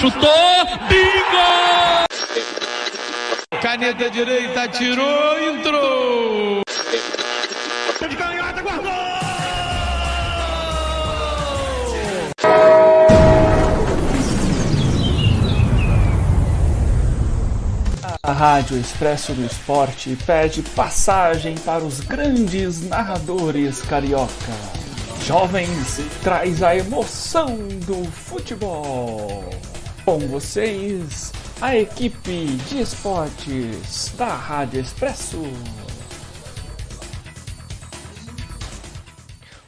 chutou, bingo! Caneta direita, tirou, entrou! De canhota, guardou! A Rádio Expresso do Esporte pede passagem para os grandes narradores carioca jovens traz a emoção do futebol. Com vocês, a equipe de esportes da Rádio Expresso.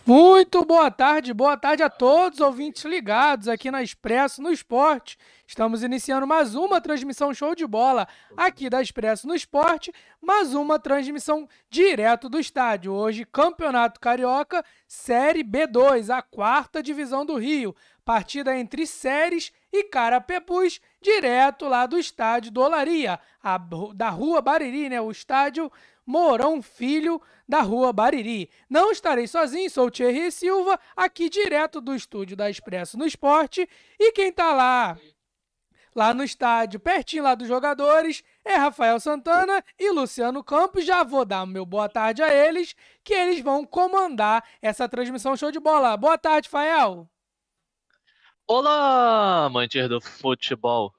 Muito boa tarde, boa tarde a todos os ouvintes ligados aqui na Expresso no Esporte. Estamos iniciando mais uma transmissão show de bola aqui da Expresso no Esporte, mais uma transmissão direto do estádio. Hoje, Campeonato Carioca, Série B2, a quarta divisão do Rio. Partida entre séries e Carapebus, direto lá do estádio Dolaria, a, da Rua Bariri, né? O estádio Mourão Filho, da Rua Bariri. Não estarei sozinho, sou o Thierry Silva, aqui direto do estúdio da Expresso no Esporte. E quem tá lá, lá no estádio, pertinho lá dos jogadores, é Rafael Santana e Luciano Campos. Já vou dar meu boa tarde a eles, que eles vão comandar essa transmissão show de bola. Boa tarde, Fael. Olá, amantes do futebol!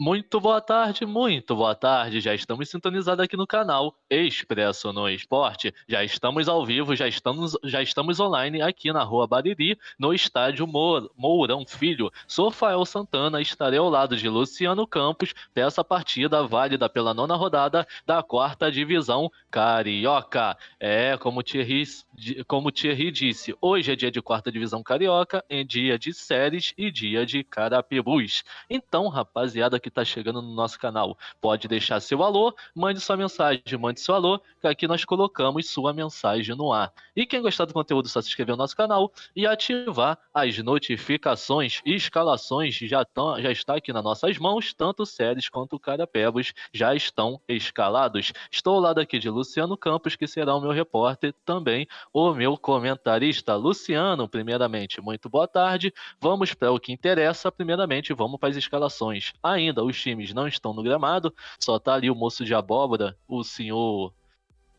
Muito boa tarde, muito boa tarde. Já estamos sintonizados aqui no canal Expresso no Esporte. Já estamos ao vivo, já estamos, já estamos online aqui na Rua Bariri, no estádio Mourão Filho. Sou Fael Santana, estarei ao lado de Luciano Campos dessa partida válida pela nona rodada da quarta divisão carioca. É, como Thierry, como Thierry disse, hoje é dia de quarta divisão carioca, é dia de séries e dia de carapibus. Então, rapaziada, que que está chegando no nosso canal. Pode deixar seu alô, mande sua mensagem, mande seu alô, que aqui nós colocamos sua mensagem no ar. E quem gostar do conteúdo, só se inscrever no nosso canal e ativar as notificações. Escalações já, tão, já está aqui nas nossas mãos, tanto séries quanto carapebas já estão escalados. Estou ao lado aqui de Luciano Campos, que será o meu repórter também, o meu comentarista. Luciano, primeiramente, muito boa tarde. Vamos para o que interessa. Primeiramente, vamos para as escalações. Ainda os times não estão no gramado, só tá ali o moço de abóbora, o senhor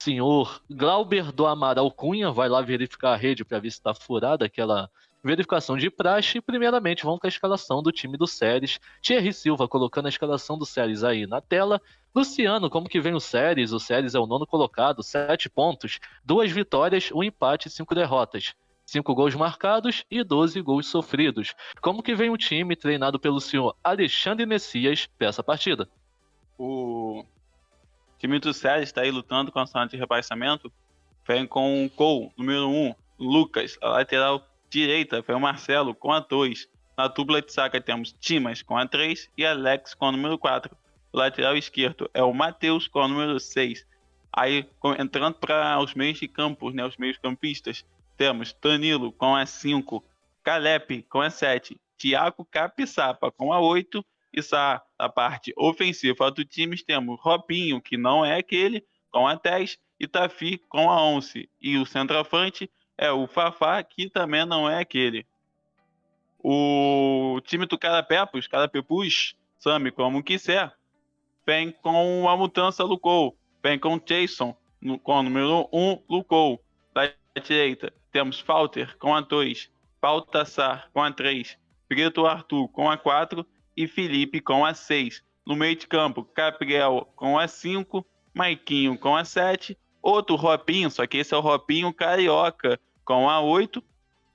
senhor Glauber do Amaral Cunha, vai lá verificar a rede para ver se tá furada aquela verificação de praxe. Primeiramente, vamos com a escalação do time do Séries. Thierry Silva colocando a escalação do Séries aí na tela. Luciano, como que vem o Séries? O Séries é o nono colocado, sete pontos, duas vitórias, um empate e cinco derrotas. 5 gols marcados e 12 gols sofridos. Como que vem o time treinado pelo senhor Alexandre Messias para essa partida? O time do Sérgio está aí lutando com a zona de rebaixamento. Vem com o Cole, número 1, um, Lucas, a lateral direita, vem o Marcelo com a 2. Na dupla de saca temos Timas com a 3 e Alex com a número 4. O lateral esquerdo é o Matheus com a número 6. Aí entrando para os meios de campos, né, os meios campistas, temos Danilo com a 5, Calep com a 7, Thiago Capissapa com a 8, e Sá, a parte ofensiva do time, temos Robinho, que não é aquele, com a 10, e Tafi com a 11. E o centroavante é o Fafá, que também não é aquele. O time do Carapepus, Carapepus, Sami, como quiser, vem com a mudança Lucou, vem com o Jason, no, com o número 1, um, Lucou, da direita temos Falter com a 2, Baltassar com a 3, Preto Arthur com a 4 e Felipe com a 6. No meio de campo, Gabriel com a 5, Maiquinho com a 7, outro Ropinho, só que esse é o Ropinho Carioca com a 8,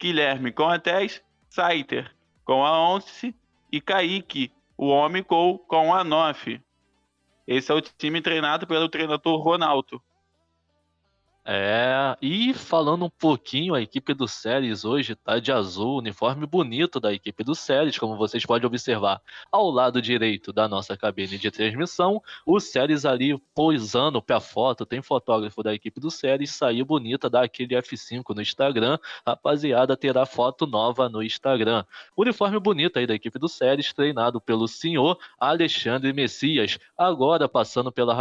Guilherme com a 10, Saiter com a 11 e Kaique, o homem gol, com a 9. Esse é o time treinado pelo treinador Ronaldo. É, e falando um pouquinho, a equipe do Séries hoje está de azul, uniforme bonito da equipe do Séries, como vocês podem observar. Ao lado direito da nossa cabine de transmissão, o Séries ali posando para foto, tem fotógrafo da equipe do Séries, saiu bonita, daquele F5 no Instagram. Rapaziada, terá foto nova no Instagram. Uniforme bonito aí da equipe do Séries, treinado pelo senhor Alexandre Messias. Agora passando pela,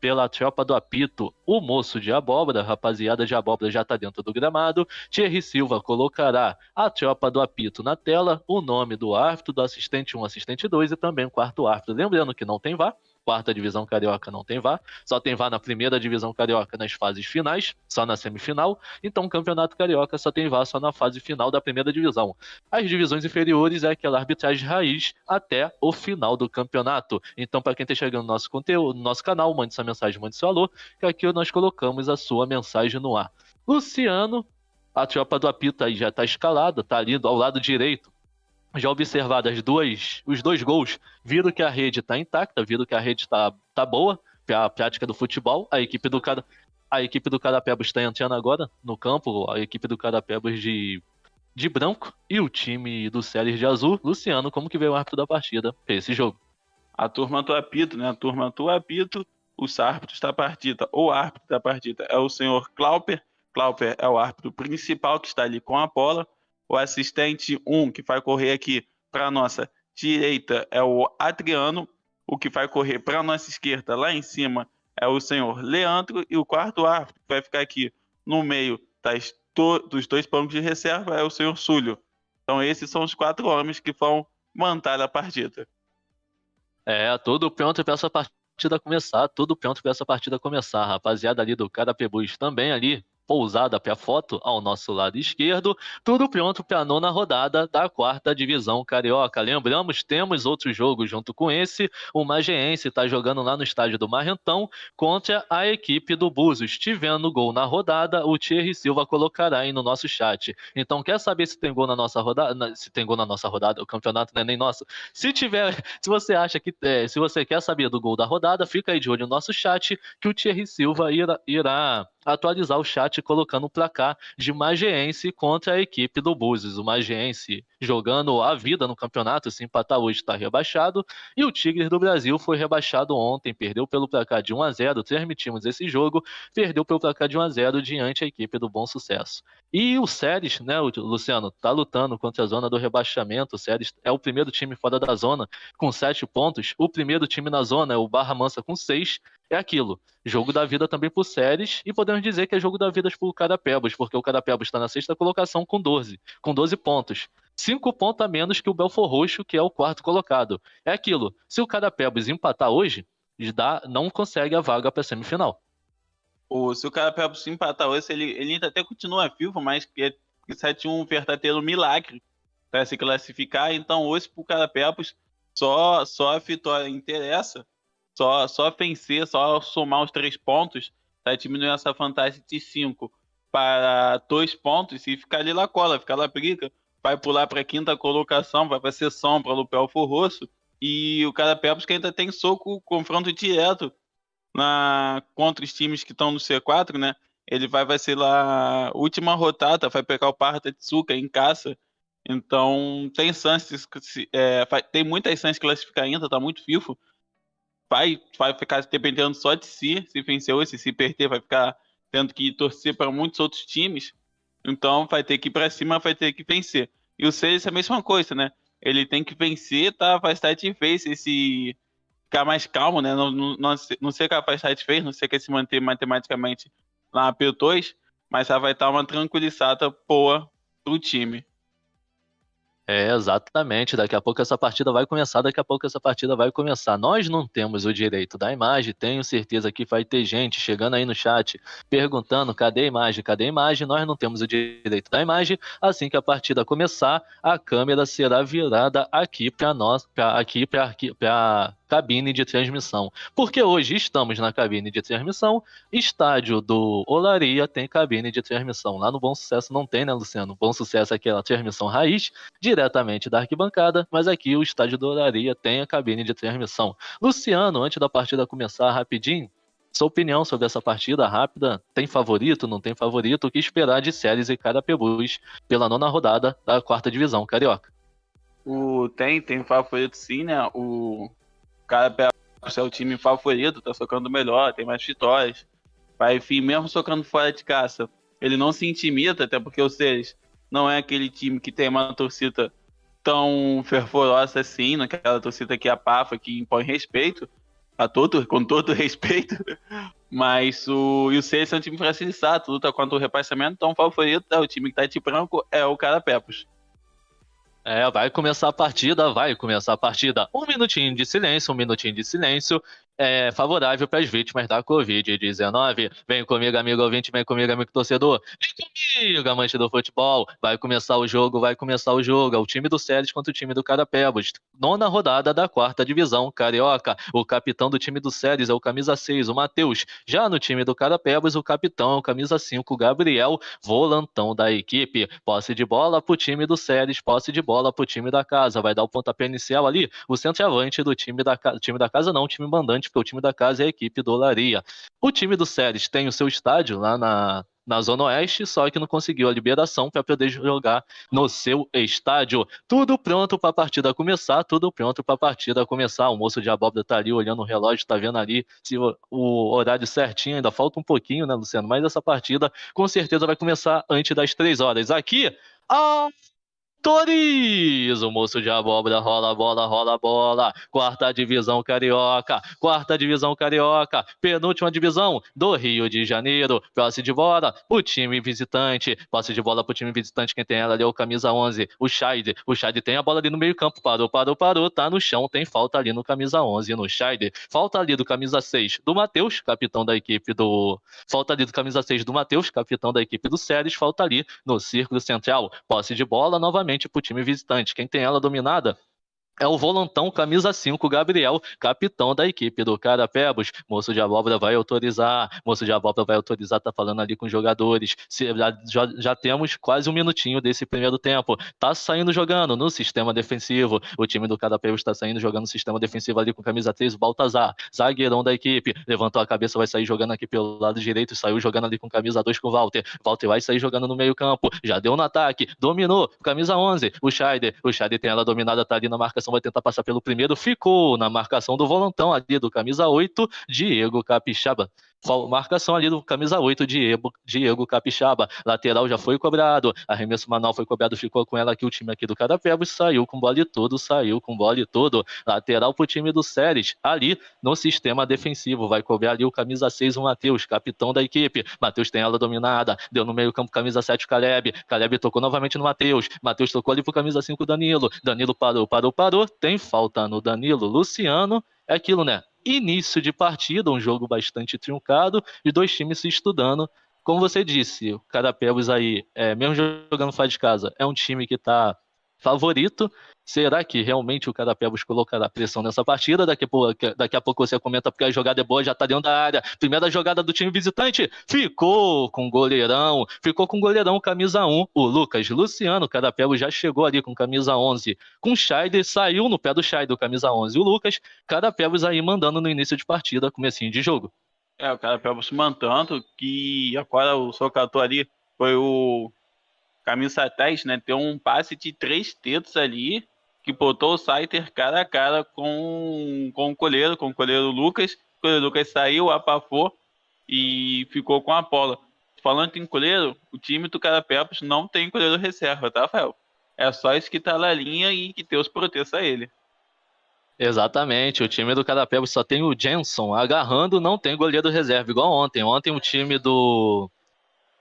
pela tropa do apito, o moço de abóbora, rapaziada de abóbora já tá dentro do gramado, Thierry Silva colocará a tropa do apito na tela, o nome do árbitro, do assistente 1, assistente 2 e também o quarto árbitro. Lembrando que não tem VAR, quarta divisão carioca não tem vá, só tem vá na primeira divisão carioca nas fases finais, só na semifinal, então o campeonato carioca só tem vá só na fase final da primeira divisão. As divisões inferiores é aquela arbitragem raiz até o final do campeonato. Então, para quem está chegando no nosso conteúdo, no nosso canal, mande sua mensagem, mande seu alô, que aqui nós colocamos a sua mensagem no ar. Luciano, a tropa do apito aí já está escalada, está ali ao lado direito já observadas duas, os dois gols, viram que a rede está intacta, viram que a rede está tá boa, a prática do futebol, a equipe do cada a equipe do Carapebas está entrando agora no campo, a equipe do Carapebas de, de branco e o time do Ceres de azul. Luciano, como que veio o árbitro da partida para esse jogo? A turma do apito, né? A turma do apito, o árbitros da partida. O árbitro da partida é o senhor Clauper. Clauper é o árbitro principal que está ali com a bola o assistente 1 que vai correr aqui para nossa direita é o Adriano, o que vai correr para nossa esquerda lá em cima é o senhor Leandro e o quarto árbitro que vai ficar aqui no meio das dos dois bancos de reserva é o senhor Súlio. Então esses são os quatro homens que vão manter a partida. É, tudo pronto para essa partida começar, tudo pronto para essa partida começar. Rapaziada ali do Carapebus também ali pousada para foto ao nosso lado esquerdo, tudo pronto para a nona rodada da quarta divisão carioca. Lembramos, temos outro jogo junto com esse, o Magiense está jogando lá no estádio do Marrentão contra a equipe do Búzios. Tivendo gol na rodada, o Thierry Silva colocará aí no nosso chat. Então quer saber se tem gol na nossa rodada, se tem gol na nossa rodada, o campeonato não é nem nosso. Se tiver, se você acha que, é, se você quer saber do gol da rodada, fica aí de olho no nosso chat que o Thierry Silva irá, irá atualizar o chat colocando o placar de Magiense contra a equipe do Búzios. O Magiense jogando a vida no campeonato. Se empatar hoje, está rebaixado. E o Tigres do Brasil foi rebaixado ontem, perdeu pelo placar de 1 a 0. Transmitimos esse jogo, perdeu pelo placar de 1 a 0 diante a equipe do Bom Sucesso. E o Séries, né, Luciano, está lutando contra a zona do rebaixamento. O Séries é o primeiro time fora da zona, com sete pontos. O primeiro time na zona é o Barra Mansa com seis. É aquilo. Jogo da vida também pro Séries. E podemos dizer que é jogo da vida pro Carapebas, porque o Carapebas está na sexta colocação com 12, com 12 pontos cinco pontos a menos que o Belfor Roxo, que é o quarto colocado. É aquilo. Se o Carapebas empatar hoje, dá, não consegue a vaga para a semifinal. se o Carapebas empatar hoje, ele, ele ainda até continua vivo, mas que, é sete um verdadeiro milagre para se classificar. Então hoje para o Carapebas só só a vitória interessa, só só vencer, só somar os três pontos tá diminuindo essa fantasia de 5 para 2 pontos e ficar ali na cola, ficar lá briga vai pular para a quinta colocação, vai para sessão para Lupelfo Rosso. E o Carapebas que ainda tem soco, confronto direto na contra os times que estão no C4, né? Ele vai, vai ser lá última rotata, vai pegar o Parta Tsuka em caça. Então tem chances, é, tem muitas chances de classificar ainda, tá muito fifo. Vai, vai ficar dependendo só de si, se vencer hoje, se perder, vai ficar tendo que torcer para muitos outros times. Então vai ter que ir para cima, vai ter que vencer. E o Sainz é a mesma coisa, né? Ele tem que vencer, tá? Vai estar de vez esse ficar mais calmo, né? Não, não, não, sei o que a Passat fez, não sei o que se manter matematicamente na P2, mas já vai estar uma tranquilizada boa pro time. É, exatamente. Daqui a pouco essa partida vai começar, daqui a pouco essa partida vai começar. Nós não temos o direito da imagem, tenho certeza que vai ter gente chegando aí no chat perguntando: cadê a imagem? Cadê a imagem? Nós não temos o direito da imagem. Assim que a partida começar, a câmera será virada aqui para nós, pra, aqui para a cabine de transmissão. Porque hoje estamos na cabine de transmissão, estádio do Olaria tem cabine de transmissão. Lá no Bom Sucesso não tem, né, Luciano? Bom Sucesso é aquela transmissão raiz, direto diretamente da arquibancada, mas aqui o estádio do tem a cabine de transmissão. Luciano, antes da partida começar rapidinho, sua opinião sobre essa partida rápida? Tem favorito, não tem favorito? O que esperar de Séries e Carapebus pela nona rodada da quarta divisão carioca? O, tem, tem favorito sim, né? O Carapebus é o time favorito, tá socando melhor, tem mais vitórias. Vai, enfim, mesmo socando fora de caça, ele não se intimida, até porque o Séries não é aquele time que tem uma torcida tão fervorosa assim, naquela torcida que apafa, que impõe respeito, a todo, com todo respeito, mas o, e o é um time fragilizado, luta contra o rebaixamento, então o favorito é o time que tá de branco, é o Cara Peppos. É, vai começar a partida, vai começar a partida. Um minutinho de silêncio, um minutinho de silêncio é, favorável para as vítimas da Covid-19. Vem comigo, amigo ouvinte, vem comigo, amigo torcedor. Vem comigo, amante do futebol. Vai começar o jogo, vai começar o jogo. É o time do Ceres contra o time do Carapebas. Nona rodada da quarta divisão carioca. O capitão do time do Ceres é o camisa 6, o Matheus. Já no time do Carapebas, o capitão é o camisa 5, o Gabriel, volantão da equipe. Posse de bola para o time do Ceres, posse de bola para o time da casa. Vai dar o pontapé inicial ali, o centroavante do time da, time da casa, não, o time mandante justamente porque o time da casa é a equipe do Olaria. O time do Séries tem o seu estádio lá na, na Zona Oeste, só que não conseguiu a liberação para poder jogar no seu estádio. Tudo pronto para a partida começar, tudo pronto para a partida começar. O moço de abóbora está ali olhando o relógio, está vendo ali se o, o, horário certinho, ainda falta um pouquinho, né, Luciano? Mas essa partida com certeza vai começar antes das três horas. Aqui, a Tores! O moço de abóbora rola bola, rola bola. Quarta divisão carioca, quarta divisão carioca, penúltima divisão do Rio de Janeiro. Passe de bola o time visitante. Passe de bola pro time visitante. Quem tem ela ali é o camisa 11, o Scheide. O Scheide tem a bola ali no meio-campo. Parou, parou, parou. Tá no chão. Tem falta ali no camisa 11, no Scheide. Falta ali do camisa 6 do Matheus, capitão da equipe do. Falta ali do camisa 6 do Matheus, capitão da equipe do Séries. Falta ali no Círculo Central. Posse de bola novamente justamente para o time visitante. Quem tem ela dominada é o volantão camisa 5, Gabriel, capitão da equipe do Carapebos. Moço de abóbora vai autorizar, moço de abóbora vai autorizar, tá falando ali com os jogadores. Se, já, já, temos quase um minutinho desse primeiro tempo. Tá saindo jogando no sistema defensivo. O time do Carapebos tá saindo jogando no sistema defensivo ali com camisa 3, o Baltazar, zagueirão da equipe. Levantou a cabeça, vai sair jogando aqui pelo lado direito, saiu jogando ali com camisa 2 com o Walter. Walter vai sair jogando no meio campo, já deu no ataque, dominou, camisa 11, o Scheider. O Scheider tem ela dominada, tá ali na marcação Everson vai tentar passar pelo primeiro, ficou na marcação do volantão ali do camisa 8, Diego Capixaba. Qual marcação ali do camisa 8, Diego, Diego Capixaba. Lateral já foi cobrado. Arremesso Manual foi cobrado, ficou com ela aqui o time aqui do Carapebas. Saiu com bola e tudo, saiu com bola e tudo. Lateral pro time do Séries. Ali no sistema defensivo. Vai cobrar ali o camisa 6, o Matheus, capitão da equipe. Matheus tem ela dominada. Deu no meio-campo camisa 7, o Caleb. Caleb tocou novamente no Matheus. Matheus tocou ali pro camisa 5, Danilo. Danilo parou, parou, parou. Tem falta no Danilo. Luciano é aquilo, né? início de partida, um jogo bastante truncado e dois times se estudando. Como você disse, o Carapebas aí, é, mesmo jogando fora de casa, é um time que está favorito. Será que realmente o Carapebas colocará pressão nessa partida? Daqui a, pouco, daqui a pouco você comenta porque a jogada é boa, já tá dentro da área. Primeira jogada do time visitante, ficou com goleirão, ficou com goleirão camisa 1, o Lucas Luciano. O Carapebas já chegou ali com camisa 11, com Scheider, saiu no pé do Scheider, camisa 11. O Lucas, Carapebas aí mandando no início de partida, comecinho de jogo. É, o Carapebas se mantendo, que agora o Socatu ali foi o Caminho Satais, né? Tem um passe de três tetos ali que botou o Saiter cara a cara com, com o coleiro, com o coleiro Lucas. O coleiro Lucas saiu, apafou e ficou com a bola. Falando em coleiro, o time do Carapepas não tem coleiro reserva, tá, Rafael? É só que tá na linha e que Deus proteja ele. Exatamente, o time do Carapebas só tem o Jenson agarrando, não tem goleiro reserva, igual ontem. Ontem o time do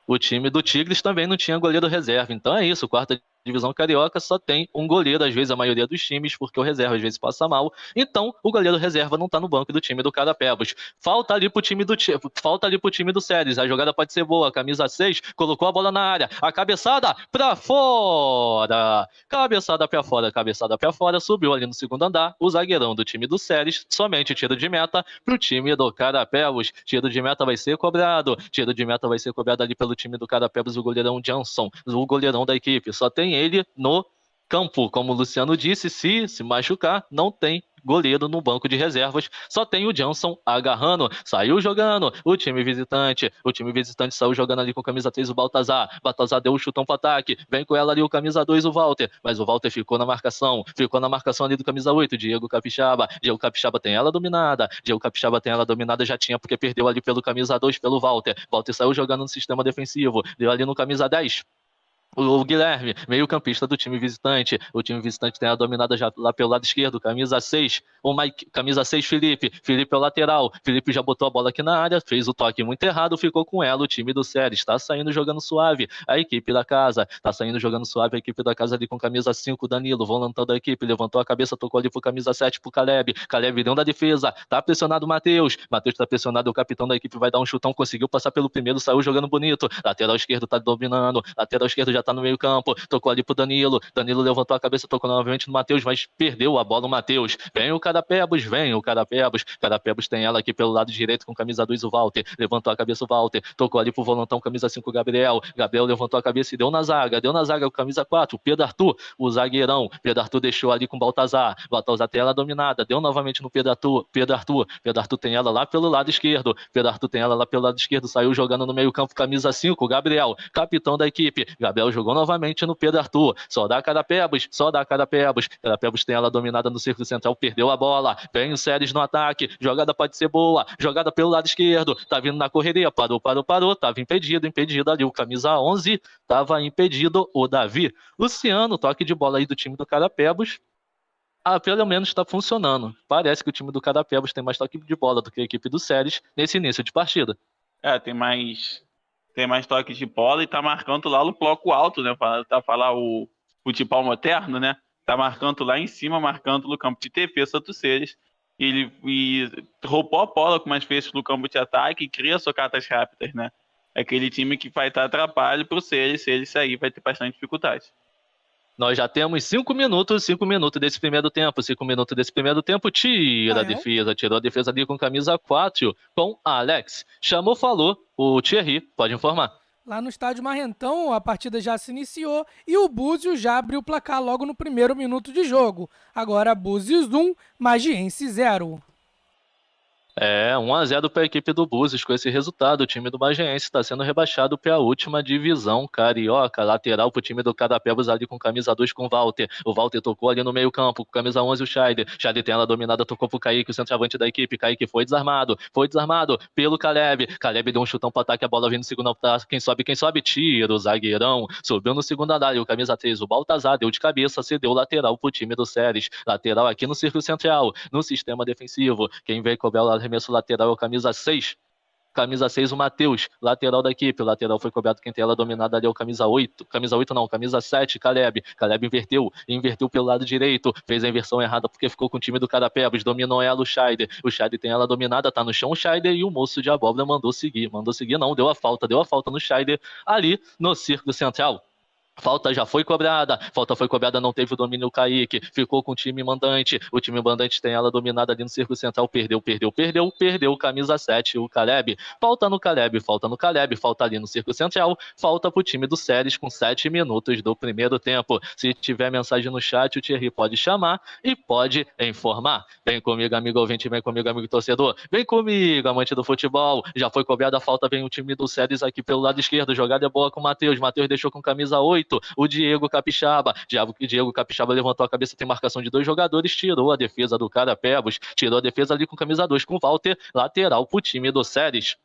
o time do Tigres também não tinha goleiro reserva. Então é isso, quarta divisão carioca só tem um goleiro, às vezes, a maioria dos times, porque o reserva às vezes passa mal. Então, o goleiro reserva não tá no banco do time do Carapebas. Falta ali pro time do falta ali pro time do Séries. A jogada pode ser boa. Camisa 6, colocou a bola na área. A cabeçada pra fora. Cabeçada pra fora, cabeçada pra fora. Subiu ali no segundo andar. O zagueirão do time do Séries, somente tiro de meta pro time do Carapebas. Tiro de meta vai ser cobrado. Tiro de meta vai ser cobrado ali pelo time do Carapebas, o goleirão Johnson, o goleirão da equipe. Só tem ele no campo. Como o Luciano disse, se se machucar, não tem goleiro no banco de reservas, só tem o Johnson agarrando, saiu jogando, o time visitante, o time visitante saiu jogando ali com camisa 3 o Baltazar, Baltazar deu o um chutão pro ataque, vem com ela ali o camisa 2 o Walter, mas o Walter ficou na marcação, ficou na marcação ali do camisa 8, Diego Capixaba, Diego Capixaba tem ela dominada, Diego Capixaba tem ela dominada, já tinha porque perdeu ali pelo camisa 2, pelo Walter, Walter saiu jogando no sistema defensivo, deu ali no camisa 10, o Guilherme, meio-campista do time visitante. O time visitante tem a dominada já lá pelo lado esquerdo, camisa 6. O Mike, camisa 6, Felipe. Felipe é o lateral. Felipe já botou a bola aqui na área, fez o toque muito errado, ficou com ela. O time do Séries está saindo jogando suave. A equipe da casa está saindo jogando suave. A equipe da casa ali com camisa 5, Danilo, volantando a equipe. Levantou a cabeça, tocou ali pro camisa 7 pro Caleb. Caleb deu da defesa. Tá pressionado o Matheus. Matheus tá pressionado, o capitão da equipe vai dar um chutão, conseguiu passar pelo primeiro, saiu jogando bonito. Lateral esquerdo tá dominando. Lateral esquerdo já já tá no meio campo, tocou ali pro Danilo, Danilo levantou a cabeça, tocou novamente no Matheus, mas perdeu a bola o Matheus. Vem o Carapebos, vem o Carapebos, Carapebos tem ela aqui pelo lado direito com camisa 2 o Walter, levantou a cabeça o Walter, tocou ali pro volantão, camisa 5 o Gabriel, Gabriel levantou a cabeça e deu na zaga, deu na zaga o camisa 4, o Pedro Arthur, o zagueirão, Pedro Arthur deixou ali com o Baltazar, Baltazar tem ela dominada, deu novamente no Pedro Arthur, Pedro Arthur, Pedro Arthur tem ela lá pelo lado esquerdo, Pedro Arthur tem ela lá pelo lado esquerdo, saiu jogando no meio campo, camisa 5, Gabriel, capitão da equipe, Gabriel jogou novamente no pé do Arthur. Só dá Cadapebos, só dá Cadapebos. Cadapebos tem ela dominada no círculo central, perdeu a bola. Vem o Séries no ataque. Jogada pode ser boa. Jogada pelo lado esquerdo. Tá vindo na correria. Parou, parou, parou. Tava impedido, impedido ali. O camisa 11 tava impedido. O Davi. Luciano, toque de bola aí do time do Cadapebos. Ah, pelo menos está funcionando. Parece que o time do Cadapebos tem mais toque de bola do que a equipe do Séries nesse início de partida. É, tem mais tem mais toque de bola e tá marcando lá no bloco alto, né? Tá falar o futebol moderno, né? Tá marcando lá em cima, marcando no campo de defesa do Ceres. Ele e roubou a bola com mais vezes no campo de ataque e cria socatas rápidas, né? Aquele time que vai estar tá para pro Ceres, se ele sair, vai ter bastante dificuldade. Nós já temos cinco minutos, cinco minutos desse primeiro tempo, cinco minutos desse primeiro tempo, tira ah, a é? defesa, tirou a defesa ali com camisa 4, com Alex. Chamou, falou, o Thierry pode informar. Lá no estádio Marrentão, a partida já se iniciou e o Búzio já abriu o placar logo no primeiro minuto de jogo. Agora Búzios 1, Magiense 0. É, 1x0 para a equipe do Búzios. Com esse resultado, o time do Magiense está sendo rebaixado para a última divisão carioca. Lateral para o time do Carapebas ali com camisa 2 com o Walter. O Walter tocou ali no meio-campo com camisa 11 o Scheider. Scheider tem ela dominada, tocou para o Kaique, o centroavante da equipe. Kaique foi desarmado, foi desarmado pelo Caleb. Caleb deu um chutão para ataque, a bola vindo no segundo ataque. Quem sobe, quem sobe, tira o zagueirão. Subiu no segundo andar, o camisa 3, o Baltazar, deu de cabeça, cedeu lateral para o time do Séries. Lateral aqui no círculo central, no sistema defensivo. Quem vem com o arremesso lateral é o camisa 6. Camisa 6, o Matheus, lateral da equipe. O lateral foi coberto quem tem ela dominada ali é o camisa 8. Camisa 8 não, camisa 7, Caleb. Caleb inverteu, inverteu pelo lado direito. Fez a inversão errada porque ficou com o time do Carapebas. Dominou ela o Scheider. O Scheider tem ela dominada, tá no chão o Scheider e o moço de abóbora mandou seguir. Mandou seguir, não, deu a falta, deu a falta no Scheider ali no Círculo Central. Falta já foi cobrada, falta foi cobrada, não teve o domínio Kaique, ficou com o time mandante. O time mandante tem ela dominada ali no Circo Central, perdeu, perdeu, perdeu, perdeu, camisa 7, o Caleb. Falta no Caleb, falta no Caleb, falta ali no Circo Central, falta pro time do Séries com 7 minutos do primeiro tempo. Se tiver mensagem no chat, o Thierry pode chamar e pode informar. Vem comigo, amigo ouvinte, vem comigo, amigo torcedor, vem comigo, amante do futebol. Já foi cobrada a falta, vem o time do Séries aqui pelo lado esquerdo, jogada é boa com o Matheus. Matheus deixou com camisa 8 o Diego Capixaba. Diabo, Diego Capixaba levantou a cabeça, tem marcação de dois jogadores, tirou a defesa do cara Pebos, tirou a defesa ali com camisa 2, com Walter, lateral pro time do Séries.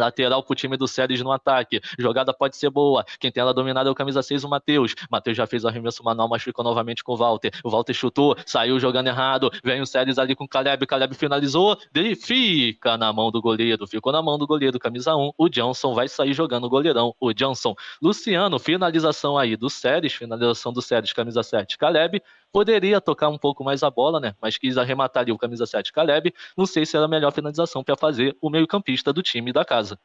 Lateral pro time do Séries no ataque. Jogada pode ser boa. Quem tem ela dominada é o camisa 6, o Matheus. Matheus já fez o arremesso manual, mas ficou novamente com o Walter. O Walter chutou, saiu jogando errado. Vem o Séries ali com o Caleb. Caleb finalizou. Ele fica na mão do goleiro. Ficou na mão do goleiro, camisa 1. O Johnson vai sair jogando o goleirão. O Johnson. Luciano, finalização aí do Séries. Finalização do Séries, camisa 7. Caleb. Poderia tocar um pouco mais a bola, né? Mas quis arrematar ali o camisa 7 Caleb. Não sei se era a melhor finalização para fazer o meio-campista do time da casa.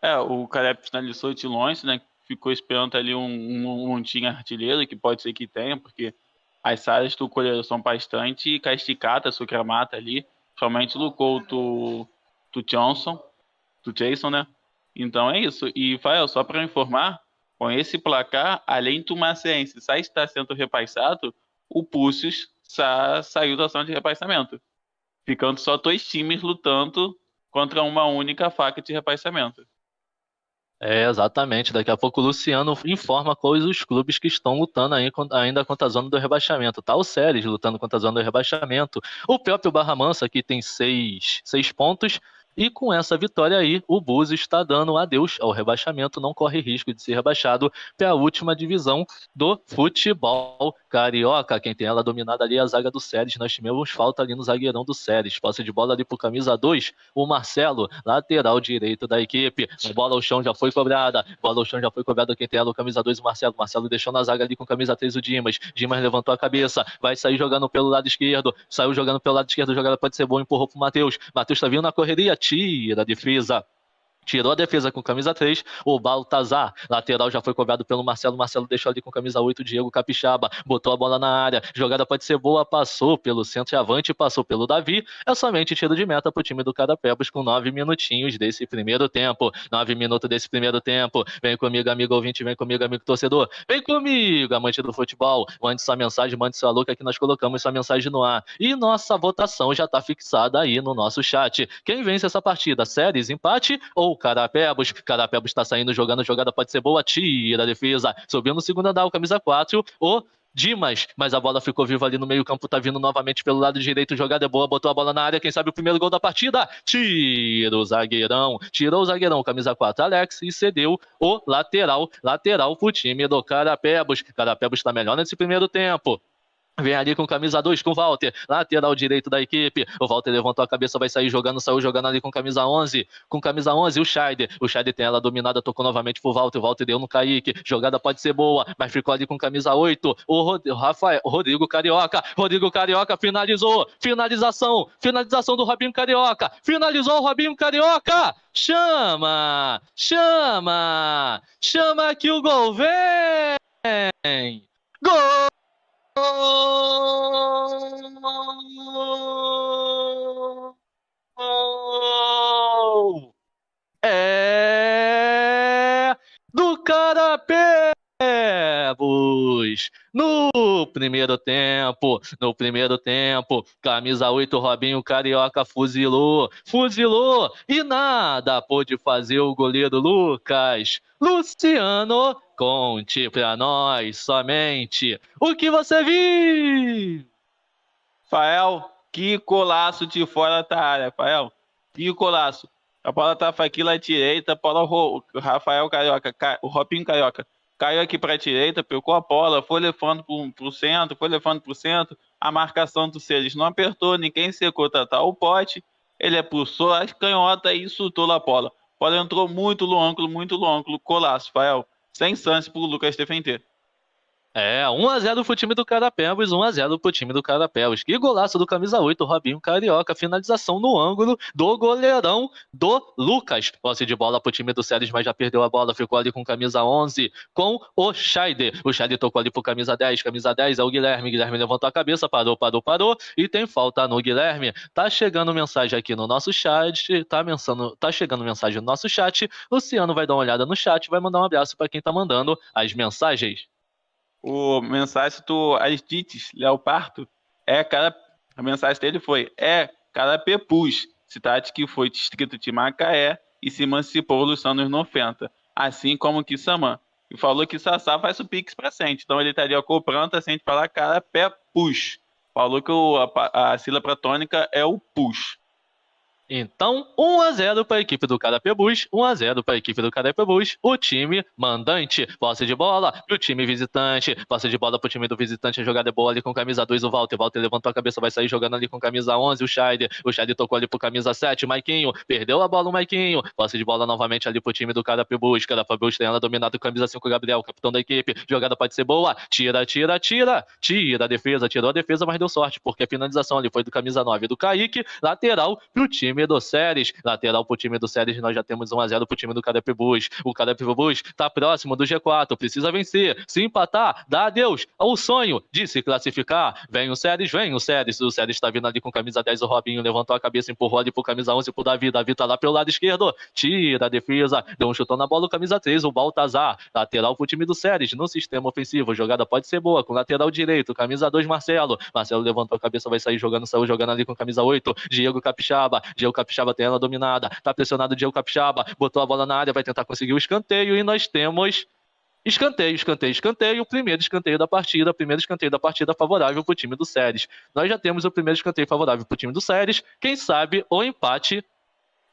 É, o Caleb finalizou de longe, né? Ficou esperando ali um, um, um montinho artilheiro, que pode ser que tenha, porque as salas do Colheiro são bastante casticata, sucramata ali, somente o Couto do Johnson, do Jason, né? Então é isso. E, Fael, só para informar, com esse placar, além do Maciense, sai está sendo repassado, o Pushes sa saiu da zona de rebaixamento, ficando só dois times lutando contra uma única faca de rebaixamento. É, exatamente. Daqui a pouco o Luciano informa quais os clubes que estão lutando ainda contra a zona do rebaixamento. Tá o Ceres lutando contra a zona do rebaixamento. O próprio Barra Mansa, que tem seis, seis pontos. E com essa vitória aí, o Búzios está dando adeus ao rebaixamento, não corre risco de ser rebaixado para a última divisão do futebol Carioca, quem tem ela dominada ali é a zaga do Séries. Nós tivemos falta ali no zagueirão do Séries. Posse de bola ali pro camisa 2, o Marcelo, lateral direito da equipe. Bola ao chão já foi cobrada. Bola ao chão já foi cobrada quem tem ela, o camisa 2, o Marcelo. Marcelo deixou na zaga ali com camisa 3, o Dimas. Dimas levantou a cabeça, vai sair jogando pelo lado esquerdo. Saiu jogando pelo lado esquerdo, a jogada pode ser boa, empurrou pro Matheus. Matheus tá vindo na correria, tira a defesa. Tirou a defesa com camisa 3, o Baltazar, lateral já foi cobrado pelo Marcelo, Marcelo deixou ali com camisa 8, Diego Capixaba, botou a bola na área, jogada pode ser boa, passou pelo centroavante, passou pelo Davi, é somente tiro de meta pro time do Carapebas com 9 minutinhos desse primeiro tempo, 9 minutos desse primeiro tempo, vem comigo amigo ouvinte, vem comigo amigo torcedor, vem comigo amante do futebol, mande sua mensagem, mande sua louca que nós colocamos sua mensagem no ar, e nossa votação já tá fixada aí no nosso chat, quem vence essa partida, séries, empate ou gol, Carapebos, Carapebos está saindo jogando, a jogada pode ser boa, tira a defesa, subiu no segundo andar, o camisa 4, o Dimas, mas a bola ficou viva ali no meio-campo, tá vindo novamente pelo lado direito, jogada é boa, botou a bola na área, quem sabe o primeiro gol da partida. Tira o zagueirão, tirou o zagueirão, camisa 4, Alex, e cedeu o lateral, lateral pro time do Carapebos. Carapebos tá melhor nesse primeiro tempo, Vem ali com camisa 2 com o Walter, lateral direito da equipe. O Walter levantou a cabeça, vai sair jogando, saiu jogando ali com camisa 11. Com camisa 11, o Scheider. O Scheider tem ela dominada, tocou novamente pro Walter. O Walter deu no Kaique. Jogada pode ser boa, mas ficou ali com camisa 8. O, Rod... o Rafael, o Rodrigo Carioca. Rodrigo Carioca finalizou. Finalização, finalização do Robinho Carioca. Finalizou o Robinho Carioca. Chama, chama, chama que o gol vem. Gol! É do Carapebus. No primeiro tempo, no primeiro tempo, camisa 8, Robinho Carioca fuzilou, fuzilou e nada pôde fazer o goleiro Lucas. Luciano, conte pra nós somente o que você viu. Fael, que colaço de fora da área, Fael. Que colaço. A bola tava tá aqui na direita, a bola, o Rafael Carioca, o Robinho Carioca caiu aqui para a direita, pegou a bola, foi levando para o centro, foi levando para o centro, a marcação do Celis não apertou, ninguém secou tá, tá o pote, ele expulsou as canhotas e insultou a bola. A bola entrou muito longo, muito longo, ângulo, Rafael, Fael, sem chance para o Lucas defender. É, 1x0 pro time do Carapéus, 1x0 pro time do Carapéus. Que golaço do camisa 8, Robinho Carioca. Finalização no ângulo do goleirão do Lucas. Posse de bola pro time do Séries, mas já perdeu a bola. Ficou ali com camisa 11, com o Scheider. O Scheider tocou ali pro camisa 10. Camisa 10 é o Guilherme. Guilherme levantou a cabeça, parou, parou, parou. E tem falta no Guilherme. Tá chegando mensagem aqui no nosso chat. Tá, mensando, tá chegando mensagem no nosso chat. Luciano vai dar uma olhada no chat, vai mandar um abraço para quem tá mandando as mensagens o mensagem do Aristides Leopardo é cara. A mensagem dele foi: é Carapepus, cidade que foi distrito de Macaé e se emancipou nos anos 90, assim como Kissamã. E falou que Sassá faz o Pix pra Sente, então ele estaria comprando a Sente falar Carapepus. Falou que o, a, a sílaba tônica é o push. Então, 1 a 0 para a equipe do Carapebus, 1 a 0 para a equipe do Carapebus, o time mandante, posse de bola para o time visitante, posse de bola para o time do visitante, a jogada é boa ali com camisa 2, o Walter, Walter levantou a cabeça, vai sair jogando ali com camisa 11, o Scheider, o Scheider tocou ali para camisa 7, Maiquinho, perdeu a bola o Maiquinho, posse de bola novamente ali para o time do Carapebus, Carapebus treinando, dominado com camisa 5, Gabriel, capitão da equipe, jogada pode ser boa, tira, tira, tira, tira a defesa, tirou a defesa, mas deu sorte, porque a finalização ali foi do camisa 9 do Kaique, lateral para o time time do Séries. Lateral pro time do Séries, nós já temos 1x0 pro time do Bus. O Bus tá próximo do G4, precisa vencer. Se empatar, dá adeus ao sonho de se classificar. Vem o Séries, vem o Séries. O Séries tá vindo ali com camisa 10, o Robinho levantou a cabeça, empurrou ali pro camisa 11, pro Davi. Davi tá lá pelo lado esquerdo, tira a defesa, deu um chutão na bola, o camisa 3, o Baltazar. Lateral pro time do Séries, no sistema ofensivo. Jogada pode ser boa, com lateral direito, camisa 2, Marcelo. Marcelo levantou a cabeça, vai sair jogando, saiu jogando ali com camisa 8. Diego Capixaba, Diego Diego Capixaba tem ela dominada, tá pressionado o Diego Capixaba, botou a bola na área, vai tentar conseguir o escanteio e nós temos escanteio, escanteio, escanteio, primeiro escanteio da partida, primeiro escanteio da partida favorável para o time do Séries. Nós já temos o primeiro escanteio favorável para o time do Séries, quem sabe o empate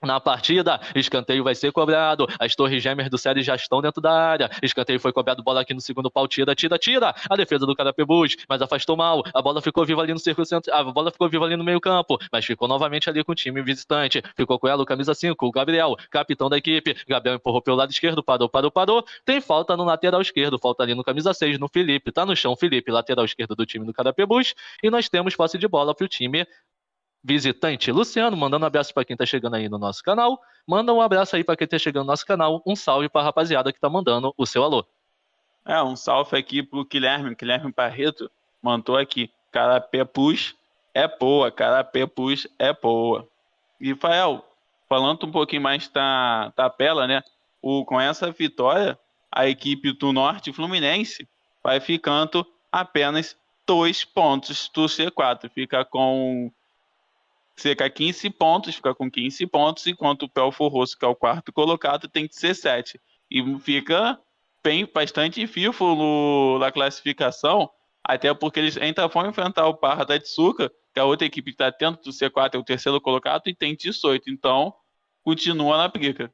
na partida, escanteio vai ser cobrado. As torres gêmeas do Série já estão dentro da área. Escanteio foi cobrado, bola aqui no segundo pau, tira, tira, tira. A defesa do Carapebus, mas afastou mal. A bola ficou viva ali no circuito central. A bola ficou viva ali no meio-campo, mas ficou novamente ali com o time visitante. Ficou com ela o camisa 5, o Gabriel, capitão da equipe. Gabriel empurrou pelo lado esquerdo, parou, parou, parou. Tem falta no lateral esquerdo, falta ali no camisa 6, no Felipe. Tá no chão, Felipe, lateral esquerdo do time do Carapebus. E nós temos posse de bola pro time visitante Luciano, mandando um abraço para quem está chegando aí no nosso canal. Manda um abraço aí para quem está chegando no nosso canal. Um salve para a rapaziada que está mandando o seu alô. É, um salve aqui para o Guilherme, Guilherme Barreto mandou aqui. Carapé Pus é boa, Carapé Pus é boa. E, Fael, falando um pouquinho mais da tabela, né? O, com essa vitória, a equipe do Norte Fluminense vai ficando apenas dois pontos do C4. Fica com cerca 15 pontos, fica com 15 pontos, enquanto o Pelfor Rosso, que é o quarto colocado, tem 17. E fica bem, bastante fifo no, na classificação, até porque eles ainda vão enfrentar o Parra da Tsuka, que é a outra equipe que está dentro do C4, é o terceiro colocado, e tem 18. Então, continua na briga.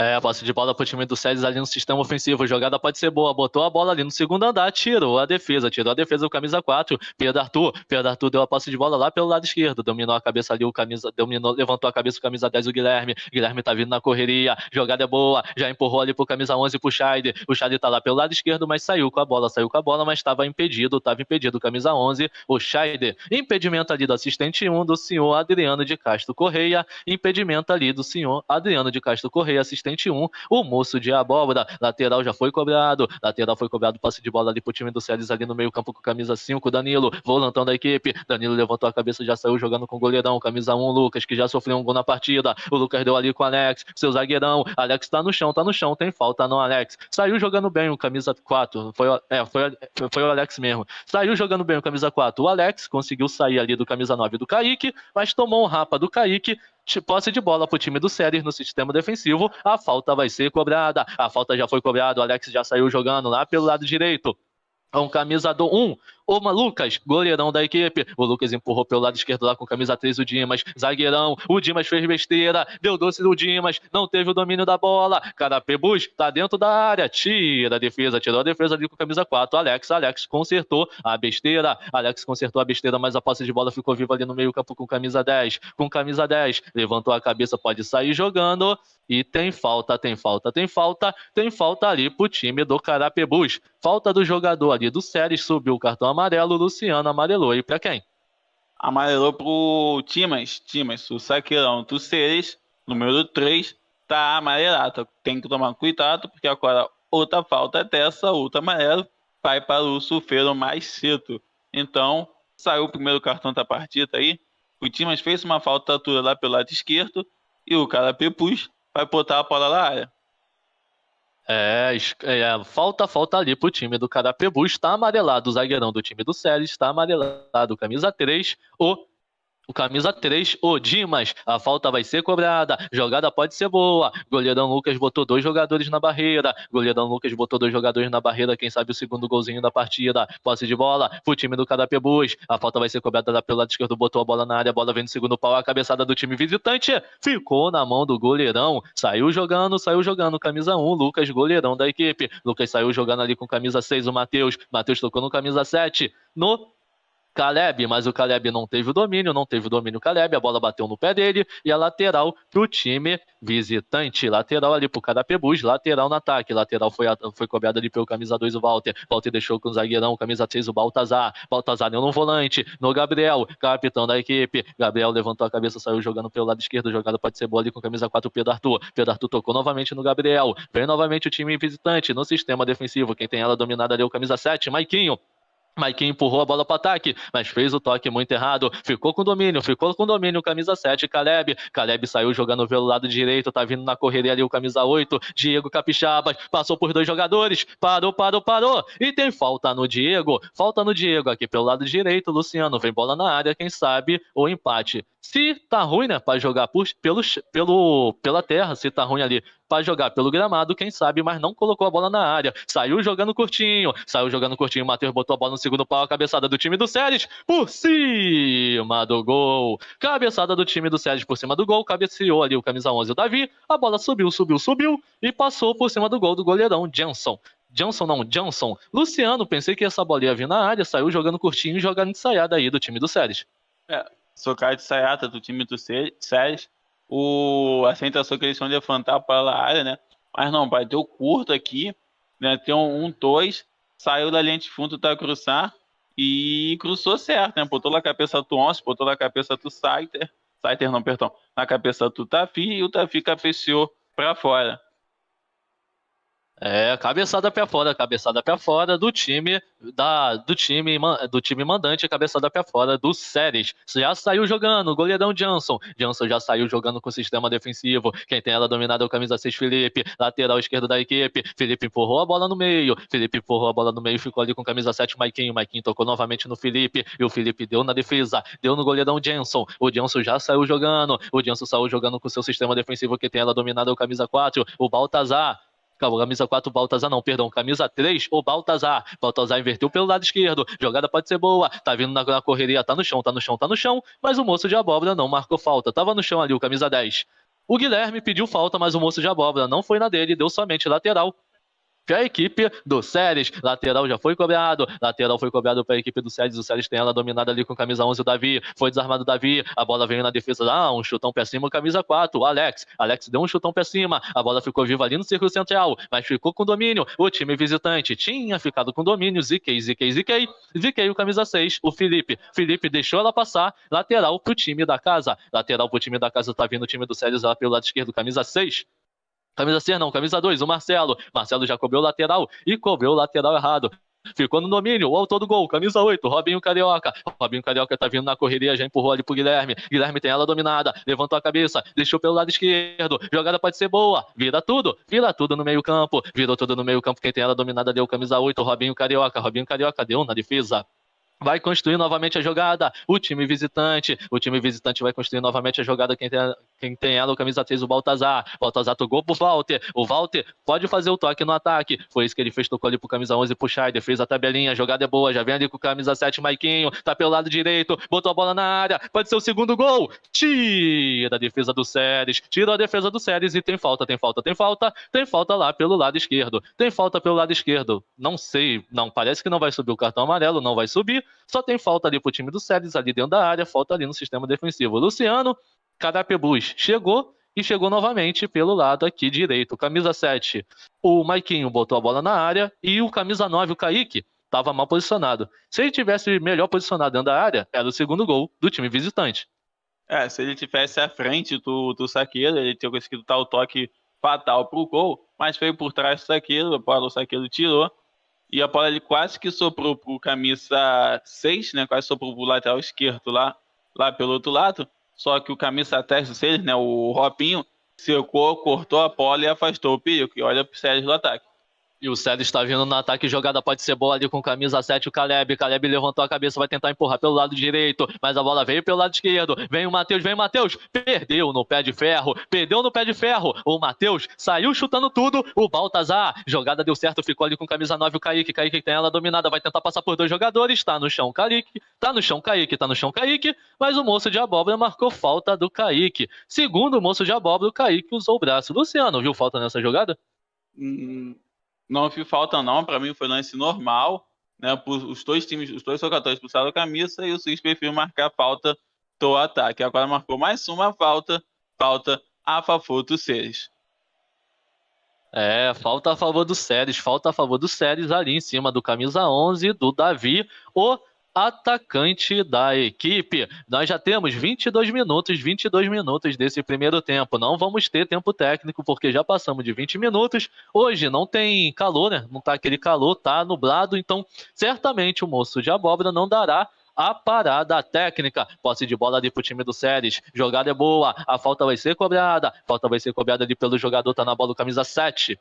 É, passe de bola pro time do César ali no sistema ofensivo. jogada pode ser boa. Botou a bola ali no segundo andar, tirou a defesa, tirou a defesa do camisa 4. Pedro Arthur. Pedro Arthur deu a passe de bola lá pelo lado esquerdo. Dominou a cabeça ali, o camisa. Dominou, levantou a cabeça o camisa 10, o Guilherme. Guilherme tá vindo na correria. Jogada é boa. Já empurrou ali pro camisa 11 pro Scheider. O Scheider tá lá pelo lado esquerdo, mas saiu com a bola. Saiu com a bola, mas estava impedido. Tava impedido. o Camisa 11, o Scheider. Impedimento ali do assistente 1 do senhor Adriano de Castro Correia. Impedimento ali do senhor Adriano de Castro Correia, assistente 101. O moço de abóbora, lateral já foi cobrado. Lateral foi cobrado, passe de bola ali pro time do Celis ali no meio-campo com camisa 5. Danilo, volantão da equipe. Danilo levantou a cabeça, já saiu jogando com o goleirão. Camisa 1, Lucas, que já sofreu um gol na partida. O Lucas deu ali com o Alex, seu zagueirão. Alex tá no chão, tá no chão, tem falta não, Alex. Saiu jogando bem o camisa 4. Foi, é, foi, foi o Alex mesmo. Saiu jogando bem o camisa 4. O Alex conseguiu sair ali do camisa 9 do Kaique, mas tomou um rapa do Kaique posse de bola para o time do Séries no sistema defensivo, a falta vai ser cobrada. A falta já foi cobrada, o Alex já saiu jogando lá pelo lado direito um do 1, O Lucas, goleirão da equipe. O Lucas empurrou pelo lado esquerdo lá com camisa 3 o Dimas, zagueirão. O Dimas fez besteira, deu doce do Dimas, não teve o domínio da bola. Carapebus tá dentro da área, tira a defesa, tirou a defesa ali com camisa 4. Alex, Alex consertou a besteira. Alex consertou a besteira, mas a posse de bola ficou viva ali no meio-campo com camisa 10. Com camisa 10, levantou a cabeça, pode sair jogando. E tem falta, tem falta, tem falta, tem falta ali pro time do Carapebus. Falta do jogador ali do Séries, subiu o cartão amarelo, o Luciano amarelou. E para quem? Amarelou pro Timas, Timas, o saqueirão do Séries, número 3, tá amarelado. Tem que tomar cuidado, porque agora outra falta é dessa, outra amarelo, vai para o Sufeiro mais cedo. Então, saiu o primeiro cartão da partida aí. O Timas fez uma falta dura lá pelo lado esquerdo e o cara Pepus vai botar a bola na área. É, é, falta, falta ali pro time do Carapebu. Está amarelado o zagueirão do time do Série, está amarelado camisa 3, o o camisa 3, o Dimas. A falta vai ser cobrada. Jogada pode ser boa. Goleirão Lucas botou dois jogadores na barreira. Goleirão Lucas botou dois jogadores na barreira. Quem sabe o segundo golzinho da partida. Posse de bola. O time do Carapebus. A falta vai ser cobrada da pelo lado esquerdo. Botou a bola na área. A bola vem no segundo pau. A cabeçada do time visitante ficou na mão do goleirão. Saiu jogando, saiu jogando. Camisa 1, Lucas, goleirão da equipe. Lucas saiu jogando ali com camisa 6, o Matheus. Matheus tocou no camisa 7. No Caleb, mas o Caleb não teve o domínio, não teve o domínio o Caleb, a bola bateu no pé dele e a lateral para o time visitante. Lateral ali pro Carapebus, lateral no ataque, lateral foi, foi cobrado ali pelo camisa 2 o Walter, Walter deixou com o zagueirão, camisa 6 o Baltazar, Baltazar deu no volante, no Gabriel, capitão da equipe, Gabriel levantou a cabeça, saiu jogando pelo lado esquerdo, jogada pode ser boa ali com camisa 4 o Pedro Arthur, Pedro Arthur tocou novamente no Gabriel, vem novamente o time visitante no sistema defensivo, quem tem ela dominada ali é o camisa 7, Maiquinho, Maikin empurrou a bola para ataque, mas fez o toque muito errado. Ficou com domínio, ficou com domínio. Camisa 7, Caleb. Caleb saiu jogando pelo lado direito, tá vindo na correria ali o camisa 8. Diego Capixabas passou por dois jogadores. Parou, parou, parou. E tem falta no Diego. Falta no Diego aqui pelo lado direito. Luciano vem bola na área, quem sabe o empate. Se tá ruim, né, para jogar por, pelo, pelo, pela terra, se tá ruim ali para jogar pelo gramado, quem sabe, mas não colocou a bola na área. Saiu jogando curtinho, saiu jogando curtinho. Matheus botou a bola no segundo pau, a cabeçada do time do Séries por cima do gol. Cabeçada do time do Séries por cima do gol, cabeceou ali o camisa 11, o Davi. A bola subiu, subiu, subiu e passou por cima do gol do goleirão Jenson. Johnson não, Johnson. Luciano, pensei que essa bola ia vir na área, saiu jogando curtinho e jogando ensaiada aí do time do Séries. É, de Sayata, do time do Sérgio, o, a só que eles vão levantar para a área, né? Mas não, bateu curto aqui, né? Tem um, um dois, saiu da lente fundo para cruzar e cruzou certo, né? Botou na cabeça do Once, botou na cabeça do Saiter, Saiter não, perdão, na cabeça do Tafi e o Tafi capeceou para fora. É, cabeçada para fora, cabeçada para fora do time da do time do time mandante, cabeçada para fora do Séries. Já saiu jogando, goleirão Johnson. Johnson já saiu jogando com o sistema defensivo. Quem tem ela dominada é o camisa 6 Felipe, lateral esquerdo da equipe. Felipe empurrou a bola no meio. Felipe empurrou a bola no meio, ficou ali com camisa 7 Maiquinho. Maiquinho tocou novamente no Felipe e o Felipe deu na defesa, deu no goleirão Johnson. O Johnson já saiu jogando. O Johnson saiu jogando com o seu sistema defensivo que tem ela dominada é o camisa 4, o Baltazar. Calma, camisa 4, Baltazar não, perdão. Camisa 3, o Baltazar. Baltazar inverteu pelo lado esquerdo. Jogada pode ser boa. Tá vindo na, na correria, tá no chão, tá no chão, tá no chão. Mas o moço de abóbora não marcou falta. Tava no chão ali o camisa 10. O Guilherme pediu falta, mas o moço de abóbora não foi na dele, deu somente lateral que a equipe do Séries. Lateral já foi cobrado. Lateral foi cobrado para a equipe do Séries. O Séries tem ela dominada ali com camisa 11, o Davi. Foi desarmado o Davi. A bola veio na defesa. Ah, um chutão para cima, camisa 4. O Alex. Alex deu um chutão para cima. A bola ficou viva ali no círculo central, mas ficou com domínio. O time visitante tinha ficado com domínio. ziquei, ziquei, ziquei, ziquei o camisa 6, o Felipe. Felipe deixou ela passar. Lateral pro time da casa. Lateral pro time da casa tá vindo o time do Séries lá pelo lado esquerdo, camisa 6. Camisa C não, camisa 2, o Marcelo. Marcelo já cobrou lateral e cobrou lateral errado. Ficou no domínio, o autor do gol, camisa 8, Robinho Carioca. Robinho Carioca tá vindo na correria, já empurrou ali pro Guilherme. Guilherme tem ela dominada, levantou a cabeça, deixou pelo lado esquerdo. Jogada pode ser boa, vira tudo, vira tudo no meio-campo. Virou tudo no meio-campo, quem tem ela dominada deu camisa 8, Robinho Carioca. Robinho Carioca deu na defesa. Vai construir novamente a jogada, o time visitante. O time visitante vai construir novamente a jogada. Quem tem, quem tem ela, o camisa 6, o Baltazar. Baltazar tocou pro Walter. O Walter pode fazer o toque no ataque. Foi isso que ele fez, tocou ali pro camisa 11, pro Scheider. Fez a tabelinha, a jogada é boa. Já vem ali com o camisa 7, Maiquinho. Tá pelo lado direito, botou a bola na área. Pode ser o segundo gol. Tira a defesa do Séries. Tira a defesa do Séries e tem falta, tem falta, tem falta. Tem falta lá pelo lado esquerdo. Tem falta pelo lado esquerdo. Não sei, não, parece que não vai subir o cartão amarelo, não vai subir. Só tem falta ali pro time do Séries, ali dentro da área. Falta ali no sistema defensivo. Luciano Carapé Blues chegou e chegou novamente pelo lado aqui direito. Camisa 7, o Maiquinho botou a bola na área e o camisa 9, o Kaique, estava mal posicionado. Se ele tivesse melhor posicionado dentro da área, era o segundo gol do time visitante. É, se ele tivesse à frente do, do Saqueiro, ele tinha conseguido dar o toque fatal para o gol, mas veio por trás do Saqueiro, a bola o Saqueiro tirou, e a bola ele quase que soprou pro camisa 6, né, quase soprou pro lateral esquerdo lá, lá pelo outro lado, só que o camisa 10 6, né, o Ropinho secou, cortou a bola e afastou o perigo. E olha o Sérgio do ataque. E o Célio está vindo no ataque, jogada pode ser boa ali com camisa 7, o Caleb. Caleb levantou a cabeça, vai tentar empurrar pelo lado direito, mas a bola veio pelo lado esquerdo. Vem o Matheus, vem o Matheus. Perdeu no pé de ferro, perdeu no pé de ferro. O Matheus saiu chutando tudo, o Baltazar. Jogada deu certo, ficou ali com camisa 9 o Kaique. Kaique tem ela dominada, vai tentar passar por dois jogadores. Tá no chão Kaique, tá no chão Kaique, tá no chão Kaique. Mas o moço de abóbora marcou falta do Kaique. Segundo o moço de abóbora, o Kaique usou o braço. Luciano, viu falta nessa jogada? Hum. hum não fiz falta não, para mim foi lance normal, né? Os dois times, os dois jogadores expulsaram a camisa e o Suíço preferiu marcar falta do ataque. Agora marcou mais uma falta, falta a favor do Ceres. É, falta a favor do Ceres falta a favor do Ceres ali em cima do camisa 11 do Davi, o atacante da equipe. Nós já temos 22 minutos, 22 minutos desse primeiro tempo. Não vamos ter tempo técnico porque já passamos de 20 minutos. Hoje não tem calor, né? Não tá aquele calor, tá nublado, então certamente o moço de abóbora não dará a parada técnica. Posse de bola ali pro time do Séries. Jogada é boa, a falta vai ser cobrada. Falta vai ser cobrada ali pelo jogador, tá na bola, camisa 7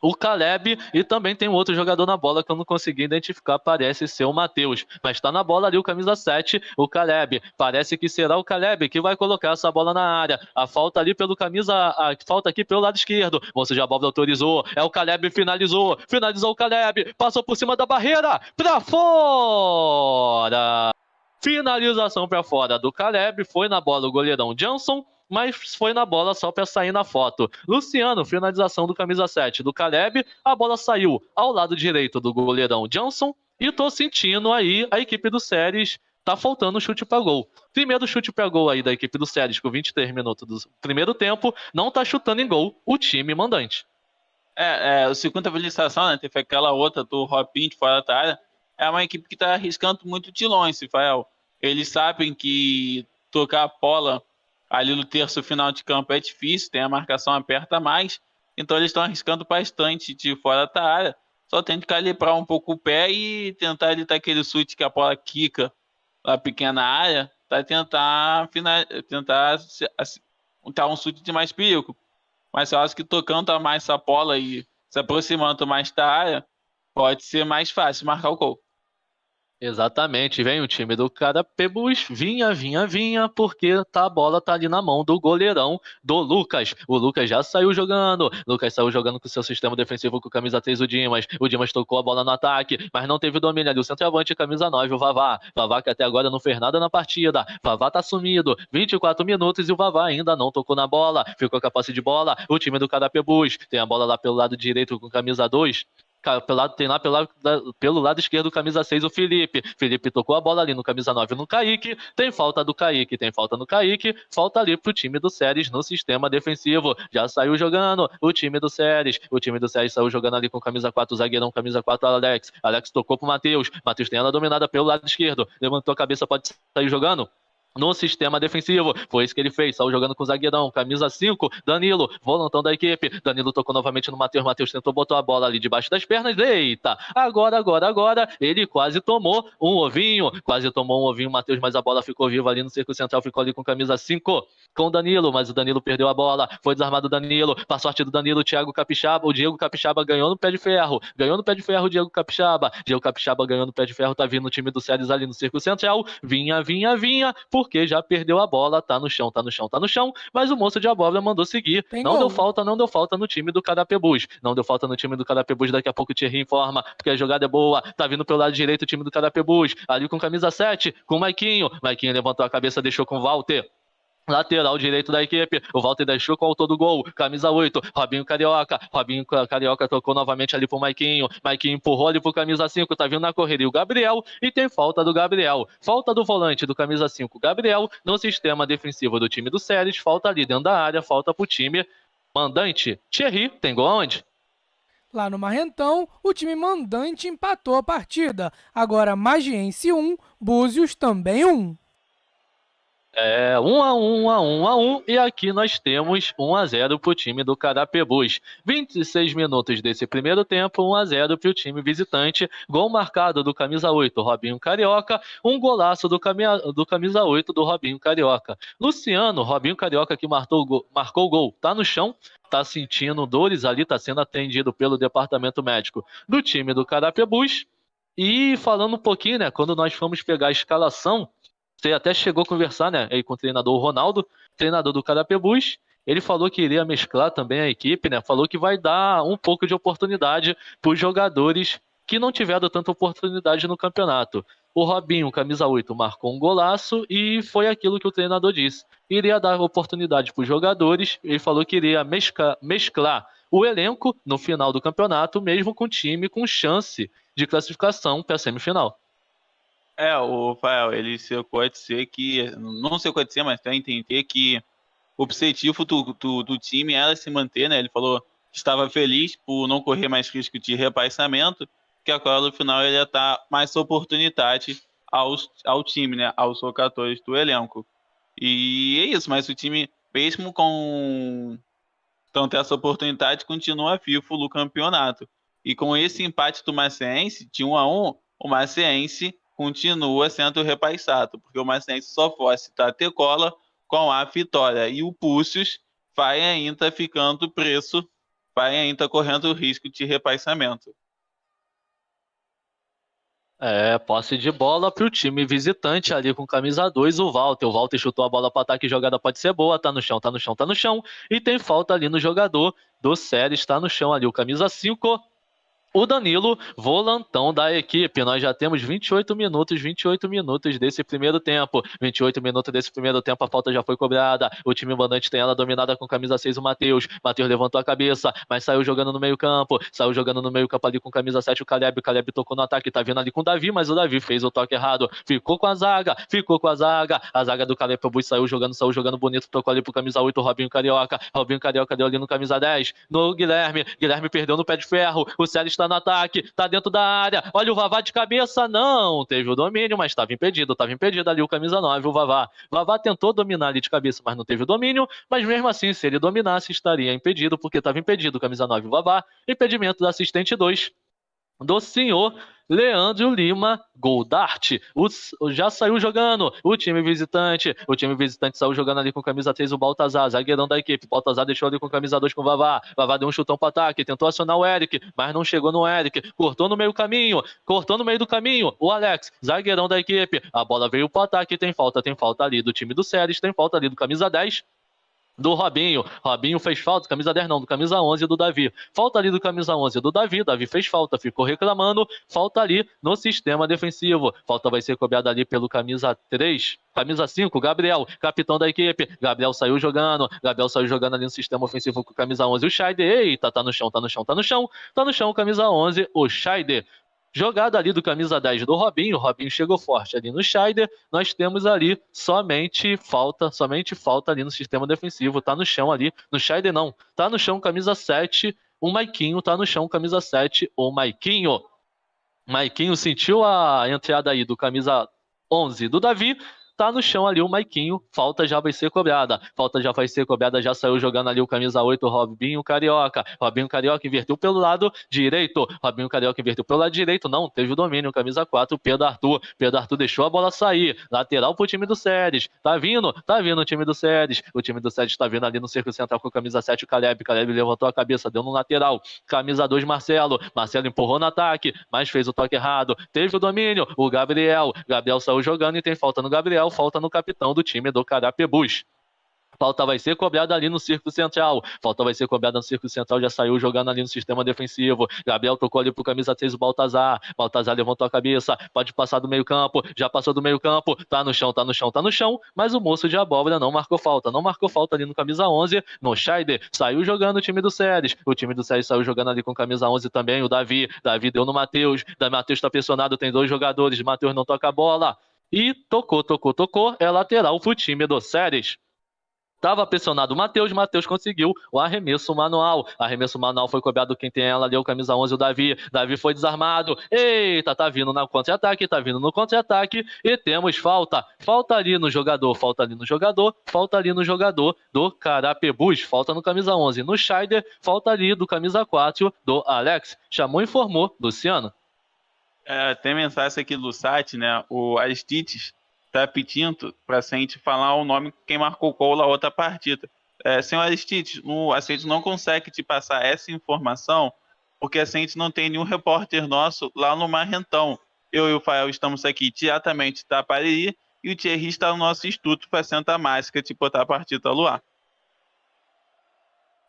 o Caleb e também tem um outro jogador na bola que eu não consegui identificar, parece ser o Matheus. Mas está na bola ali o camisa 7, o Caleb. Parece que será o Caleb que vai colocar essa bola na área. A falta ali pelo camisa, a falta aqui pelo lado esquerdo. Você já Bob autorizou, é o Caleb finalizou, finalizou o Caleb, passou por cima da barreira, para fora. Finalização para fora do Caleb, foi na bola o goleirão Johnson mas foi na bola só para sair na foto. Luciano, finalização do camisa 7 do Caleb, a bola saiu ao lado direito do goleirão Johnson e tô sentindo aí a equipe do Séries tá faltando chute para gol. Primeiro chute para gol aí da equipe do Séries com 23 minutos do primeiro tempo, não tá chutando em gol o time mandante. É, é o segundo habilitação, né, teve aquela outra do Robin de fora da área, é uma equipe que tá arriscando muito de longe, Rafael. Eles sabem que tocar a bola ali no terço final de campo é difícil, tem a marcação aperta mais, então eles estão arriscando bastante de fora da área. Só tem que calibrar um pouco o pé e tentar evitar aquele chute que a bola quica na pequena área, para tentar final, tentar assim, dar um chute de mais perigo. Mas eu acho que tocando mais essa bola e se aproximando mais da área, pode ser mais fácil marcar o gol. Exatamente, vem o time do Carapebus, vinha, vinha, vinha, porque tá, a bola tá ali na mão do goleirão do Lucas. O Lucas já saiu jogando, Lucas saiu jogando com o seu sistema defensivo com camisa 3 o Dimas. O Dimas tocou a bola no ataque, mas não teve domínio ali. O centroavante, camisa 9, o Vavá. Vavá que até agora não fez nada na partida. Vavá tá sumido, 24 minutos e o Vavá ainda não tocou na bola. Ficou com a posse de bola, o time do Carapebus. Tem a bola lá pelo lado direito com camisa 2. Pelado, tem lá pelo lado esquerdo, camisa 6, o Felipe. Felipe tocou a bola ali no camisa 9 no Kaique. Tem falta do Kaique, tem falta no Kaique. Falta ali pro time do Séries no sistema defensivo. Já saiu jogando o time do Séries. O time do Séries saiu jogando ali com camisa 4, zagueirão, camisa 4, Alex. Alex tocou pro Matheus. Matheus tem ela dominada pelo lado esquerdo. Levantou a cabeça, pode sair jogando no sistema defensivo. Foi isso que ele fez. Saiu jogando com o zagueirão. Camisa 5, Danilo, volantão da equipe. Danilo tocou novamente no Matheus. Matheus tentou botou a bola ali debaixo das pernas. Eita! Agora, agora, agora. Ele quase tomou um ovinho. Quase tomou um ovinho, Matheus, mas a bola ficou viva ali no círculo central. Ficou ali com camisa 5 com Danilo, mas o Danilo perdeu a bola. Foi desarmado o Danilo. Pra sorte do Danilo, Thiago Capixaba. O Diego Capixaba ganhou no pé de ferro. Ganhou no pé de ferro o Diego Capixaba. Diego Capixaba ganhou no pé de ferro. Tá vindo o time do Séries ali no círculo central. Vinha, vinha, vinha. Por porque já perdeu a bola, tá no chão, tá no chão, tá no chão, mas o moço de abóbora mandou seguir. Tem não gol. deu falta, não deu falta no time do Carapebus. Não deu falta no time do Carapebus, daqui a pouco o Thierry informa, porque a jogada é boa, tá vindo pelo lado direito o time do Carapebus, ali com camisa 7, com o Maiquinho. Maiquinho levantou a cabeça, deixou com o Walter. Lateral direito da equipe, o Walter deixou com o autor do gol, camisa 8, Robinho Carioca, Robinho Carioca tocou novamente ali pro Maiquinho, Maiquinho empurrou ali pro camisa 5, tá vindo na correria o Gabriel, e tem falta do Gabriel, falta do volante do camisa 5, Gabriel, no sistema defensivo do time do Séries, falta ali dentro da área, falta pro time mandante, Thierry, tem gol aonde? Lá no Marrentão, o time mandante empatou a partida, agora Magiense 1, Búzios também 1. É, 1 um a 1 um, a 1 um, a 1 e aqui nós temos 1 x 0 para o time do Carapebus. 26 minutos desse primeiro tempo, 1 x 0 para o time visitante. Gol marcado do camisa 8, Robinho Carioca, um golaço do, cami do camisa 8 do Robinho Carioca. Luciano, Robinho Carioca que marcou marcou o gol, tá no chão, tá sentindo dores ali, tá sendo atendido pelo departamento médico do time do Carapebus. E falando um pouquinho, né, quando nós fomos pegar a escalação você até chegou a conversar, né, aí com o treinador Ronaldo, treinador do Carapebus. Ele falou que iria mesclar também a equipe, né? Falou que vai dar um pouco de oportunidade para os jogadores que não tiveram tanta oportunidade no campeonato. O Robinho, camisa 8, marcou um golaço e foi aquilo que o treinador disse. Iria dar oportunidade para os jogadores, ele falou que iria mesca, mesclar o elenco no final do campeonato, mesmo com time com chance de classificação para a semifinal. É, o Fael, ele se pode ser que. Não secou pode ser, mas tem que entender que o objetivo do, do, do, time era se manter, né? Ele falou que estava feliz por não correr mais risco de repassamento, que agora no final ele ia dar tá mais oportunidade aos, ao time, né? Aos locatores do elenco. E é isso, mas o time, mesmo com então ter essa oportunidade, continua vivo no campeonato. E com esse empate do Maciense, de 1 a 1 o Maciense continua sendo repassado, porque o Maciense só fosse cola com a vitória. E o Púcios vai ainda ficando preço, vai ainda correndo o risco de repassamento. É, posse de bola para o time visitante ali com camisa 2, o Walter. O Walter chutou a bola para ataque, jogada pode ser boa, tá no chão, tá no chão, tá no chão. E tem falta ali no jogador do Série, está no chão ali, o camisa 5 o Danilo, volantão da equipe. Nós já temos 28 minutos, 28 minutos desse primeiro tempo. 28 minutos desse primeiro tempo, a falta já foi cobrada. O time mandante tem ela dominada com camisa 6, o Matheus. Matheus levantou a cabeça, mas saiu jogando no meio-campo. Saiu jogando no meio-campo ali com camisa 7, o Caleb. O Caleb tocou no ataque, tá vindo ali com o Davi, mas o Davi fez o toque errado. Ficou com a zaga, ficou com a zaga. A zaga do Caleb Bus saiu jogando, saiu jogando bonito, tocou ali pro camisa 8, Robinho Carioca. Robinho Carioca deu ali no camisa 10, no Guilherme. Guilherme perdeu no pé de ferro. O Célio está no ataque, tá dentro da área. Olha o Vavá de cabeça, não. Teve o domínio, mas estava impedido, estava impedido ali o camisa 9, o Vavá. Vavá tentou dominar ali de cabeça, mas não teve o domínio. Mas mesmo assim, se ele dominasse, estaria impedido, porque estava impedido o camisa 9, o Vavá. Impedimento da assistente 2 do senhor Leandro Lima Goldart. O, já saiu jogando o time visitante. O time visitante saiu jogando ali com camisa 3 o Baltazar, zagueirão da equipe. Baltazar deixou ali com camisa 2 com o Vavá. Vavá deu um chutão para ataque, tentou acionar o Eric, mas não chegou no Eric. Cortou no meio caminho, cortou no meio do caminho. O Alex, zagueirão da equipe. A bola veio para ataque, tem falta, tem falta ali do time do Séries, tem falta ali do camisa 10 do Robinho. Robinho fez falta, camisa 10 não, do camisa 11 do Davi. Falta ali do camisa 11 do Davi, Davi fez falta, ficou reclamando, falta ali no sistema defensivo. Falta vai ser cobrada ali pelo camisa 3, camisa 5, Gabriel, capitão da equipe. Gabriel saiu jogando, Gabriel saiu jogando ali no sistema ofensivo com camisa 11, o Scheider. Eita, tá no chão, tá no chão, tá no chão. Tá no chão, camisa 11, o Scheider. Jogado ali do camisa 10 do Robinho, o Robinho chegou forte ali no Scheider, nós temos ali somente falta, somente falta ali no sistema defensivo, tá no chão ali, no Scheider não, tá no chão camisa 7, o Maiquinho tá no chão camisa 7, o Maiquinho. Maiquinho sentiu a entrada aí do camisa 11 do Davi, tá no chão ali o Maiquinho, falta já vai ser cobrada. Falta já vai ser cobrada, já saiu jogando ali o camisa 8, Robinho Carioca. Robinho Carioca inverteu pelo lado direito. Robinho Carioca inverteu pelo lado direito, não, teve o domínio, camisa 4, Pedro Arthur. Pedro Arthur deixou a bola sair. Lateral pro time do Séries. Tá vindo, tá vindo o time do Séries. O time do Séries tá vindo ali no círculo central com a camisa 7, o Caleb. Caleb levantou a cabeça, deu no lateral. Camisa 2, Marcelo. Marcelo empurrou no ataque, mas fez o toque errado. Teve o domínio, o Gabriel. Gabriel saiu jogando e tem falta no Gabriel falta no capitão do time do Carapebus. Falta vai ser cobrada ali no Círculo Central. Falta vai ser cobrada no Círculo Central. Já saiu jogando ali no sistema defensivo. Gabriel tocou ali pro camisa 3, o Baltazar. Baltazar levantou a cabeça. Pode passar do meio-campo. Já passou do meio-campo. Tá no chão, tá no chão, tá no chão. Mas o moço de abóbora não marcou falta. Não marcou falta ali no camisa 11. No Scheider. Saiu jogando o time do Séries. O time do Séries saiu jogando ali com camisa 11 também. O Davi. Davi deu no Matheus. Matheus tá pressionado. Tem dois jogadores. Matheus não toca a bola. E tocou, tocou, tocou. É lateral pro time do Séries. Tava pressionado o Matheus, Matheus conseguiu o arremesso manual. Arremesso manual foi cobrado quem tem ela, deu camisa 11, o Davi. Davi foi desarmado. Eita, tá vindo no contra-ataque, tá vindo no contra-ataque. E temos falta. Falta ali no jogador, falta ali no jogador, falta ali no jogador do Carapebus. Falta no camisa 11 no Scheider, falta ali do camisa 4 do Alex. Chamou e informou, Luciano. É, mensagem aqui do site, né? O Aristides está pedindo para a gente falar o nome quem marcou o gol na outra partida. É, senhor Aristides, o, a gente não consegue te passar essa informação porque a gente não tem nenhum repórter nosso lá no Marrentão. Eu e o Fael estamos aqui diretamente da Pariri e o Thierry está no nosso instituto para sentar máscara te botar a partida ao luar.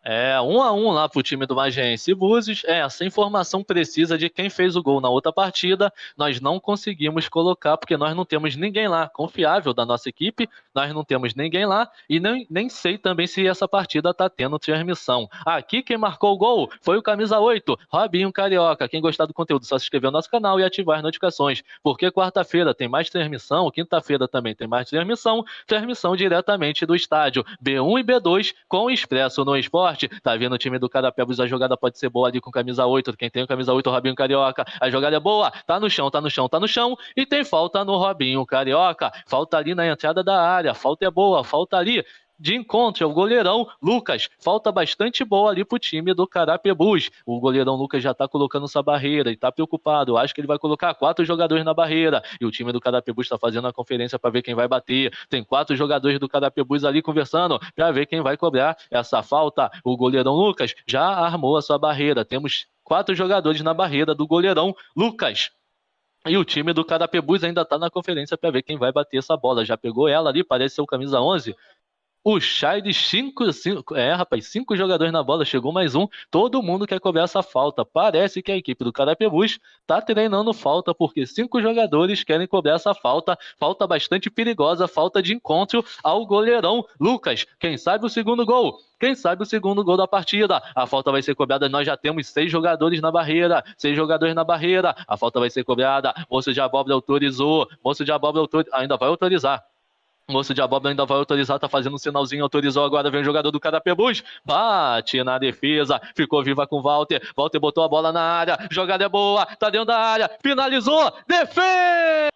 É, um a um lá pro time do Magense e Búzios. É, essa informação precisa de quem fez o gol na outra partida. Nós não conseguimos colocar, porque nós não temos ninguém lá confiável da nossa equipe. Nós não temos ninguém lá. E nem, nem sei também se essa partida tá tendo transmissão. Aqui quem marcou o gol foi o Camisa 8, Robinho Carioca. Quem gostar do conteúdo, só se inscrever no nosso canal e ativar as notificações. Porque quarta-feira tem mais transmissão, quinta-feira também tem mais transmissão. Transmissão diretamente do estádio B1 e B2 com Expresso no Esporte. Tá vindo o time do Carapebas, a jogada pode ser boa ali com camisa 8. Quem tem camisa 8, o Robinho Carioca. A jogada é boa, tá no chão, tá no chão, tá no chão. E tem falta no Robinho Carioca. Falta ali na entrada da área, falta é boa, falta ali de encontro é o goleirão Lucas. Falta bastante boa ali pro time do Carapebus. O goleirão Lucas já tá colocando essa barreira e tá preocupado. acho que ele vai colocar quatro jogadores na barreira. E o time do Carapebus tá fazendo a conferência para ver quem vai bater. Tem quatro jogadores do Carapebus ali conversando para ver quem vai cobrar essa falta. O goleirão Lucas já armou a sua barreira. Temos quatro jogadores na barreira do goleirão Lucas. E o time do Carapebus ainda está na conferência para ver quem vai bater essa bola. Já pegou ela ali, parece ser o camisa 11. O Chay de 5, é rapaz, cinco jogadores na bola, chegou mais um, todo mundo quer cobrar essa falta. Parece que a equipe do Carapebus tá treinando falta, porque cinco jogadores querem cobrar essa falta, falta bastante perigosa, falta de encontro ao goleirão Lucas. Quem sabe o segundo gol? Quem sabe o segundo gol da partida? A falta vai ser cobrada. Nós já temos seis jogadores na barreira. Seis jogadores na barreira. A falta vai ser cobrada. Moço de abóbora autorizou. Moço de abóbora Ainda vai autorizar. Moço de abóbora ainda vai autorizar, tá fazendo um sinalzinho, autorizou agora, vem o jogador do Carapebus, bate na defesa, ficou viva com o Walter, Walter botou a bola na área, jogada é boa, tá dentro da área, finalizou, defendeu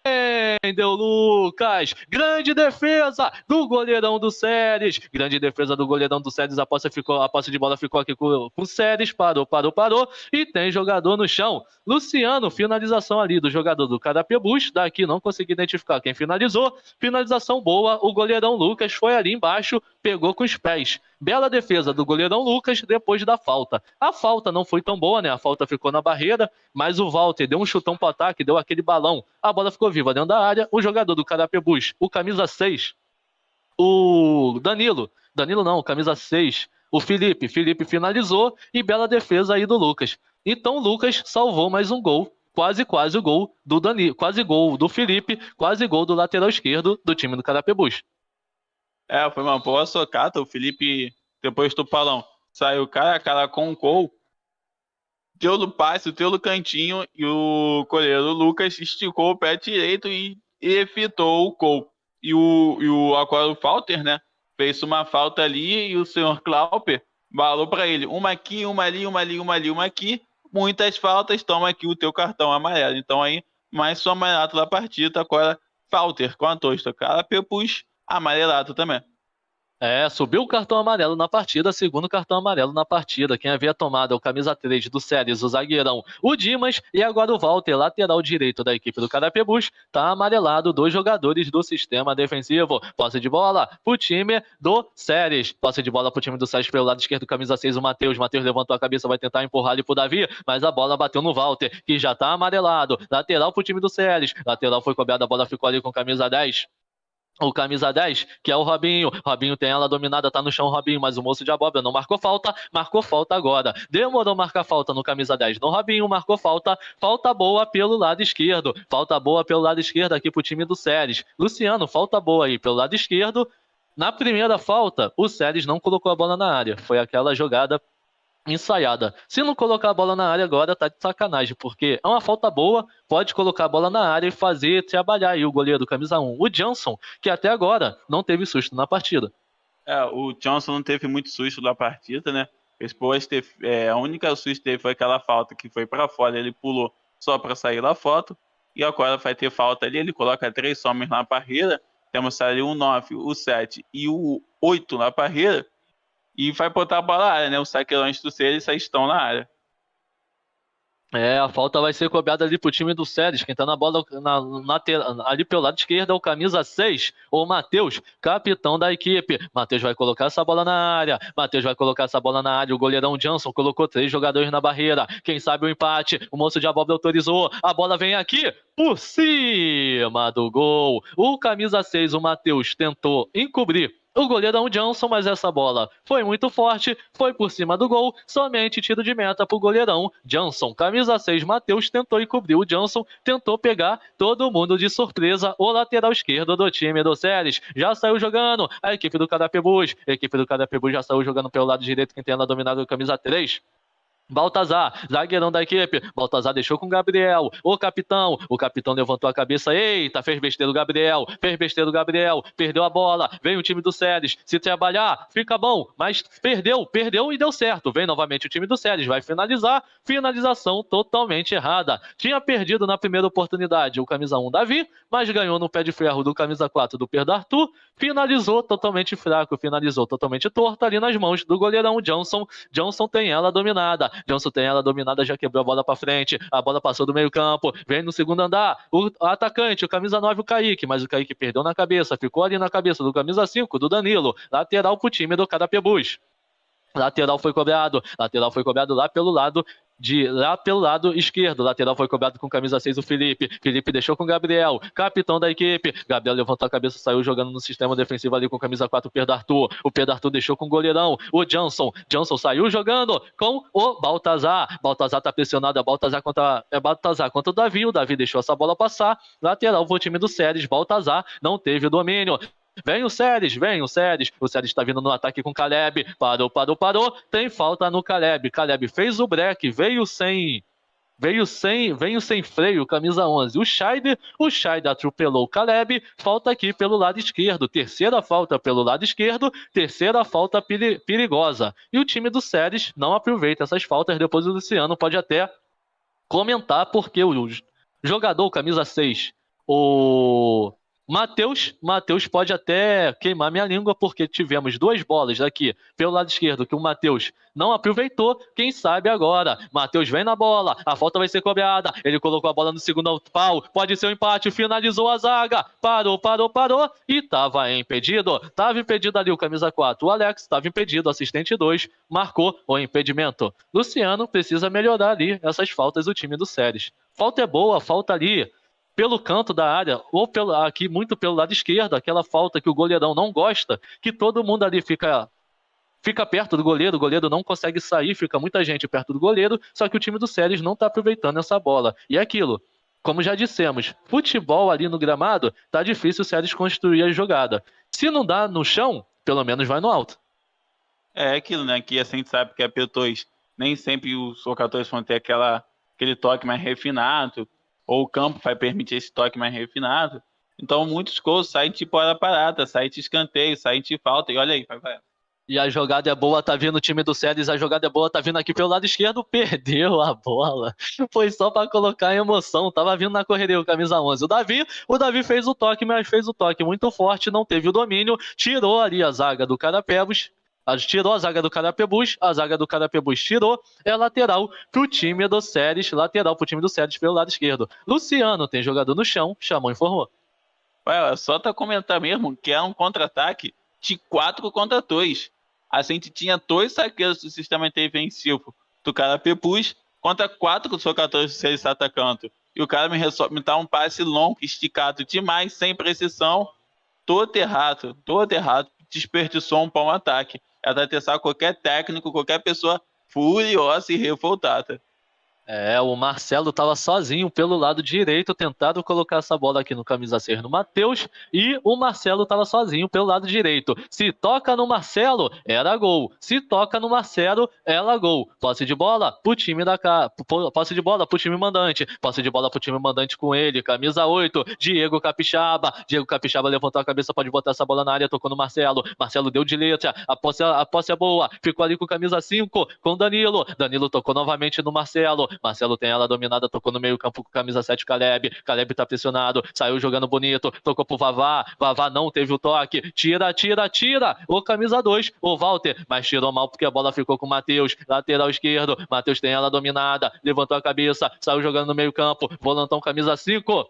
Lucas, grande defesa do goleirão do Séries, grande defesa do goleirão do Séries, a posse, ficou, a posse de bola ficou aqui com, o Séries, parou, parou, parou, e tem jogador no chão, Luciano, finalização ali do jogador do Carapebus, daqui não consegui identificar quem finalizou, finalização boa, boa, o goleirão Lucas foi ali embaixo, pegou com os pés. Bela defesa do goleirão Lucas depois da falta. A falta não foi tão boa, né? A falta ficou na barreira, mas o Walter deu um chutão para ataque, deu aquele balão. A bola ficou viva dentro da área. O jogador do Carapebus, o camisa 6, o Danilo, Danilo não, camisa 6, o Felipe, Felipe finalizou e bela defesa aí do Lucas. Então o Lucas salvou mais um gol quase quase o gol do Dani, quase gol do Felipe, quase gol do lateral esquerdo do time do Carapebus. É, foi uma boa socata, o Felipe depois do palão saiu cara a cara com o gol. Deu no passe, deu no cantinho e o goleiro Lucas esticou o pé direito e evitou o gol. E o, e o agora o Falter, né? Fez uma falta ali e o senhor Klauper balou para ele. Uma aqui, uma ali, uma ali, uma ali, uma aqui muitas faltas, toma aqui o teu cartão amarelo. Então aí, mais sua amarelado da partida, agora é Falter com a tosta. Cara, Pepus amarelado também. É, subiu o cartão amarelo na partida, segundo cartão amarelo na partida. Quem havia tomado é o camisa 3 do Séries, o zagueirão, o Dimas, e agora o Walter, lateral direito da equipe do Carapebus, tá amarelado, dois jogadores do sistema defensivo. Posse de bola pro time do Séries. Posse de bola pro time do Séries pelo lado esquerdo, camisa 6, o Matheus. Matheus levantou a cabeça, vai tentar empurrar ali pro Davi, mas a bola bateu no Walter, que já tá amarelado. Lateral pro time do Séries. Lateral foi cobrada, a bola ficou ali com camisa 10 o camisa 10, que é o Robinho. Robinho tem ela dominada, tá no chão Robinho, mas o moço de abóbora não marcou falta, marcou falta agora. Demorou marcar falta no camisa 10 no Robinho, marcou falta, falta boa pelo lado esquerdo. Falta boa pelo lado esquerdo aqui pro time do Séries. Luciano, falta boa aí pelo lado esquerdo. Na primeira falta, o Séries não colocou a bola na área. Foi aquela jogada ensaiada. Se não colocar a bola na área agora, tá de sacanagem, porque é uma falta boa, pode colocar a bola na área e fazer trabalhar aí o goleiro camisa 1, o Johnson, que até agora não teve susto na partida. É, o Johnson não teve muito susto na partida, né? Depois teve, é, a única susto foi aquela falta que foi para fora, ele pulou só para sair da foto, e agora vai ter falta ali, ele coloca três homens na barreira, temos ali o 9, o 7 e o 8 na barreira, e vai botar a bola na área, né? O saque antes do Ceres e estão na área. É, a falta vai ser cobrada ali pro time do Ceres, Quem tá na bola na, na, ali pelo lado esquerdo é o camisa 6, o Matheus, capitão da equipe. Matheus vai colocar essa bola na área. Matheus vai colocar essa bola na área. O goleirão Johnson colocou três jogadores na barreira. Quem sabe o empate? O moço de abóbora autorizou. A bola vem aqui por cima do gol. O camisa 6, o Matheus, tentou encobrir o goleirão Johnson, mas essa bola foi muito forte, foi por cima do gol, somente tiro de meta pro goleirão Johnson. Camisa 6, Matheus tentou e cobriu o Johnson, tentou pegar todo mundo de surpresa, o lateral esquerdo do time do Ceres. Já saiu jogando a equipe do Cadapebus, a equipe do Cadapebus já saiu jogando pelo lado direito, quem tem ela dominado camisa 3. Baltazar, zagueirão da equipe. Baltazar deixou com Gabriel. O capitão, o capitão levantou a cabeça. Eita, fez besteira o Gabriel. Fez besteira o Gabriel. Perdeu a bola. Vem o time do Séries. Se trabalhar, fica bom. Mas perdeu, perdeu e deu certo. Vem novamente o time do Séries. Vai finalizar. Finalização totalmente errada. Tinha perdido na primeira oportunidade o camisa 1 Davi, mas ganhou no pé de ferro do camisa 4 do Pedro Arthur. Finalizou totalmente fraco. Finalizou totalmente torto ali nas mãos do goleirão Johnson. Johnson tem ela dominada. Johnson tem ela dominada, já quebrou a bola para frente, a bola passou do meio campo, vem no segundo andar, o atacante, o camisa 9, o Kaique, mas o Kaique perdeu na cabeça, ficou ali na cabeça do camisa 5, do Danilo, lateral pro time do Carapebus. Lateral foi cobrado, lateral foi cobrado lá pelo lado de lá pelo lado esquerdo. Lateral foi cobrado com camisa 6 o Felipe. Felipe deixou com Gabriel, capitão da equipe. Gabriel levantou a cabeça, saiu jogando no sistema defensivo ali com camisa 4 o Pedro Arthur. O Pedro Arthur deixou com o goleirão, o Johnson. Johnson saiu jogando com o Baltazar. Baltazar tá pressionado, é Baltazar contra é Baltazar contra o Davi. O Davi deixou essa bola passar. Lateral foi o time do Séries, Baltazar não teve o domínio. Vem o Séries, vem o Séries. O Séries está vindo no ataque com o Caleb. Parou, parou, parou. Tem falta no Caleb. Caleb fez o break, veio sem. Veio sem, veio sem freio, camisa 11. O Scheider, o Scheider atropelou o Caleb. Falta aqui pelo lado esquerdo. Terceira falta pelo lado esquerdo. Terceira falta perigosa. E o time do Séries não aproveita essas faltas. Depois o Luciano pode até comentar porque o jogador camisa 6, o Matheus, Matheus pode até queimar minha língua, porque tivemos duas bolas aqui pelo lado esquerdo que o Matheus não aproveitou. Quem sabe agora? Matheus vem na bola, a falta vai ser cobrada. Ele colocou a bola no segundo pau, pode ser o um empate, finalizou a zaga, parou, parou, parou e estava impedido. Estava impedido ali o camisa 4, o Alex, estava impedido, assistente 2, marcou o impedimento. Luciano precisa melhorar ali essas faltas do time do Séries. Falta é boa, falta ali pelo canto da área, ou pelo, aqui muito pelo lado esquerdo, aquela falta que o goleirão não gosta, que todo mundo ali fica fica perto do goleiro, o goleiro não consegue sair, fica muita gente perto do goleiro, só que o time do Séries não está aproveitando essa bola. E é aquilo, como já dissemos, futebol ali no gramado, tá difícil o Séries construir a jogada. Se não dá no chão, pelo menos vai no alto. É, é aquilo, né? Que a gente sabe que a é P2 nem sempre os socatores vão ter aquela, aquele toque mais refinado, ou o campo vai permitir esse toque mais refinado. Então, muitos gols saem tipo hora parada, saem de escanteio, saem de falta. E olha aí, vai, vai. E a jogada é boa, tá vindo o time do Ceres, a jogada é boa, tá vindo aqui pelo lado esquerdo, perdeu a bola. Foi só para colocar em emoção, tava vindo na correria o camisa 11. O Davi, o Davi fez o toque, mas fez o toque muito forte, não teve o domínio, tirou ali a zaga do Carapebos a tirou a zaga do Carapebus, a zaga do Carapebus tirou, é lateral pro time do Séries, lateral pro time do Séries pelo lado esquerdo. Luciano tem jogador no chão, chamou e informou. Ué, só tá comentar mesmo que é um contra-ataque de 4 contra 2. A gente tinha dois saqueiros do sistema defensivo do Carapebus contra quatro do socatores do Séries atacando. E o cara me, resolve, me dá um passe longo, esticado demais, sem precisão, todo errado, todo errado, desperdiçou um bom ataque ela vai testar qualquer técnico, qualquer pessoa furiosa e revoltada. É, o Marcelo estava sozinho pelo lado direito, tentando colocar essa bola aqui no camisa 6 no Matheus, e o Marcelo estava sozinho pelo lado direito. Se toca no Marcelo, era gol. Se toca no Marcelo, era gol. Posse de bola pro time da ca... posse de bola pro time mandante. Posse de bola pro time mandante com ele, camisa 8, Diego Capixaba. Diego Capixaba levantou a cabeça, pode botar essa bola na área, tocou no Marcelo. Marcelo deu de letra, a posse, a posse é boa. Ficou ali com camisa 5, com Danilo. Danilo tocou novamente no Marcelo. Marcelo tem ela dominada, tocou no meio campo com camisa 7, Caleb. Caleb tá pressionado, saiu jogando bonito, tocou pro Vavá. Vavá não teve o toque. Tira, tira, tira. O camisa 2, o Walter, mas tirou mal porque a bola ficou com o Matheus, lateral esquerdo. Matheus tem ela dominada, levantou a cabeça, saiu jogando no meio campo. Volantão camisa 5.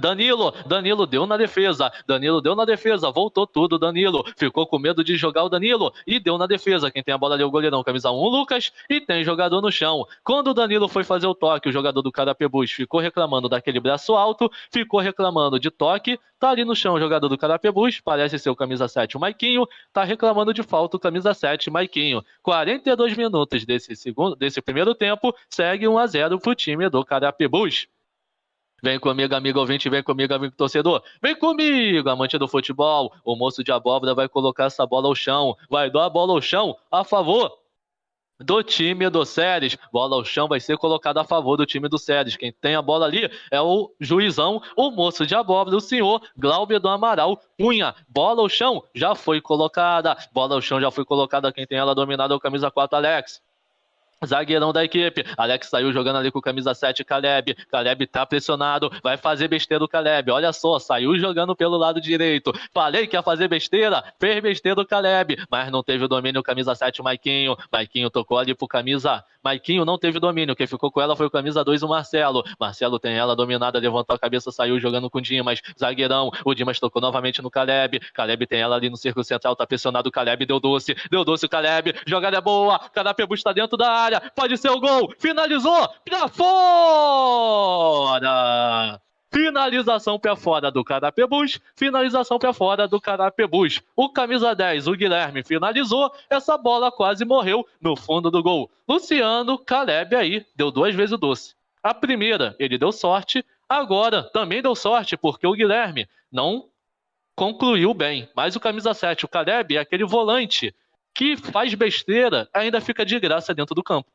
Danilo, Danilo deu na defesa, Danilo deu na defesa, voltou tudo, Danilo ficou com medo de jogar o Danilo e deu na defesa. Quem tem a bola ali é o goleirão, camisa 1, Lucas, e tem jogador no chão. Quando o Danilo foi fazer o toque, o jogador do Carapebus ficou reclamando daquele braço alto, ficou reclamando de toque, tá ali no chão o jogador do Carapebus, parece ser o camisa 7, o Maiquinho, tá reclamando de falta o camisa 7, Maiquinho. 42 minutos desse segundo, desse primeiro tempo, segue 1 a 0 pro time do Carapebus. Vem comigo, amigo ouvinte, vem comigo, amigo torcedor. Vem comigo, amante do futebol. O moço de abóbora vai colocar essa bola ao chão. Vai dar a bola ao chão a favor do time do Séries. Bola ao chão vai ser colocada a favor do time do Séries. Quem tem a bola ali é o juizão, o moço de abóbora, o senhor Glauber do Amaral Cunha. Bola ao chão já foi colocada. Bola ao chão já foi colocada. Quem tem ela dominada é o camisa 4 Alex. Zagueirão da equipe. Alex saiu jogando ali com camisa 7, Caleb. Caleb tá pressionado. Vai fazer besteira o Caleb. Olha só, saiu jogando pelo lado direito. Falei que ia fazer besteira. Fez besteira o Caleb. Mas não teve o domínio camisa 7, Maiquinho. Maiquinho tocou ali pro camisa Maiquinho não teve domínio, quem ficou com ela foi o camisa 2, o Marcelo. Marcelo tem ela dominada, levantou a cabeça, saiu jogando com o Dimas, zagueirão. O Dimas tocou novamente no Caleb. Caleb tem ela ali no círculo central, tá pressionado o Caleb, deu doce, deu doce o Caleb. Jogada é boa, Carapebus está dentro da área, pode ser o gol, finalizou, pra fora! Finalização para fora do Carapebus, finalização para fora do Carapebus. O camisa 10, o Guilherme, finalizou. Essa bola quase morreu no fundo do gol. Luciano Caleb aí deu duas vezes o doce. A primeira, ele deu sorte. Agora, também deu sorte, porque o Guilherme não concluiu bem. Mas o camisa 7, o Caleb, é aquele volante que faz besteira, ainda fica de graça dentro do campo.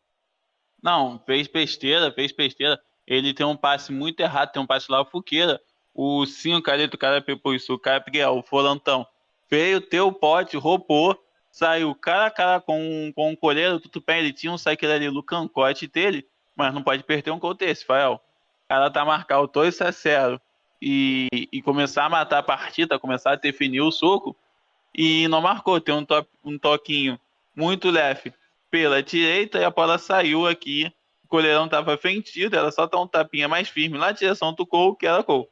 Não, fez besteira, fez besteira ele tem um passe muito errado, tem um passe lá, o Fuqueira. O Cinho, Careto, o cara Pepuçu, o Gabriel, é, o Folantão. Veio, teu pote, roubou, saiu cara a cara com, com o coleiro, tudo bem, ele tinha um saqueiro ali o cancote dele, mas não pode perder um contexto, desse, Fael. Ela tá marcando o 2 a 0 e, e começar a matar a partida, começar a definir o soco, e não marcou, tem um, to um toquinho muito leve pela direita e a bola saiu aqui coleirão tava fentido, era só dar um tapinha mais firme na direção do gol que era gol.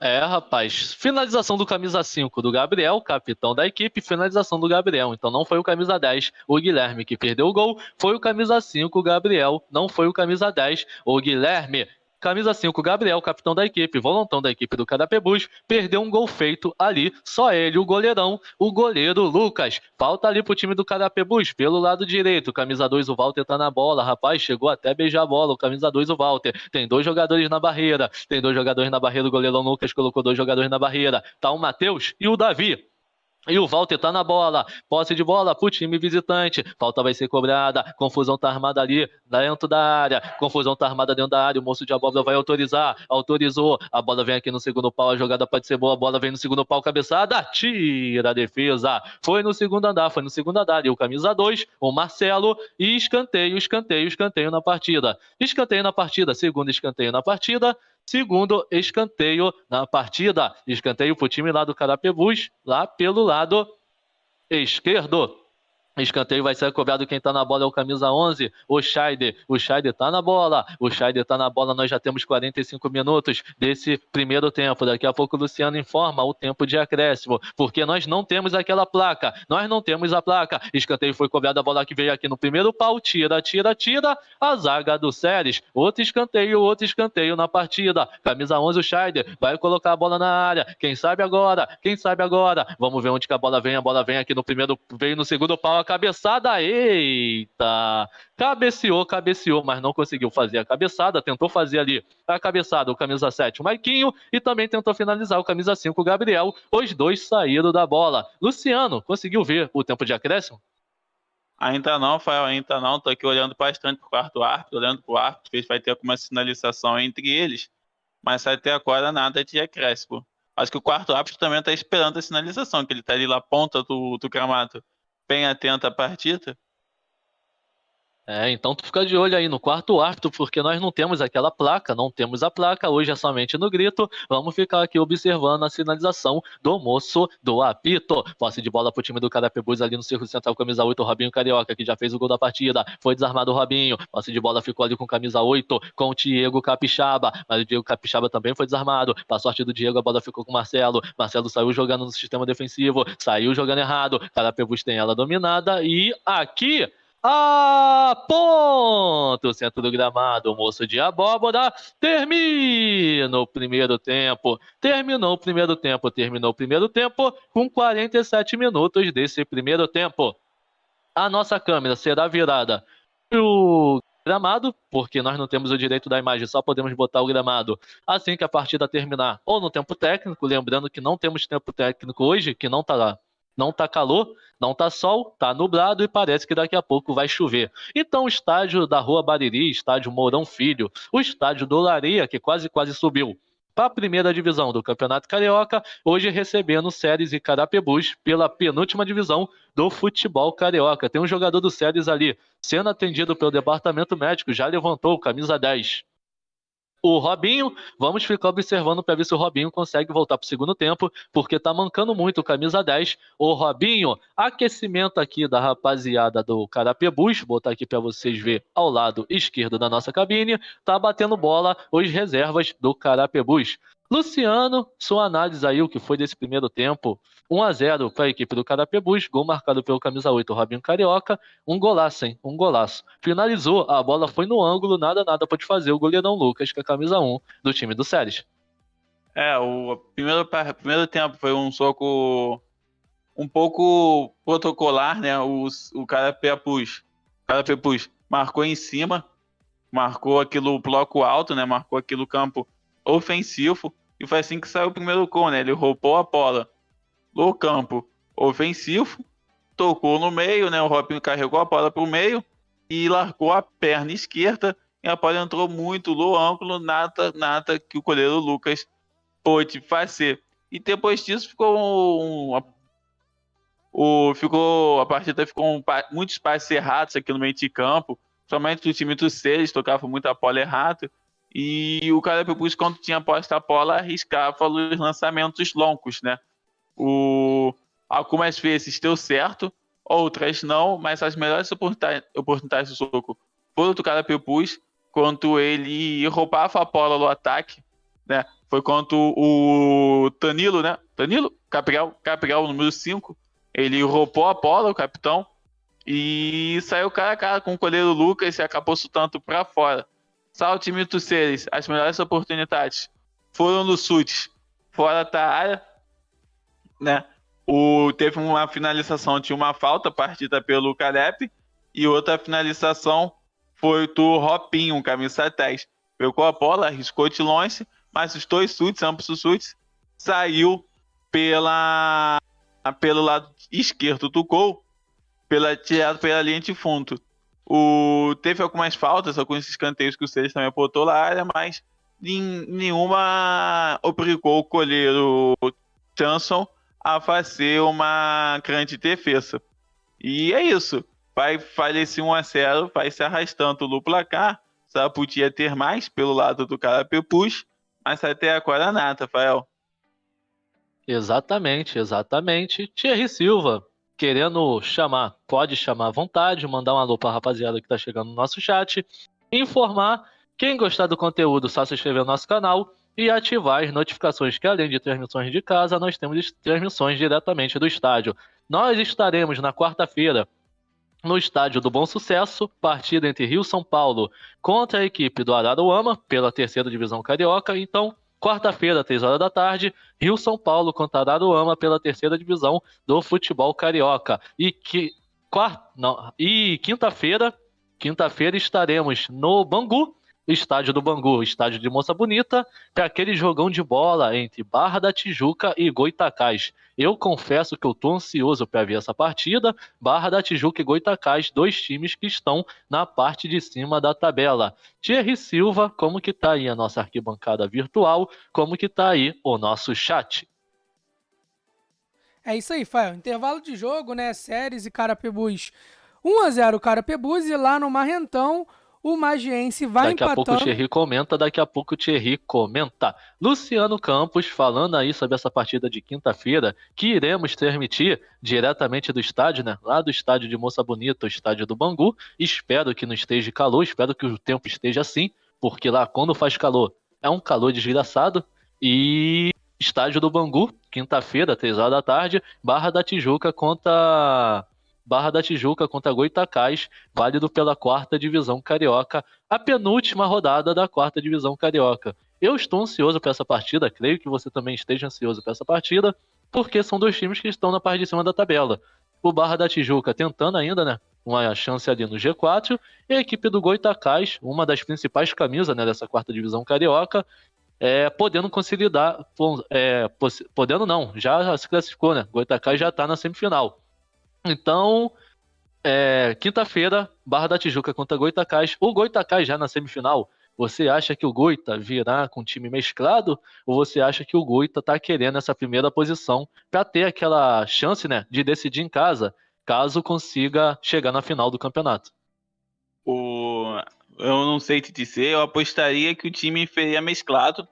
É, rapaz. Finalização do camisa 5 do Gabriel, capitão da equipe, finalização do Gabriel. Então não foi o camisa 10, o Guilherme, que perdeu o gol. Foi o camisa 5, o Gabriel. Não foi o camisa 10, o Guilherme. Camisa 5, Gabriel, capitão da equipe, volantão da equipe do Cadapebus, perdeu um gol feito ali, só ele, o goleirão, o goleiro Lucas. Falta ali pro time do Cadapebus, pelo lado direito, camisa 2, o Walter tá na bola, rapaz, chegou até a beijar a bola, o camisa 2, o Walter. Tem dois jogadores na barreira, tem dois jogadores na barreira, o goleirão Lucas colocou dois jogadores na barreira. Tá o Matheus e o Davi. E o Walter tá na bola, posse de bola pro time visitante, falta vai ser cobrada, confusão tá armada ali dentro da área, confusão tá armada dentro da área, o moço de abóbora vai autorizar, autorizou, a bola vem aqui no segundo pau, a jogada pode ser boa, a bola vem no segundo pau, cabeçada, tira a defesa, foi no segundo andar, foi no segundo andar, e o camisa 2, o Marcelo, e escanteio, escanteio, escanteio na partida, escanteio na partida, segundo escanteio na partida, Segundo escanteio na partida. Escanteio para o time lá do Carapebus, lá pelo lado esquerdo. Escanteio vai ser cobrado. Quem tá na bola é o camisa 11, o Scheider. O Scheider tá na bola. O Scheider tá na bola. Nós já temos 45 minutos desse primeiro tempo. Daqui a pouco o Luciano informa o tempo de acréscimo, porque nós não temos aquela placa. Nós não temos a placa. Escanteio foi cobrado. A bola que veio aqui no primeiro pau. Tira, tira, tira. A zaga do Séries. Outro escanteio, outro escanteio na partida. Camisa 11, o Scheider vai colocar a bola na área. Quem sabe agora? Quem sabe agora? Vamos ver onde que a bola vem. A bola vem aqui no primeiro, veio no segundo pau uma cabeçada, eita! Cabeceou, cabeceou, mas não conseguiu fazer a cabeçada, tentou fazer ali a cabeçada, o camisa 7, o Marquinho, e também tentou finalizar o camisa 5, o Gabriel. Os dois saíram da bola. Luciano, conseguiu ver o tempo de acréscimo? Ainda não, Fael, ainda não. Tô aqui olhando bastante pro quarto árbitro, olhando pro árbitro, ver se vai ter alguma sinalização entre eles. Mas até agora nada de acréscimo. Acho que o quarto árbitro também está esperando a sinalização, que ele está ali na ponta do, do gramado bem atento à partida, é, então tu fica de olho aí no quarto árbitro, porque nós não temos aquela placa, não temos a placa, hoje é somente no grito. Vamos ficar aqui observando a sinalização do moço do apito. Posse de bola pro time do Carapebus ali no Cerro Central, camisa 8, Robinho Carioca, que já fez o gol da partida. Foi desarmado o Robinho. Posse de bola ficou ali com camisa 8, com o Diego Capixaba. Mas o Diego Capixaba também foi desarmado. Pra sorte do Diego, a bola ficou com o Marcelo. Marcelo saiu jogando no sistema defensivo, saiu jogando errado. Carapebus tem ela dominada e aqui a ponto. Centro do gramado, moço de abóbora termina o primeiro tempo. Terminou o primeiro tempo, terminou o primeiro tempo com 47 minutos desse primeiro tempo. A nossa câmera será virada o gramado, porque nós não temos o direito da imagem, só podemos botar o gramado assim que a partida terminar ou no tempo técnico. Lembrando que não temos tempo técnico hoje, que não está lá não tá calor, não tá sol, tá nublado e parece que daqui a pouco vai chover. Então o estádio da Rua Bariri, estádio Mourão Filho, o estádio do Lareia, que quase quase subiu para a primeira divisão do Campeonato Carioca, hoje recebendo Séries e Carapebus pela penúltima divisão do futebol carioca. Tem um jogador do Séries ali sendo atendido pelo departamento médico, já levantou camisa 10 o Robinho, vamos ficar observando para ver se o Robinho consegue voltar para o segundo tempo, porque está mancando muito o camisa 10. O Robinho, aquecimento aqui da rapaziada do Carapebus, botar aqui para vocês ver ao lado esquerdo da nossa cabine, tá batendo bola os reservas do Carapebus. Luciano, sua análise aí, o que foi desse primeiro tempo? 1 a 0 para a equipe do Carapebus, gol marcado pelo camisa 8 Robinho Carioca, um golaço, hein? Um golaço. Finalizou, a bola foi no ângulo, nada, nada pode fazer o goleirão Lucas, que é a camisa 1 do time do Séries. É, o primeiro, primeiro tempo foi um soco um pouco protocolar, né? O, o Carapebus, Carapebus marcou em cima, marcou aquilo bloco alto, né? Marcou aquilo campo ofensivo. E foi assim que saiu o primeiro gol, né? Ele roubou a bola no campo ofensivo, tocou no meio, né? O Robinho carregou a bola para o meio e largou a perna esquerda. E a bola entrou muito no ângulo, nada, nada que o goleiro Lucas pôde fazer. E depois disso ficou um, o, ficou a partida ficou um, muitos passes errados aqui no meio de campo, somente o time dos seis tocava muita bola errada. E o cara Bus, quando tinha posta a bola, arriscava os lançamentos longos, né? O, algumas vezes deu certo, outras não, mas as melhores oportunidades, do Soco foram do cara Pepus, quanto ele roubava a bola no ataque, né? Foi quanto o Danilo, né? Danilo? Gabriel, Gabriel, número 5. Ele roubou a bola, o capitão, e saiu cara a cara com o goleiro Lucas e acabou soltando para fora. Salto e Mito Seres, as melhores oportunidades foram no SUT, fora da área, né? O, teve uma finalização, tinha uma falta partida pelo Calep e outra finalização foi do Ropinho, camisa 10. Pegou a bola, arriscou de longe, mas os dois chutes, ambos os chutes, saiu pela, pelo lado esquerdo do gol, pela, tirado pela linha de fundo. O, teve algumas faltas, alguns escanteios que o Seles também apontou na área, mas nenhuma obrigou o goleiro Johnson a fazer uma grande defesa. E é isso. Vai falecer um a 0 vai se arrastando no placar. Só podia ter mais pelo lado do Carapepus, mas até agora nada, Rafael. Exatamente, exatamente. Thierry Silva, querendo chamar, pode chamar à vontade, mandar um alô pra rapaziada que está chegando no nosso chat, informar. Quem gostar do conteúdo, só se inscrever no nosso canal e ativar as notificações que, além de transmissões de casa, nós temos transmissões diretamente do estádio. Nós estaremos na quarta-feira no estádio do Bom Sucesso, partida entre Rio São Paulo contra a equipe do Araruama pela terceira divisão carioca. Então, quarta-feira, três horas da tarde, Rio São Paulo contra Araruama pela terceira divisão do futebol carioca. E que quarta, não, e quinta-feira, quinta-feira estaremos no Bangu estádio do Bangu, estádio de Moça Bonita, tem aquele jogão de bola entre Barra da Tijuca e Goitacás. Eu confesso que eu tô ansioso para ver essa partida. Barra da Tijuca e Goitacás, dois times que estão na parte de cima da tabela. Thierry Silva, como que tá aí a nossa arquibancada virtual? Como que tá aí o nosso chat? É isso aí, Fael. Intervalo de jogo, né? Séries e Carapebus 1 a 0 Carapebus e lá no Marrentão o Magiense vai daqui empatando. Daqui a pouco o Thierry comenta, daqui a pouco o Thierry comenta. Luciano Campos falando aí sobre essa partida de quinta-feira, que iremos transmitir diretamente do estádio, né? Lá do estádio de Moça Bonita, o estádio do Bangu. Espero que não esteja calor, espero que o tempo esteja assim, porque lá quando faz calor é um calor desgraçado. E estádio do Bangu, quinta-feira, três horas da tarde, Barra da Tijuca contra Barra da Tijuca contra Goitacás, válido pela quarta divisão carioca, a penúltima rodada da quarta divisão carioca. Eu estou ansioso para essa partida, creio que você também esteja ansioso para essa partida, porque são dois times que estão na parte de cima da tabela. O Barra da Tijuca tentando ainda, né? Uma chance ali no G4, e a equipe do Goitacás, uma das principais camisas né, dessa quarta divisão carioca, é, podendo consolidar, é, podendo não, já se classificou, né? Goitacás já está na semifinal. Então, é, quinta-feira, Barra da Tijuca contra Goitacás. O Goitacás já na semifinal. Você acha que o Goita virá com o time mesclado ou você acha que o Goita tá querendo essa primeira posição para ter aquela chance, né, de decidir em casa, caso consiga chegar na final do campeonato? O eu não sei te dizer, eu apostaria que o time seria mesclado.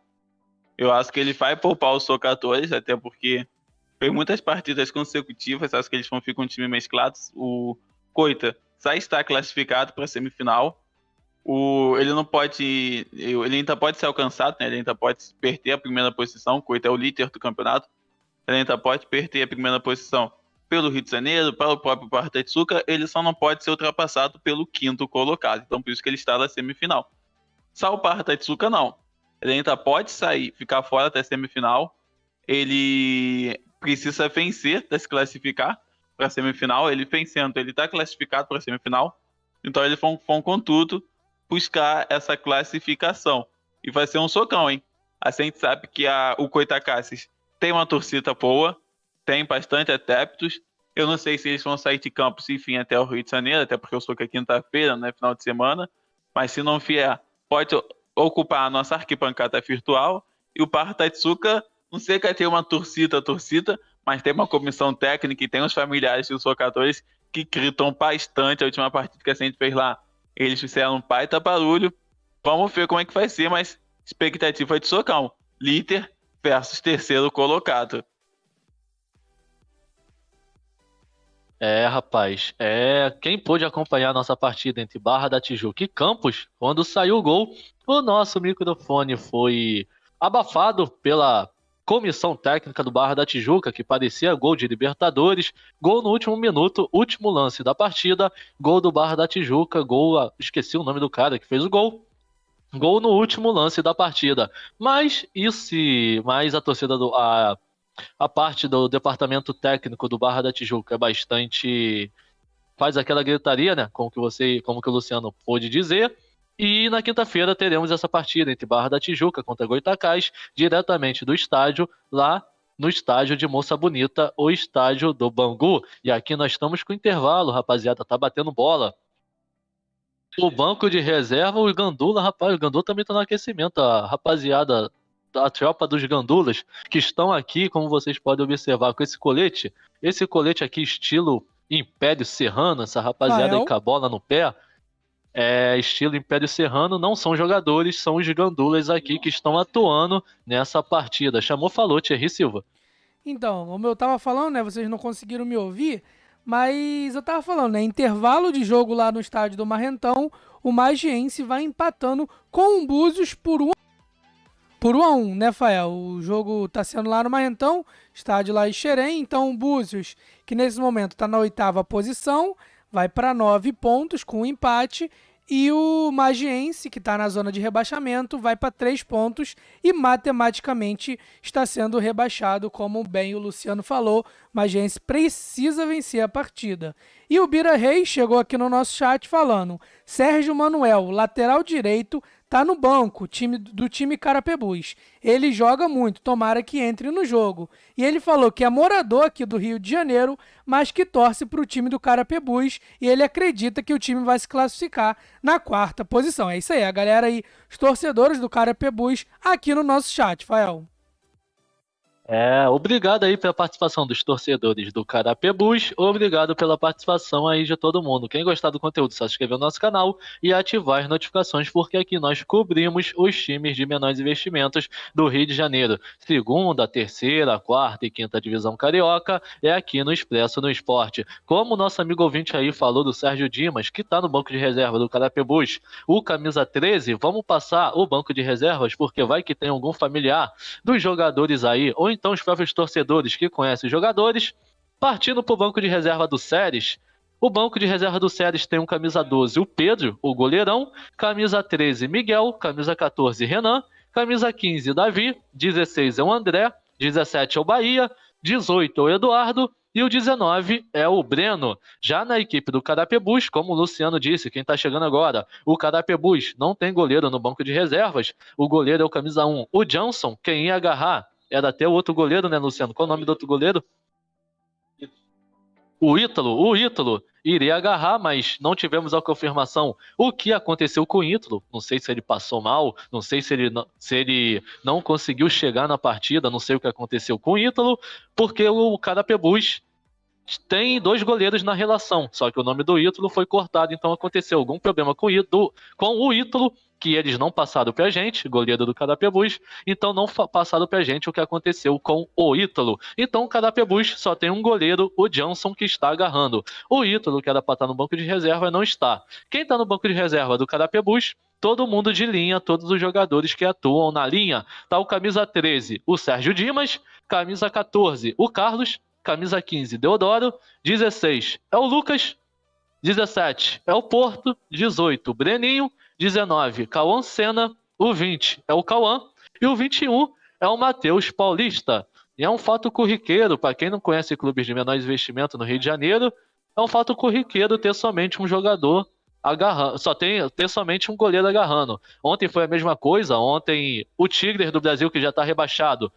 Eu acho que ele vai poupar o Socatores, até porque foi muitas partidas consecutivas, acho que eles vão ficar com um time mesclado. O Coita já está classificado para a semifinal. O, ele não pode. Ele ainda pode ser alcançado, né? Ele ainda pode perder a primeira posição. O Coita é o líder do campeonato. Ele ainda pode perder a primeira posição pelo Rio de Janeiro, para o próprio Partetsuka, ele só não pode ser ultrapassado pelo quinto colocado. Então, por isso que ele está na semifinal. Só o Partetsuka não. Ele ainda pode sair, ficar fora até a semifinal. Ele precisa vencer para se classificar para a semifinal. Ele vencendo, ele está classificado para a semifinal. Então eles vão, vão com tudo buscar essa classificação. E vai ser um socão, hein? A gente sabe que a, o Coitacasses tem uma torcida boa, tem bastante adeptos. Eu não sei se eles vão sair de se enfim, até o Rio de Janeiro, até porque eu sou aqui é quinta-feira, né? Final de semana. Mas se não vier, pode ocupar a nossa arquibancada virtual. E o Partatsuka não sei que tem uma torcida, torcida, mas tem uma comissão técnica e tem os familiares dos socadores que gritam bastante a última partida que a gente fez lá. Eles fizeram um baita barulho. Vamos ver como é que vai ser, mas expectativa de socão. Líder versus terceiro colocado. É, rapaz. É, quem pôde acompanhar nossa partida entre Barra da Tijuca e Campos, quando saiu o gol, o nosso microfone foi abafado pela comissão técnica do Barra da Tijuca, que parecia gol de Libertadores, gol no último minuto, último lance da partida, gol do Barra da Tijuca, gol, esqueci o nome do cara que fez o gol. Gol no último lance da partida. Mas isso, mais a torcida do a, a parte do departamento técnico do Barra da Tijuca é bastante faz aquela gritaria, né, como que você, como que o Luciano pôde dizer. E na quinta-feira teremos essa partida entre Barra da Tijuca contra Goitacás, diretamente do estádio, lá no estádio de Moça Bonita, o estádio do Bangu. E aqui nós estamos com intervalo, rapaziada, tá batendo bola. O banco de reserva, o Gandula, rapaz, o Gandula também tá no aquecimento, a rapaziada da tropa dos Gandulas, que estão aqui, como vocês podem observar, com esse colete. Esse colete aqui, estilo Império Serrano, essa rapaziada ah, é aí com a bola no pé é, estilo Império Serrano, não são jogadores, são os gandulas aqui que estão atuando nessa partida. Chamou, falou, Thierry Silva. Então, como eu tava falando, né? Vocês não conseguiram me ouvir, mas eu tava falando, né? Intervalo de jogo lá no estádio do Marrentão, o Magiense vai empatando com o Búzios por um por 1 um a 1, um, né, Fael? O jogo tá sendo lá no Marrentão, estádio lá em Xerém, então o Búzios, que nesse momento tá na oitava posição, vai para nove pontos com um empate. E o Magiense, que está na zona de rebaixamento, vai para três pontos e matematicamente está sendo rebaixado, como bem o Luciano falou. Magiense precisa vencer a partida. E o Bira Reis chegou aqui no nosso chat falando: Sérgio Manuel, lateral direito, tá no banco time, do time Carapebus. Ele joga muito, tomara que entre no jogo. E ele falou que é morador aqui do Rio de Janeiro, mas que torce para o time do Carapebus e ele acredita que o time vai se classificar na quarta posição. É isso aí, a galera aí, os torcedores do Carapebus aqui no nosso chat, Fael. É, obrigado aí pela participação dos torcedores do Carapebus, obrigado pela participação aí de todo mundo. Quem gostar do conteúdo, só se inscrever no nosso canal e ativar as notificações, porque aqui nós cobrimos os times de menores investimentos do Rio de Janeiro. Segunda, terceira, quarta e quinta divisão carioca é aqui no Expresso no Esporte. Como o nosso amigo ouvinte aí falou do Sérgio Dimas, que está no banco de reserva do Carapebus, o camisa 13, vamos passar o banco de reservas, porque vai que tem algum familiar dos jogadores aí, ou então os próprios torcedores que conhecem os jogadores. Partindo para o banco de reserva do Séries, o banco de reserva do Séries tem um camisa 12, o Pedro, o goleirão, camisa 13, Miguel, camisa 14, Renan, camisa 15, Davi, 16 é o André, 17 é o Bahia, 18 é o Eduardo e o 19 é o Breno. Já na equipe do Carapebus, como o Luciano disse, quem está chegando agora, o Carapebus não tem goleiro no banco de reservas, o goleiro é o camisa 1, o Johnson, quem ia agarrar era é até o outro goleiro, né, Luciano? Qual o nome do outro goleiro? O Ítalo, o Ítalo iria agarrar, mas não tivemos a confirmação. O que aconteceu com o Ítalo? Não sei se ele passou mal, não sei se ele, se ele não conseguiu chegar na partida, não sei o que aconteceu com o Ítalo, porque o cara Pebus tem dois goleiros na relação, só que o nome do Ítalo foi cortado, então aconteceu algum problema com o Ítalo, com o Ítalo que eles não passaram pra gente, goleiro do Carapebus, então não passaram pra gente o que aconteceu com o Ítalo. Então o Carapebus só tem um goleiro, o Johnson, que está agarrando. O Ítalo, que era pra estar no banco de reserva, não está. Quem está no banco de reserva do Carapebus todo mundo de linha, todos os jogadores que atuam na linha. Tá o camisa 13, o Sérgio Dimas, camisa 14, o Carlos, camisa 15, Deodoro, 16, é o Lucas, 17, é o Porto, 18, Breninho, 19, Cauã Senna, o 20 é o Cauã, e o 21 é o Matheus Paulista. E é um fato corriqueiro, para quem não conhece clubes de menor investimento no Rio de Janeiro, é um fato corriqueiro ter somente um jogador agarrando, só tem ter somente um goleiro agarrando. Ontem foi a mesma coisa, ontem o Tigres do Brasil, que já está rebaixado,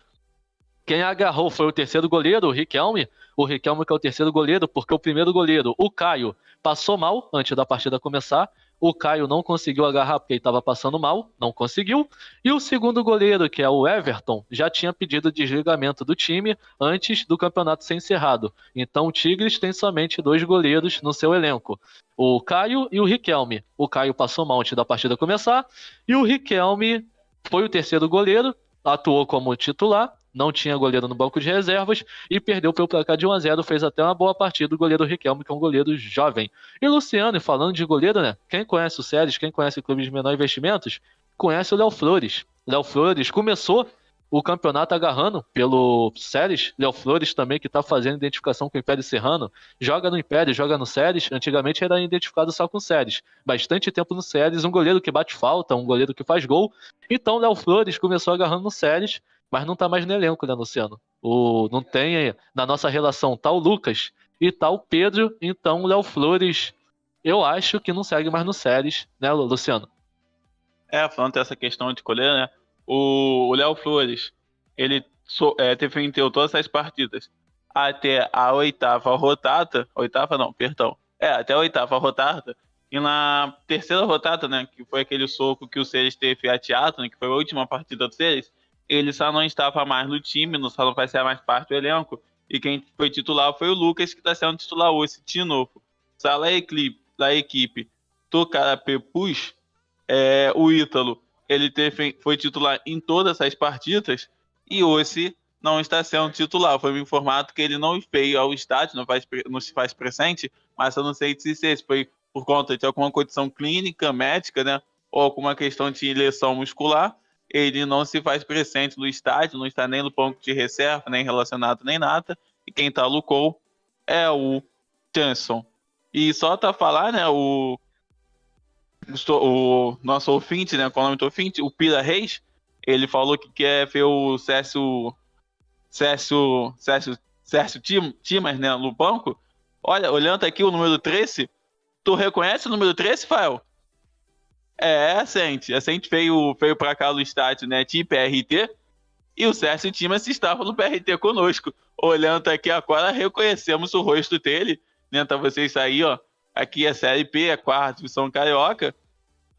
quem agarrou foi o terceiro goleiro, o Riquelme. O Riquelme que é o terceiro goleiro, porque o primeiro goleiro, o Caio, passou mal antes da partida começar. O Caio não conseguiu agarrar porque ele estava passando mal, não conseguiu. E o segundo goleiro, que é o Everton, já tinha pedido desligamento do time antes do campeonato ser encerrado. Então o Tigres tem somente dois goleiros no seu elenco: o Caio e o Riquelme. O Caio passou mal antes da partida começar e o Riquelme foi o terceiro goleiro, atuou como titular não tinha goleiro no banco de reservas e perdeu pelo placar de 1 a 0 fez até uma boa partida o goleiro Riquelme, que é um goleiro jovem. E Luciano, falando de goleiro, né? Quem conhece o Séries, quem conhece o clube de menor investimentos, conhece o Léo Flores. Léo Flores começou o campeonato agarrando pelo Séries. Léo Flores também, que está fazendo identificação com o Império Serrano, joga no Império, joga no Séries. Antigamente era identificado só com o Séries. Bastante tempo no Séries, um goleiro que bate falta, um goleiro que faz gol. Então Léo Flores começou agarrando no Séries mas não tá mais no elenco, né, Luciano? O, não tem na nossa relação tal tá Lucas e tal tá Pedro, então o Léo Flores, eu acho que não segue mais no Séries, né, Luciano? É, falando dessa questão de escolher, né? O Léo Flores, ele so, é, defendeu todas as partidas até a oitava rotata, oitava não, perdão, é, até a oitava rotata, e na terceira rotata, né, que foi aquele soco que o Seres teve a teatro, né, que foi a última partida do Seres, ele só não estava mais no time, não só não vai ser mais parte do elenco. E quem foi titular foi o Lucas, que está sendo titular hoje de novo. Sala da equipe Tocara Pepus, é, o Ítalo, ele teve, foi titular em todas as partidas e hoje não está sendo titular. Foi me informado que ele não veio ao estádio, não, faz, não se faz presente, mas eu não sei se isso foi por conta de alguma condição clínica, médica, né? Ou alguma questão de lesão muscular ele não se faz presente no estádio, não está nem no banco de reserva, nem relacionado, nem nada. E quem tá lucou é o Johnson. E só tá falar, né, o, o nosso ouvinte, né, qual é o nome do ouvinte? O Pira Reis, ele falou que quer ver o Cécio, Cécio, Cécio, Cécio Tim, Timas, né, no banco. Olha, olhando aqui o número 13, tu reconhece o número 13, Fael? É, a é Sente. A é Sente veio, veio pra cá no estádio, né, de PRT, e o Sérgio Timas estava no PRT conosco. Olhando aqui agora, reconhecemos o rosto dele, né, tá vocês aí, ó. Aqui é Série P, é quarto, São carioca.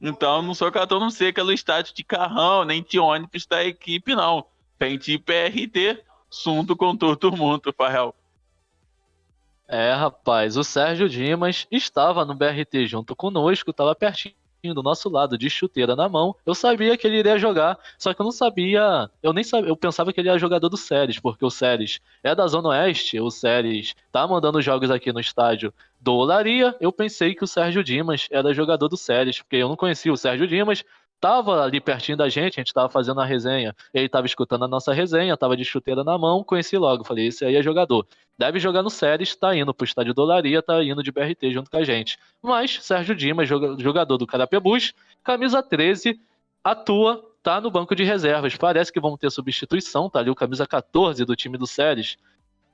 Então, não sou cartão não seca no estádio de carrão, nem de ônibus da equipe, não. Tem de PRT, junto com todo mundo, Rafael. É, rapaz, o Sérgio Dimas estava no BRT junto conosco, estava pertinho do nosso lado de chuteira na mão, eu sabia que ele iria jogar, só que eu não sabia, eu nem sabia, eu pensava que ele era jogador do Séries, porque o Séries é da Zona Oeste, o Séries tá mandando jogos aqui no estádio do Olaria, eu pensei que o Sérgio Dimas era jogador do Séries, porque eu não conhecia o Sérgio Dimas, estava ali pertinho da gente, a gente estava fazendo a resenha, ele estava escutando a nossa resenha, estava de chuteira na mão, conheci logo, falei, esse aí é jogador. Deve jogar no Séries, está indo para o estádio Dolaria, está indo de BRT junto com a gente. Mas Sérgio Dimas, jogador do Carapebus, camisa 13, atua, tá no banco de reservas. Parece que vamos ter substituição, tá ali o camisa 14 do time do Séries.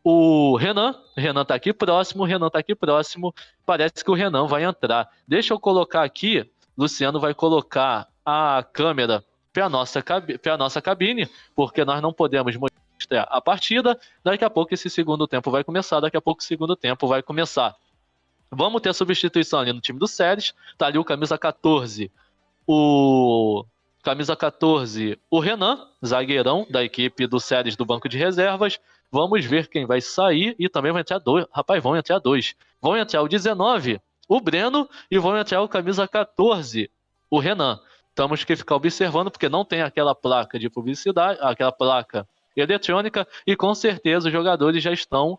O Renan, Renan tá aqui próximo, Renan tá aqui próximo. Parece que o Renan vai entrar. Deixa eu colocar aqui, Luciano vai colocar a câmera para a nossa, nossa cabine, porque nós não podemos mostrar a partida. Daqui a pouco esse segundo tempo vai começar, daqui a pouco o segundo tempo vai começar. Vamos ter substituição ali no time do Séries. Tá ali o camisa 14, o camisa 14, o Renan, zagueirão da equipe do Séries do banco de reservas. Vamos ver quem vai sair e também vai entrar dois. Rapaz, vão entrar dois. Vão entrar o 19, o Breno, e vão entrar o camisa 14, o Renan. Temos que ficar observando, porque não tem aquela placa de publicidade, aquela placa eletrônica, e com certeza os jogadores já estão.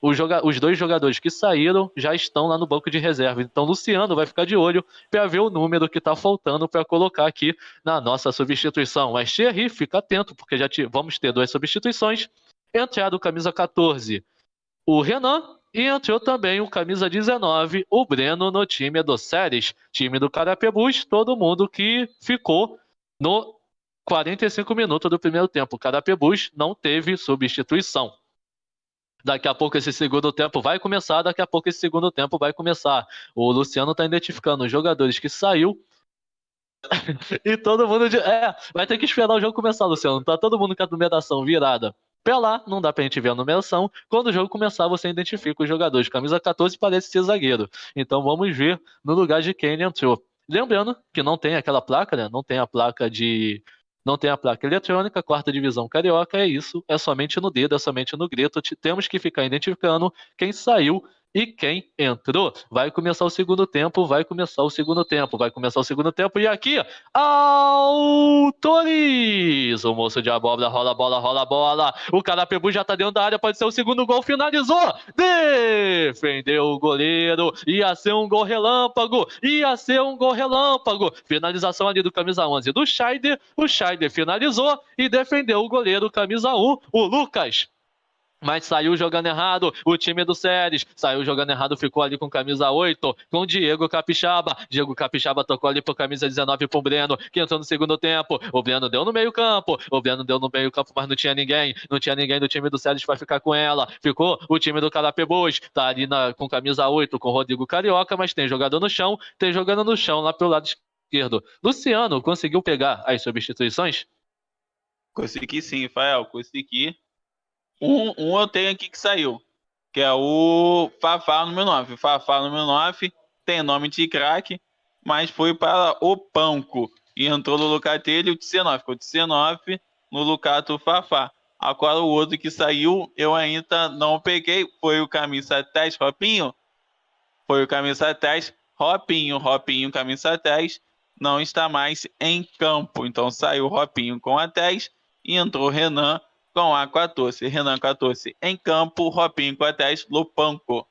Os, joga os dois jogadores que saíram já estão lá no banco de reserva. Então, Luciano vai ficar de olho para ver o número que está faltando para colocar aqui na nossa substituição. Mas Thierry, fica atento, porque já te vamos ter duas substituições. Entrado camisa 14, o Renan, e entrou também o camisa 19, o Breno, no time do Séries, time do Carapebus, todo mundo que ficou no 45 minutos do primeiro tempo. Carapebus não teve substituição. Daqui a pouco esse segundo tempo vai começar, daqui a pouco esse segundo tempo vai começar. O Luciano está identificando os jogadores que saiu e todo mundo. De... É, vai ter que esperar o jogo começar, Luciano. Tá todo mundo com a numeração virada Pra lá, não dá pra gente ver a numeração. Quando o jogo começar, você identifica o jogador de camisa 14 parece ser zagueiro. Então vamos ver no lugar de quem ele entrou. Lembrando que não tem aquela placa, né? Não tem a placa de. Não tem a placa eletrônica, quarta divisão carioca, é isso. É somente no dedo, é somente no grito. Temos que ficar identificando quem saiu e quem entrou? Vai começar o segundo tempo, vai começar o segundo tempo, vai começar o segundo tempo. E aqui, autores! O moço de abóbora rola bola, rola bola. O Carapebu já tá dentro da área, pode ser o segundo gol, finalizou! Defendeu o goleiro, ia ser um gol relâmpago, ia ser um gol relâmpago. Finalização ali do camisa 11 do Scheider, o Scheider finalizou e defendeu o goleiro camisa 1, o Lucas mas saiu jogando errado o time do Séries. Saiu jogando errado, ficou ali com camisa 8, com Diego Capixaba. Diego Capixaba tocou ali por camisa 19 pro Breno, que entrou no segundo tempo. O Breno deu no meio-campo. O Breno deu no meio-campo, mas não tinha ninguém. Não tinha ninguém do time do Séries pra ficar com ela. Ficou o time do Carapebus. Tá ali na, com camisa 8, com Rodrigo Carioca, mas tem jogador no chão, tem jogando no chão lá pelo lado esquerdo. Luciano conseguiu pegar as substituições? Consegui sim, Rafael, consegui. Um, um eu tenho aqui que saiu, que é o Fafá número 9. Fafá número 9 tem nome de craque, mas foi para o Panco e entrou no lugar o 19. Ficou 19 no Lucato Fafá. Agora o outro que saiu, eu ainda não peguei. Foi o camisa 10, Ropinho. Foi o camisa 10, Ropinho, Ropinho, camisa 10, não está mais em campo. Então saiu Ropinho com a 10 e entrou Renan com a 14, Renan 14 em campo, Robinho com a 10, Lupanco.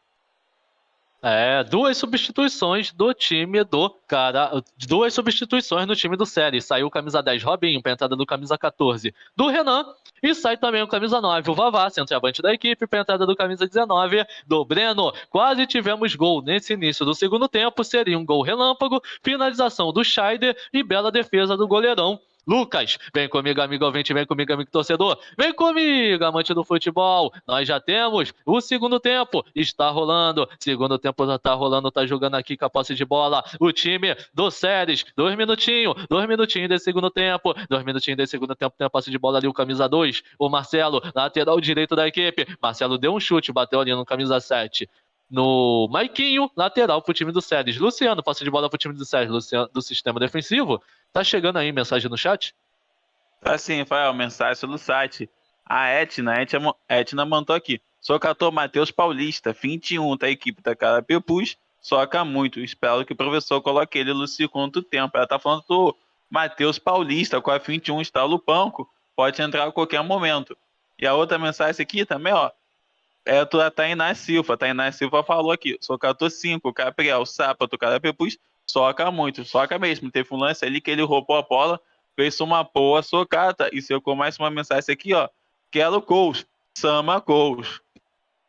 É, duas substituições do time do cara. Duas substituições no time do Série. Saiu o camisa 10 Robinho, pra entrada do camisa 14 do Renan. E sai também o camisa 9, o Vavá, centroavante da equipe, pra entrada do camisa 19 do Breno. Quase tivemos gol nesse início do segundo tempo. Seria um gol relâmpago, finalização do Scheider e bela defesa do goleirão Lucas, vem comigo, amigo ouvinte, vem comigo, amigo torcedor, vem comigo, amante do futebol. Nós já temos o segundo tempo, está rolando. Segundo tempo já está rolando, está jogando aqui com a posse de bola. O time do Séries, dois minutinhos, dois minutinhos desse segundo tempo, dois minutinhos desse segundo tempo, tem a posse de bola ali, o camisa 2, o Marcelo, lateral direito da equipe. Marcelo deu um chute, bateu ali no camisa 7 no Maiquinho, lateral pro time do Sérgio. Luciano, passe de bola pro time do Sérgio, Luciano, do sistema defensivo. Tá chegando aí mensagem no chat? Tá sim, Rafael, mensagem no site. A Etna, a Etna, Etna mandou aqui. Socatou Matheus Paulista, 21 da tá? equipe da tá Carapepus, soca muito. Espero que o professor coloque ele no segundo tempo. Ela tá falando do Matheus Paulista, com a 21 está no banco, pode entrar a qualquer momento. E a outra mensagem aqui também, ó. É a é Tainá Silva. A Tainá Silva falou aqui: Socatou 5, Capriel, Sapato, Carapepus, soca muito, soca mesmo. Teve um lance ali que ele roubou a bola, fez uma boa socata e se eu começo uma mensagem aqui, ó. Quero gols, Sama gols.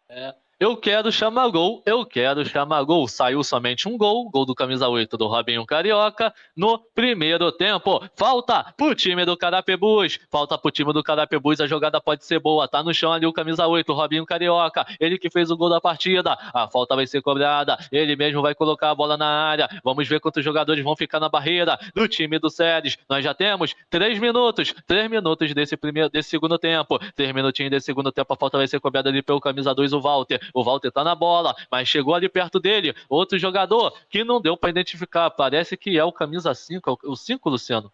É. Eu quero chamar gol, eu quero chamar gol. Saiu somente um gol, gol do camisa 8 do Robinho Carioca no primeiro tempo. Falta pro time do Carapebus, falta pro time do Carapebus, a jogada pode ser boa. Tá no chão ali o camisa 8, Robinho Carioca, ele que fez o gol da partida. A falta vai ser cobrada, ele mesmo vai colocar a bola na área. Vamos ver quantos jogadores vão ficar na barreira do time do Séries. Nós já temos três minutos, Três minutos desse primeiro desse segundo tempo. Três minutinhos desse segundo tempo, a falta vai ser cobrada ali pelo camisa 2, o Walter o Walter tá na bola, mas chegou ali perto dele, outro jogador que não deu para identificar. Parece que é o camisa 5, é o 5, Luciano.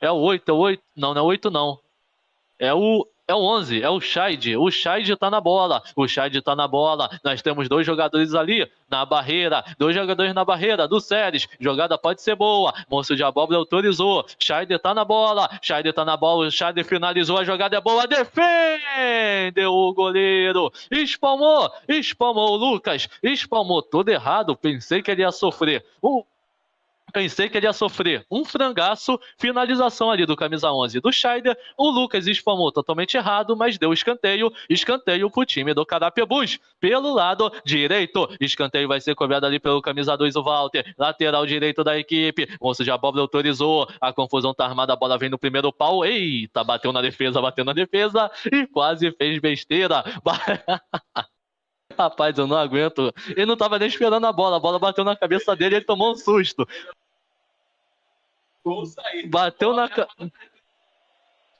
É o 8, é o 8. Não, não é o 8, não. É o é o 11, é o Scheid. O Scheid tá na bola. O Scheid tá na bola. Nós temos dois jogadores ali na barreira. Dois jogadores na barreira do Séries. Jogada pode ser boa. Moço de abóbora autorizou. Scheid tá na bola. Scheid tá na bola. O Scheid finalizou. A jogada é boa. Defende o goleiro. Espalmou. Espalmou o Lucas. Espalmou. Todo errado. Pensei que ele ia sofrer. O Pensei que ele ia sofrer um frangaço, finalização ali do camisa 11 do Scheider. O Lucas espalmou totalmente errado, mas deu escanteio. Escanteio pro time do Carapebus. Pelo lado direito, escanteio vai ser cobrado ali pelo camisa 2 o Walter. Lateral direito da equipe. Moço de abóbora autorizou. A confusão tá armada, a bola vem no primeiro pau. Eita, bateu na defesa, bateu na defesa e quase fez besteira. Rapaz, eu não aguento. Ele não tava nem esperando a bola. A bola bateu na cabeça dele e ele tomou um susto. Bateu na.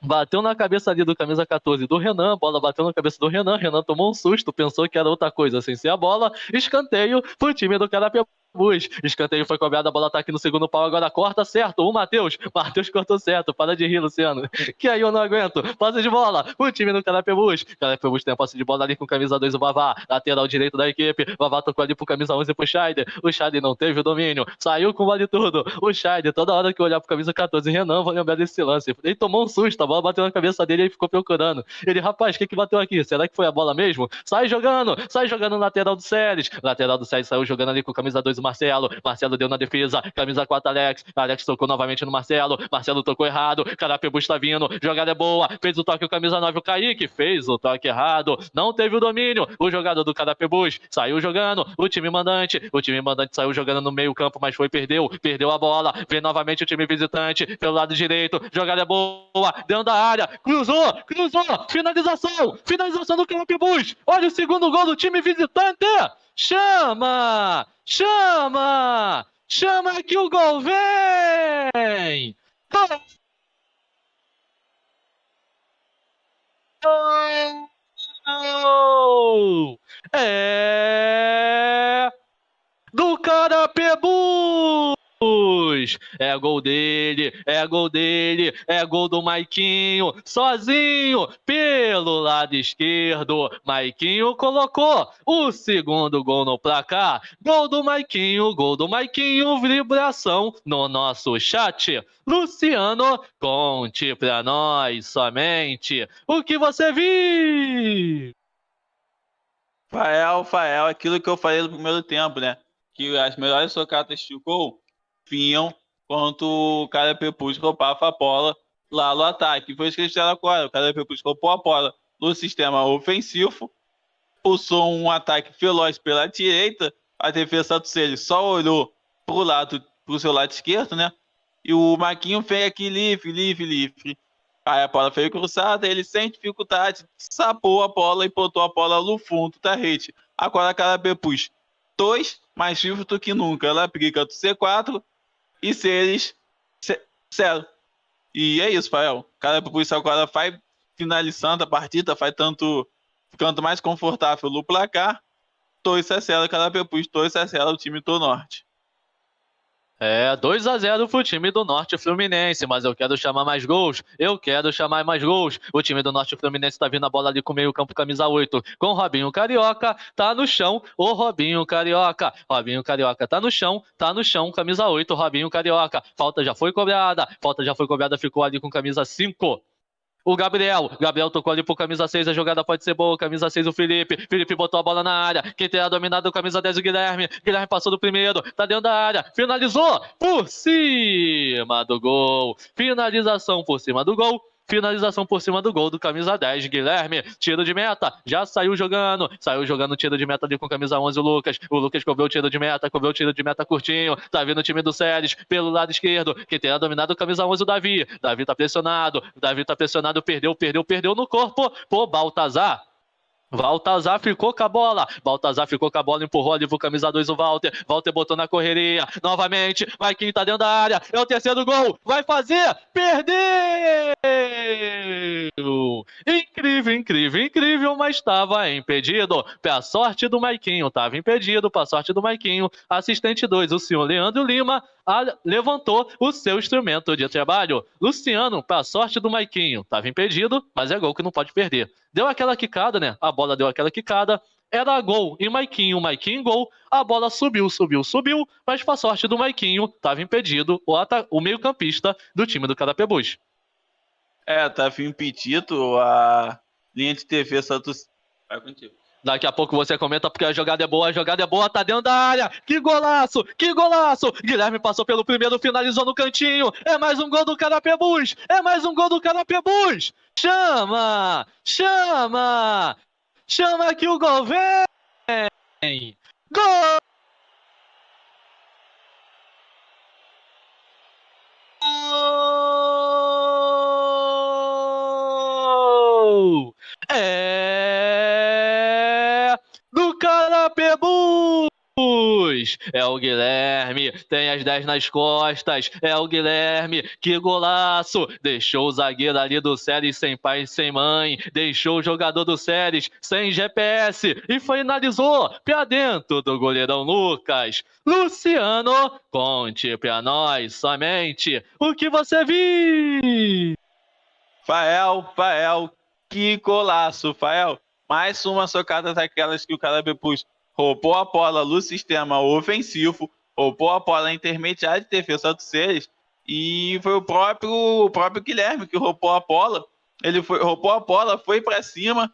Bateu na cabeça ali do camisa 14 do Renan, bola bateu na cabeça do Renan, Renan tomou um susto, pensou que era outra coisa sem ser a bola, escanteio pro time do Carapebá. Bus. Escanteio foi cobrado, a bola tá aqui no segundo pau, agora corta certo. O Matheus. Matheus cortou certo. Para de rir, Luciano. Que aí eu não aguento. Passe de bola. O time do Carapebus. Carapebus tem a posse de bola ali com camisa 2, o Vavá. Lateral direito da equipe. Vavá tocou ali pro camisa 11 pro Scheider. O Scheider não teve o domínio. Saiu com vale tudo. O Scheider, toda hora que eu olhar pro camisa 14, Renan, vou lembrar desse lance. Ele tomou um susto, a bola bateu na cabeça dele e ficou procurando. Ele, rapaz, o que, que bateu aqui? Será que foi a bola mesmo? Sai jogando, sai jogando lateral do Séries. Lateral do Séries saiu jogando ali com camisa 2, Marcelo. Marcelo deu na defesa. Camisa 4, Alex. Alex tocou novamente no Marcelo. Marcelo tocou errado. Carapebu está vindo. Jogada é boa. Fez o toque o camisa 9. O Kaique fez o toque errado. Não teve o domínio. O jogador do Carapebus saiu jogando. O time mandante. O time mandante saiu jogando no meio-campo, mas foi perdeu. Perdeu a bola. Vem novamente o time visitante pelo lado direito. Jogada é boa. Dentro da área. Cruzou. Cruzou. Finalização. Finalização do Carapebus. Olha o segundo gol do time visitante. Chama! Chama! Chama que o gol vem! É do Carapebu! É gol dele, é gol dele, é gol do Maiquinho, sozinho, pelo lado esquerdo. Maiquinho colocou o segundo gol no placar. Gol do Maiquinho, gol do Maiquinho, vibração no nosso chat. Luciano, conte pra nós somente o que você viu. Fael, Fael, aquilo que eu falei no primeiro tempo, né? Que as melhores socatas de gol vinham quanto o cara Pepus roubava a bola lá no ataque. Foi isso que eles fizeram agora. O cara Pepus roubou a bola no sistema ofensivo, pulsou um ataque veloz pela direita, a defesa do Sele só olhou pro lado, pro seu lado esquerdo, né? E o Maquinho veio aqui livre, livre, livre. Aí a bola foi cruzada, ele sem dificuldade sapou a bola e botou a bola no fundo da rede. Agora a Pepus, dois mais vivos do que nunca. Ela aplica do C4 e seres zero. E é isso, Fael. Cara, por isso agora vai finalizando a partida, vai tanto ficando mais confortável no placar. 2 a 0, Carapepus 2 a 0, o time do Norte. É, 2 a 0 pro time do Norte Fluminense, mas eu quero chamar mais gols. Eu quero chamar mais gols. O time do Norte Fluminense tá vindo a bola ali com o meio-campo camisa 8, com o Robinho Carioca, tá no chão. O Robinho Carioca. Robinho Carioca tá no chão, tá no chão, camisa 8, Robinho Carioca. Falta já foi cobrada. Falta já foi cobrada, ficou ali com camisa 5. O Gabriel. Gabriel tocou ali pro camisa 6. A jogada pode ser boa. Camisa 6, o Felipe. Felipe botou a bola na área. Quem terá dominado é o camisa 10, o Guilherme. Guilherme passou do primeiro. Tá dentro da área. Finalizou por cima do gol. Finalização por cima do gol. Finalização por cima do gol do camisa 10, Guilherme. Tiro de meta, já saiu jogando. Saiu jogando tiro de meta ali com camisa 11, o Lucas. O Lucas cobrou o tiro de meta, cobrou o tiro de meta curtinho. Tá vindo o time do Séries pelo lado esquerdo, que terá dominado o camisa 11, o Davi. Davi tá pressionado, Davi tá pressionado, perdeu, perdeu, perdeu no corpo. Pô, Baltazar. Baltazar ficou com a bola. Baltazar ficou com a bola, empurrou ali pro camisa 2 o Walter. Walter botou na correria. Novamente, Marquinhos tá dentro da área. É o terceiro gol. Vai fazer. Perdeu! Incrível, incrível, incrível, mas estava impedido. Pra sorte do Marquinho, estava impedido. Pra sorte do Marquinho. Assistente 2, o senhor Leandro Lima. Ah, levantou o seu instrumento de trabalho. Luciano, para sorte do Maiquinho, estava impedido, mas é gol que não pode perder. Deu aquela quicada, né? A bola deu aquela quicada, era gol e Maiquinho, Maiquinho gol, a bola subiu, subiu, subiu, mas para sorte do Maiquinho, estava impedido o, o meio-campista do time do Carapebus. É, estava impedido, a linha de TV Santos... Vai contigo. Daqui a pouco você comenta porque a jogada é boa, a jogada é boa, tá dentro da área. Que golaço, que golaço! Guilherme passou pelo primeiro, finalizou no cantinho. É mais um gol do Carapebus, é mais um gol do Carapebus. Chama, chama, chama que o gol vem. Gol! É o Guilherme, tem as 10 nas costas, é o Guilherme, que golaço! Deixou o zagueiro ali do Séries sem pai e sem mãe, deixou o jogador do Séries sem GPS e finalizou pra dentro do goleirão Lucas. Luciano, conte pra nós somente o que você viu! Fael, Fael, que golaço, Fael! Mais uma socada daquelas que o cara pôs roubou a bola no sistema ofensivo, roubou a bola intermediária de defesa dos seres, e foi o próprio, o próprio Guilherme que roubou a bola. Ele foi, roubou a bola, foi para cima,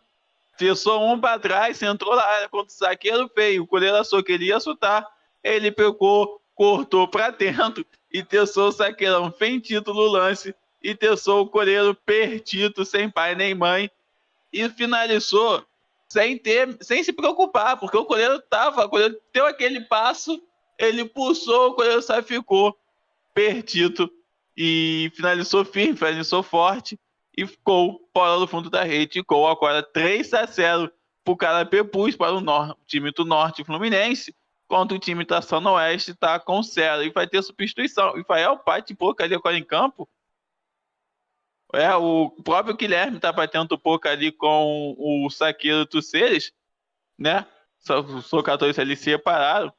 fechou um para trás, entrou na área contra o saqueiro feio. O goleiro só queria chutar. Ele pegou, cortou para dentro e tessou o saqueirão fendido no lance e tessou o goleiro perdido, sem pai nem mãe. E finalizou sem ter, sem se preocupar, porque o goleiro tava, o goleiro deu aquele passo, ele pulsou, o goleiro só ficou perdido e finalizou firme, finalizou forte e ficou fora do fundo da rede. Ficou agora 3 a 0 para o Carapebus, para o, nor- time do Norte Fluminense, contra o time da Sano Oeste está com zero e vai ter substituição. e Rafael Pate e Boca o agora em campo é, o próprio Guilherme tá batendo pouco ali com o Saqueiro seres, né? os 14 ali separaram.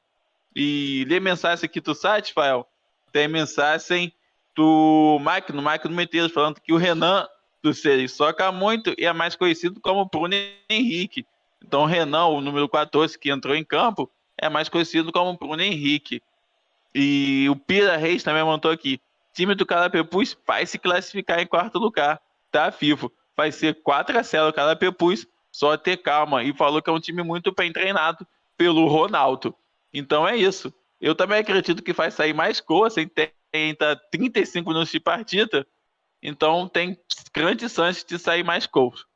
E lê mensagem aqui do site, Fael. Tem mensagem do Magno, Magno Meteiros, falando que o Renan dos seres soca muito e é mais conhecido como Bruno Henrique. Então, o Renan, o número 14, que entrou em campo, é mais conhecido como Bruno Henrique. E o Pira Reis também montou aqui time do Calapepus vai se classificar em quarto lugar, tá, Fifo? Vai ser 4 a 0 o Calapepus, só ter calma. E falou que é um time muito bem treinado pelo Ronaldo. Então é isso. Eu também acredito que vai sair mais gol, sem tenta 35 minutos de partida. Então tem grande chance de sair mais gols.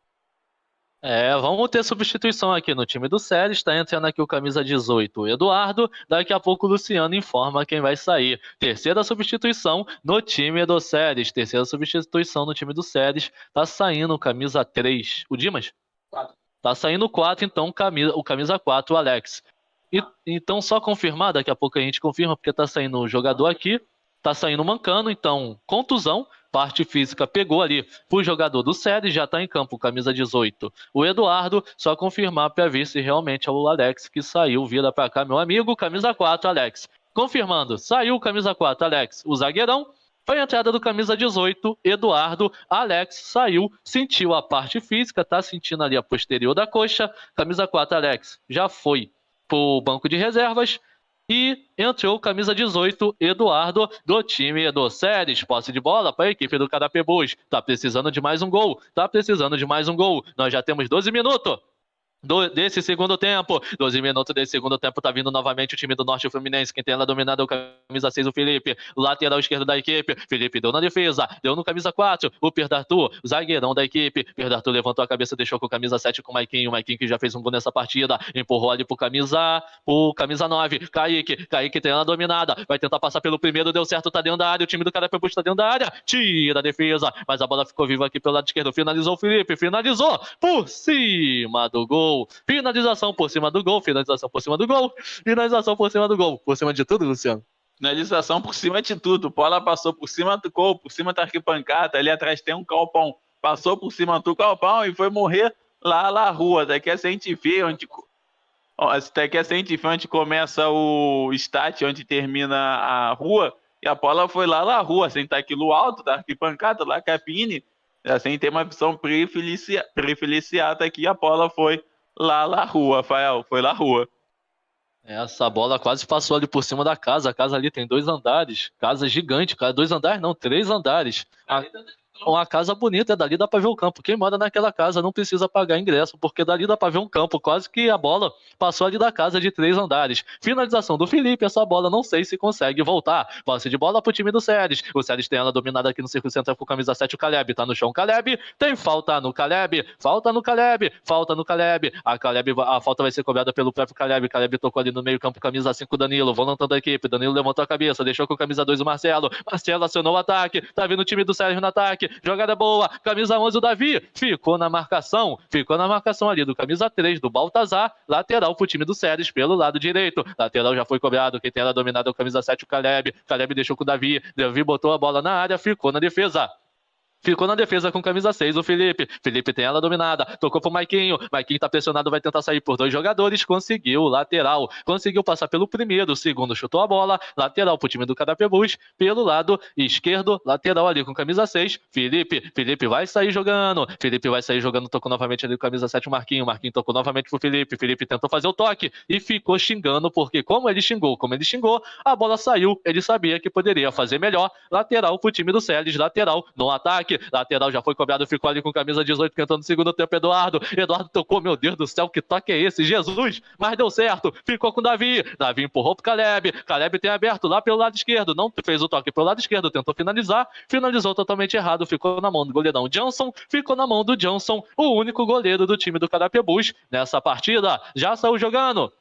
É, vamos ter substituição aqui no time do Série. Está entrando aqui o camisa 18, Eduardo. Daqui a pouco o Luciano informa quem vai sair. Terceira substituição no time do Séries. Terceira substituição no time do Séries. Tá saindo o camisa 3. O Dimas? 4. Tá saindo 4, então camisa, o camisa 4, o Alex. E, então, só confirmar, daqui a pouco a gente confirma, porque tá saindo o jogador aqui. Tá saindo mancando, então, contusão parte física pegou ali. O jogador do Sérgio já está em campo, camisa 18. O Eduardo, só confirmar para ver se realmente é o Alex que saiu, vira para cá, meu amigo, camisa 4, Alex. Confirmando, saiu camisa 4, Alex. O zagueirão foi a entrada do camisa 18, Eduardo. Alex saiu, sentiu a parte física, está sentindo ali a posterior da coxa. Camisa 4, Alex, já foi para o banco de reservas. E entrou camisa 18, Eduardo, do time do Séries. Posse de bola para a equipe do Carapebus. Tá precisando de mais um gol. Tá precisando de mais um gol. Nós já temos 12 minutos do, desse segundo tempo. 12 minutos desse segundo tempo, tá vindo novamente o time do Norte Fluminense. Quem tem ela dominada é o camisa 6, o Felipe. Lateral esquerdo da equipe. Felipe deu na defesa, deu no camisa 4. O Perdartu, zagueirão da equipe. Perdartu levantou a cabeça, deixou com o camisa 7 com o Maiquinho. O Maiquinho que já fez um gol nessa partida. Empurrou ali pro camisa, pro camisa 9. Kaique, Kaique tem ela dominada. Vai tentar passar pelo primeiro, deu certo, tá dentro da área. O time do Carapebus tá dentro da área. Tira a defesa, mas a bola ficou viva aqui pelo lado esquerdo. Finalizou o Felipe, finalizou por cima do gol gol, finalização por cima do gol, finalização por cima do gol, finalização por cima do gol, por cima de tudo, Luciano. Finalização por cima de tudo. Bola passou por cima do gol, por cima da arquibancada, ali atrás tem um calpão. Passou por cima do calpão e foi morrer lá na rua. Daqui a 100 vê onde até que a vê onde começa o estádio, onde termina a rua, e a bola foi lá na rua, sem estar aquilo alto, da arquibancada, lá capine, sem ter uma visão privilegiada aqui, a bola foi lá na rua, Rafael. Foi na rua. É, essa bola quase passou ali por cima da casa. A casa ali tem dois andares. Casa gigante, cara. Dois andares, não, três andares. A uma casa bonita, dali dá para ver o campo. Quem mora naquela casa não precisa pagar ingresso, porque dali dá para ver um campo. Quase que a bola passou ali da casa de três andares. Finalização do Felipe, essa bola não sei se consegue voltar. Passe de bola pro time do Séries. O Séries tem ela dominada aqui no Circuito Central com camisa 7. O Caleb tá no chão. Caleb tem falta no Caleb, falta no Caleb, falta no Caleb. A Caleb, a falta vai ser cobrada pelo próprio Caleb. Caleb tocou ali no meio-campo, camisa 5, Danilo, volantando a equipe. Danilo levantou a cabeça, deixou com camisa 2 o Marcelo. Marcelo acionou o ataque. Tá vindo o time do Séries no ataque jogada boa, camisa 11 o Davi, ficou na marcação, ficou na marcação ali do camisa 3 do Baltazar, lateral pro time do Séries pelo lado direito, lateral já foi cobrado, quem tem ela dominado é o camisa 7 o Caleb, Caleb deixou com o Davi, Davi botou a bola na área, ficou na defesa. Ficou na defesa com camisa 6, o Felipe. Felipe tem ela dominada. Tocou pro Maiquinho. Maiquinho tá pressionado, vai tentar sair por dois jogadores. Conseguiu, lateral. Conseguiu passar pelo primeiro. O segundo chutou a bola. Lateral pro time do Carapebus. Pelo lado esquerdo, lateral ali com camisa 6. Felipe. Felipe vai sair jogando. Felipe vai sair jogando. Tocou novamente ali com camisa 7, o Marquinho. Marquinho tocou novamente pro Felipe. Felipe tentou fazer o toque e ficou xingando, porque como ele xingou, como ele xingou, a bola saiu. Ele sabia que poderia fazer melhor. Lateral pro time do Celes. Lateral no ataque ataque. Lateral já foi cobrado, ficou ali com camisa 18 cantando no segundo tempo. Eduardo. Eduardo tocou, meu Deus do céu, que toque é esse? Jesus! Mas deu certo. Ficou com Davi. Davi empurrou pro Caleb. Caleb tem aberto lá pelo lado esquerdo. Não fez o toque pelo lado esquerdo, tentou finalizar. Finalizou totalmente errado. Ficou na mão do goleirão Johnson. Ficou na mão do Johnson, o único goleiro do time do Carapebus nessa partida. Já saiu jogando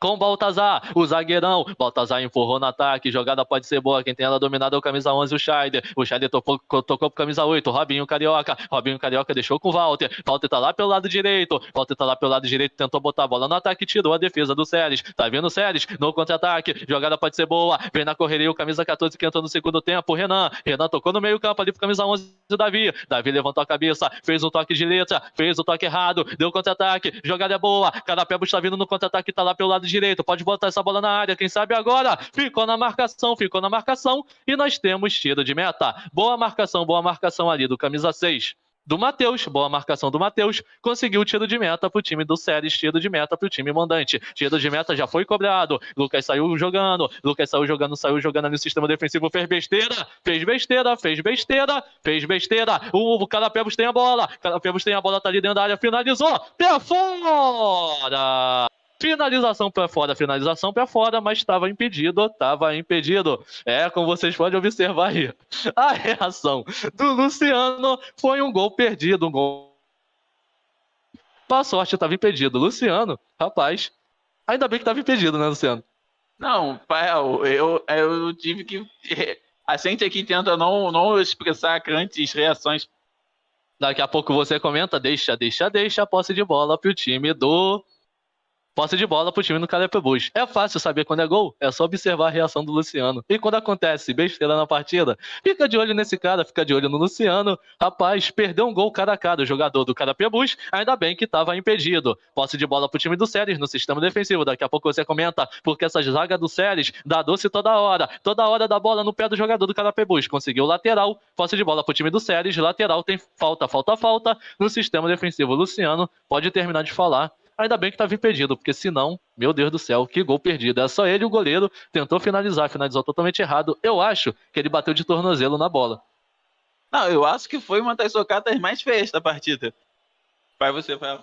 com Baltazar, o zagueirão. Baltazar empurrou no ataque, jogada pode ser boa. Quem tem ela dominada é o camisa 11, o Scheider. O Scheider tocou, tocou pro camisa 8, Robinho Carioca. Robinho Carioca deixou com o Walter. Walter tá lá pelo lado direito. Walter tá lá pelo lado direito, tentou botar a bola no ataque, tirou a defesa do Séries. Tá vendo o Séries no contra-ataque. Jogada pode ser boa. Vem na correria o camisa 14 que entrou no segundo tempo. Renan. Renan tocou no meio-campo ali pro camisa 11, o Davi. Davi levantou a cabeça, fez um toque de letra, fez o um toque errado, deu contra-ataque. Jogada é boa. Carapebos tá vindo no contra-ataque, tá lá pelo lado lado direito, pode botar essa bola na área, quem sabe agora? Ficou na marcação, ficou na marcação e nós temos tiro de meta. Boa marcação, boa marcação ali do camisa 6 do Matheus, boa marcação do Matheus, conseguiu o tiro de meta pro time do Séries, tiro de meta pro time mandante. Tiro de meta já foi cobrado. Lucas saiu jogando, Lucas saiu jogando, saiu jogando ali no sistema defensivo, fez besteira, fez besteira, fez besteira, fez besteira. O, o Carapebos tem a bola, Carapebos tem a bola, tá ali dentro da área, finalizou, pra fora! Finalização para fora, finalização para fora, mas estava impedido, estava impedido. É, como vocês podem observar aí, a reação do Luciano foi um gol perdido, um gol. Pra sorte, estava impedido. Luciano, rapaz, ainda bem que estava impedido, né, Luciano? Não, pai, eu, eu tive que. Eh, a gente aqui tenta não, não expressar grandes reações. Daqui a pouco você comenta, deixa, deixa, deixa a posse de bola pro time do posse de bola pro time no Calepebus. É fácil saber quando é gol, é só observar a reação do Luciano. E quando acontece besteira na partida, fica de olho nesse cara, fica de olho no Luciano. Rapaz, perdeu um gol cara a cara, o jogador do Carapebus, ainda bem que estava impedido. Posse de bola pro time do Séries no sistema defensivo, daqui a pouco você comenta, porque essa zaga do Séries dá doce toda hora, toda hora da bola no pé do jogador do Carapebus. Conseguiu lateral, posse de bola pro time do Séries, lateral tem falta, falta, falta, no sistema defensivo. Luciano pode terminar de falar Ainda bem que estava impedido, porque senão, meu Deus do céu, que gol perdido. É só ele, o goleiro, tentou finalizar, finalizou totalmente errado. Eu acho que ele bateu de tornozelo na bola. Não, eu acho que foi uma das socatas mais feias da partida. Vai você, vai.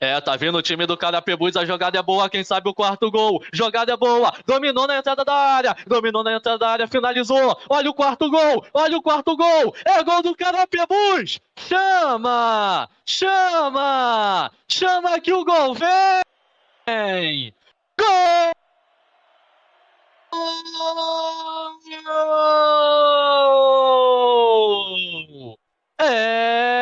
É, tá vindo o time do Carapebus, a jogada é boa, quem sabe o quarto gol. Jogada é boa, dominou na entrada da área, dominou na entrada da área, finalizou. Olha o quarto gol, olha o quarto gol, é gol do Carapebus. Chama, chama, chama que o gol vem. Gol! É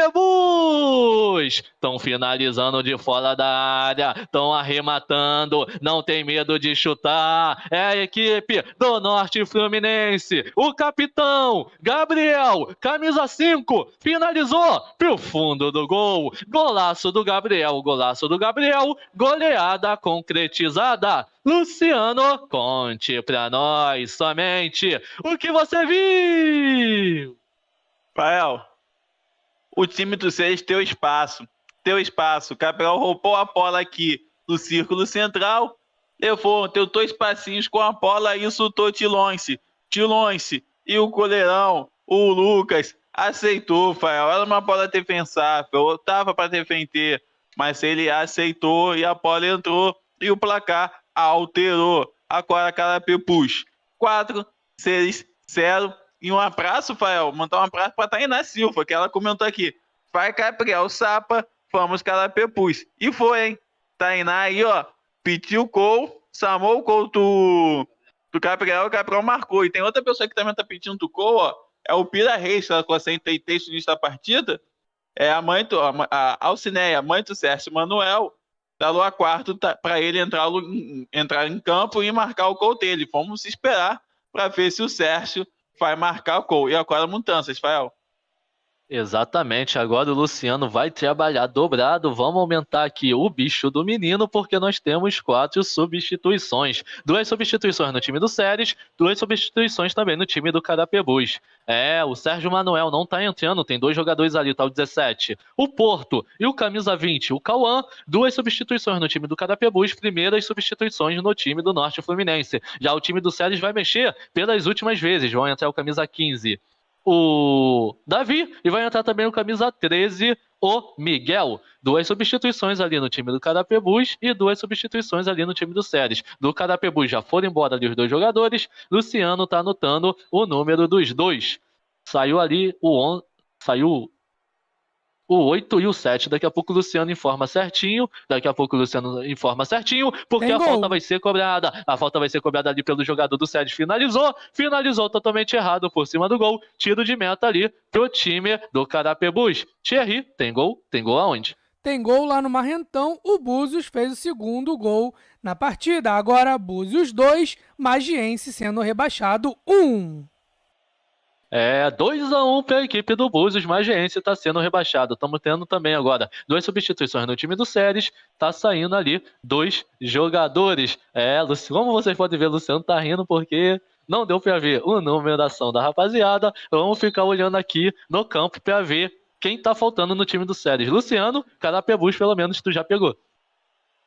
Rebus! Estão finalizando de fora da área, estão arrematando, não tem medo de chutar. É a equipe do Norte Fluminense. O capitão, Gabriel, camisa 5, finalizou pro fundo do gol. Golaço do Gabriel, golaço do Gabriel, goleada concretizada. Luciano, conte pra nós somente o que você viu. Pael, o time do Ceres teu espaço. Teu espaço. Capel roubou a bola aqui no círculo central. Levou, deu dois passinhos com a bola e insultou Tilonce. Tilonce e o goleirão, o Lucas, aceitou, Fael. Era uma bola defensável, tava para defender, mas ele aceitou e a bola entrou e o placar alterou. Agora, Carapepus, 4, 6, 0. E um abraço, Fael, mandar um abraço para Tainá Silva, que ela comentou aqui. Vai, Gabriel Sapa, fomos Calapepus. E foi, hein? Tainá aí, ó, pediu o gol, samou o gol do, do Gabriel, o Gabriel marcou. E tem outra pessoa que também tá pedindo o gol, ó, é o Pira Reis, ela consegue ter texto no início da partida. É a mãe, do, a, a Alcineia, a mãe do Sérgio Manuel, da Lua Quarto tá, para ele entrar, entrar em campo e marcar o gol dele. Vamos esperar para ver se o Sérgio vai marcar o gol. E agora a mudança, Israel. Exatamente. Agora o Luciano vai trabalhar dobrado. Vamos aumentar aqui o bicho do menino, porque nós temos quatro substituições. Duas substituições no time do Séries, duas substituições também no time do Carapebus. É, o Sérgio Manuel não tá entrando, tem dois jogadores ali, tá o 17. O Porto e o Camisa 20, o Cauã, duas substituições no time do Carapebus, primeiras substituições no time do Norte Fluminense. Já o time do Séries vai mexer pelas últimas vezes, vão entrar o Camisa 15 o Davi e vai entrar também o camisa 13 o Miguel. Duas substituições ali no time do Carapebus e duas substituições ali no time do Séries. Do Carapebus já foram embora ali os dois jogadores. Luciano tá anotando o número dos dois. Saiu ali o on... saiu o 8 e o 7. Daqui a pouco o Luciano informa certinho. Daqui a pouco o Luciano informa certinho, porque Tem a gol. falta vai ser cobrada. A falta vai ser cobrada ali pelo jogador do 7. Finalizou, finalizou totalmente errado por cima do gol. Tiro de meta ali pro time do Carapebus. Thierry, tem gol? Tem gol aonde? Tem gol lá no Marrentão, o Búzios fez o segundo gol na partida. Agora Búzios 2, Magiense sendo rebaixado 1. Um. É, 2x1 para a equipe do Búzios, mas Geência está sendo rebaixado. Estamos tendo também agora duas substituições no time do Séries, tá saindo ali dois jogadores. É, como vocês podem ver, Luciano tá rindo porque não deu para ver o número da ação da rapaziada. Vamos ficar olhando aqui no campo para ver quem está faltando no time do Séries. Luciano, Carapebus, pelo menos tu já pegou.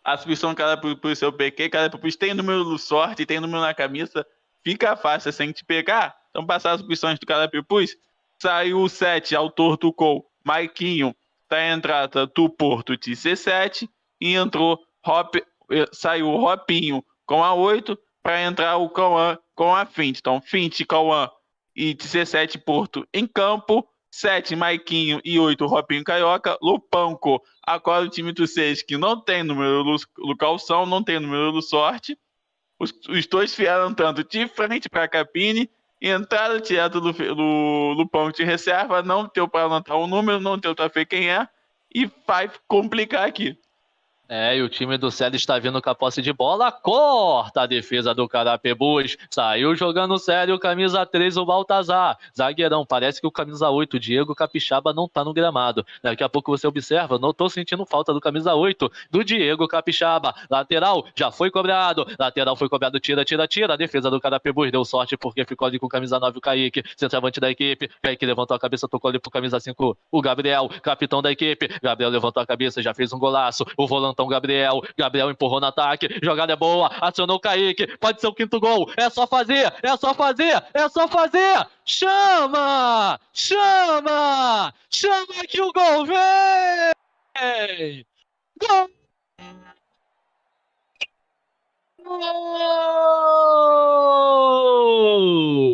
A substituição cada pro seu PQ, cada pro tem número sorte, tem número na camisa. Fica fácil sem assim, te pegar então, passar as opções do cara Pipus, saiu o 7, autor do gol, Maiquinho, da tá entrada do Porto de C7, e entrou Hop, eh, saiu o Ropinho com a 8, para entrar o Cauã com a Fint. Então, Fint, Cauã e 17 Porto em campo, 7 Maiquinho e 8 Ropinho Carioca, Lupanco acorda o time do 6 que não tem número do calção, não tem número do sorte. Os, os dois vieram tanto de frente para a Capine entrar no teatro do, do, do ponto de reserva, não ter para anotar o número, não ter para ver quem é, e vai complicar aqui. É, e o time do Célio está vindo com a posse de bola, corta a defesa do Carapebus, saiu jogando sério, camisa 3, o Baltazar, zagueirão, parece que o camisa 8, o Diego Capixaba, não tá no gramado, daqui a pouco você observa, não tô sentindo falta do camisa 8, do Diego Capixaba, lateral, já foi cobrado, lateral foi cobrado, tira, tira, tira, a defesa do Carapebus deu sorte porque ficou ali com camisa 9 o Kaique, centroavante da equipe, Kaique levantou a cabeça, tocou ali pro camisa 5 o Gabriel, capitão da equipe, Gabriel levantou a cabeça, já fez um golaço, o volantão Gabriel. Gabriel empurrou no ataque. Jogada é boa. Acionou o Kaique. Pode ser o quinto gol. É só fazer. É só fazer. É só fazer. Chama! Chama! Chama que o gol vem! Gol!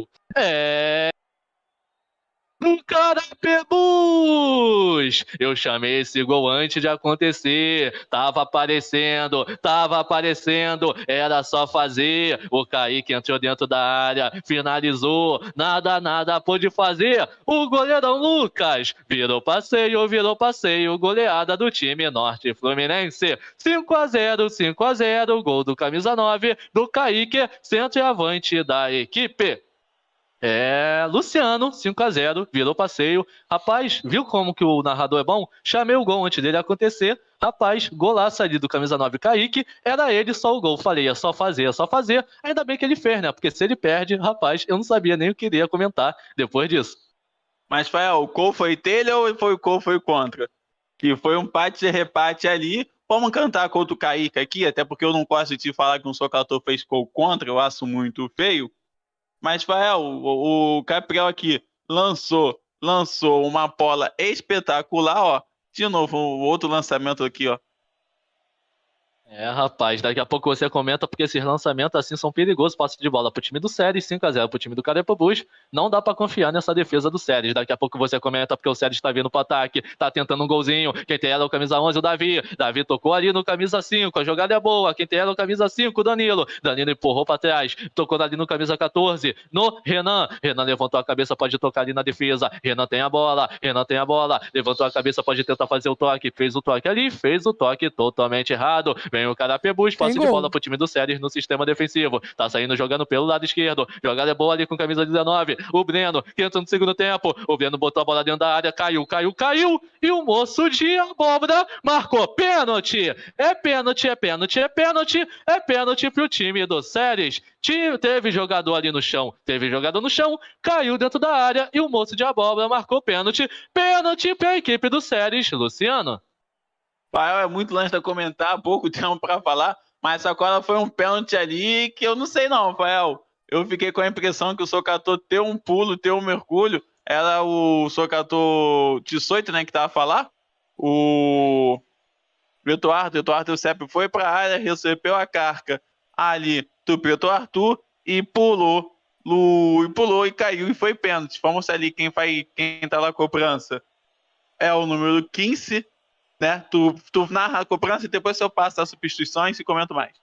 Gol! É no Carapebus! Eu chamei esse gol antes de acontecer. Tava aparecendo, tava aparecendo. Era só fazer. O Kaique entrou dentro da área, finalizou. Nada, nada pôde fazer. O goleirão Lucas virou passeio, virou passeio. Goleada do time norte fluminense. 5 a 0 5 a 0 Gol do camisa 9 do Kaique, centroavante da equipe. É, Luciano, 5 a 0 virou passeio. Rapaz, viu como que o narrador é bom? Chamei o gol antes dele acontecer. Rapaz, golaço ali do camisa 9 Kaique. Era ele só o gol. Falei, é só fazer, é só fazer. Ainda bem que ele fez, né? Porque se ele perde, rapaz, eu não sabia nem o que iria comentar depois disso. Mas, Fael, o gol foi dele ou foi o gol foi contra? Que foi um pate de repate ali. Vamos cantar contra o Kaique aqui, até porque eu não posso te falar que um socator fez gol contra, eu acho muito feio. Mas, tipo, o, o Capel aqui lançou, lançou uma bola espetacular, ó. De novo, o outro lançamento aqui, ó. É, rapaz, daqui a pouco você comenta porque esses lançamentos assim são perigosos, passe de bola pro time do Séries, 5 a 0 pro time do Carepa Bus, não dá para confiar nessa defesa do Séries. Daqui a pouco você comenta porque o Séries tá vindo pro ataque, tá tentando um golzinho, quem tem ela é o camisa 11, o Davi. Davi tocou ali no camisa 5, a jogada é boa, quem tem ela é o camisa 5, o Danilo. Danilo empurrou para trás, tocou ali no camisa 14, no Renan. Renan levantou a cabeça, pode tocar ali na defesa. Renan tem a bola, Renan tem a bola, levantou a cabeça, pode tentar fazer o toque, fez o toque ali, fez o toque totalmente errado. Vem Vem o Carapebus, passe de bola pro time do Séries no sistema defensivo. Tá saindo jogando pelo lado esquerdo. Jogada é boa ali com camisa 19. O Breno, que entra no segundo tempo. O Breno botou a bola dentro da área, caiu, caiu, caiu. E o moço de abóbora marcou pênalti. É pênalti, é pênalti, é pênalti. É pênalti pro time do Séries. Teve jogador ali no chão, teve jogador no chão, caiu dentro da área e o moço de abóbora marcou pênalti. Pênalti pra equipe do Séries, Luciano. Pael é muito longe de comentar, pouco tempo para falar, mas Sacola foi um pênalti ali que eu não sei não, Pael. Eu fiquei com a impressão que o Socator teve um pulo, teve um mergulho. Era o Socator 18, né, que tava a falar. O Eduardo, Eduardo Preto foi para a área, recebeu a carga ali do Preto Arthur e pulou. Lu, e pulou e caiu e foi pênalti. Vamos ali quem vai, quem tá lá cobrança. É o número 15, né? Tu, tu narra a cobrança e depois eu passo as substituições e comento mais.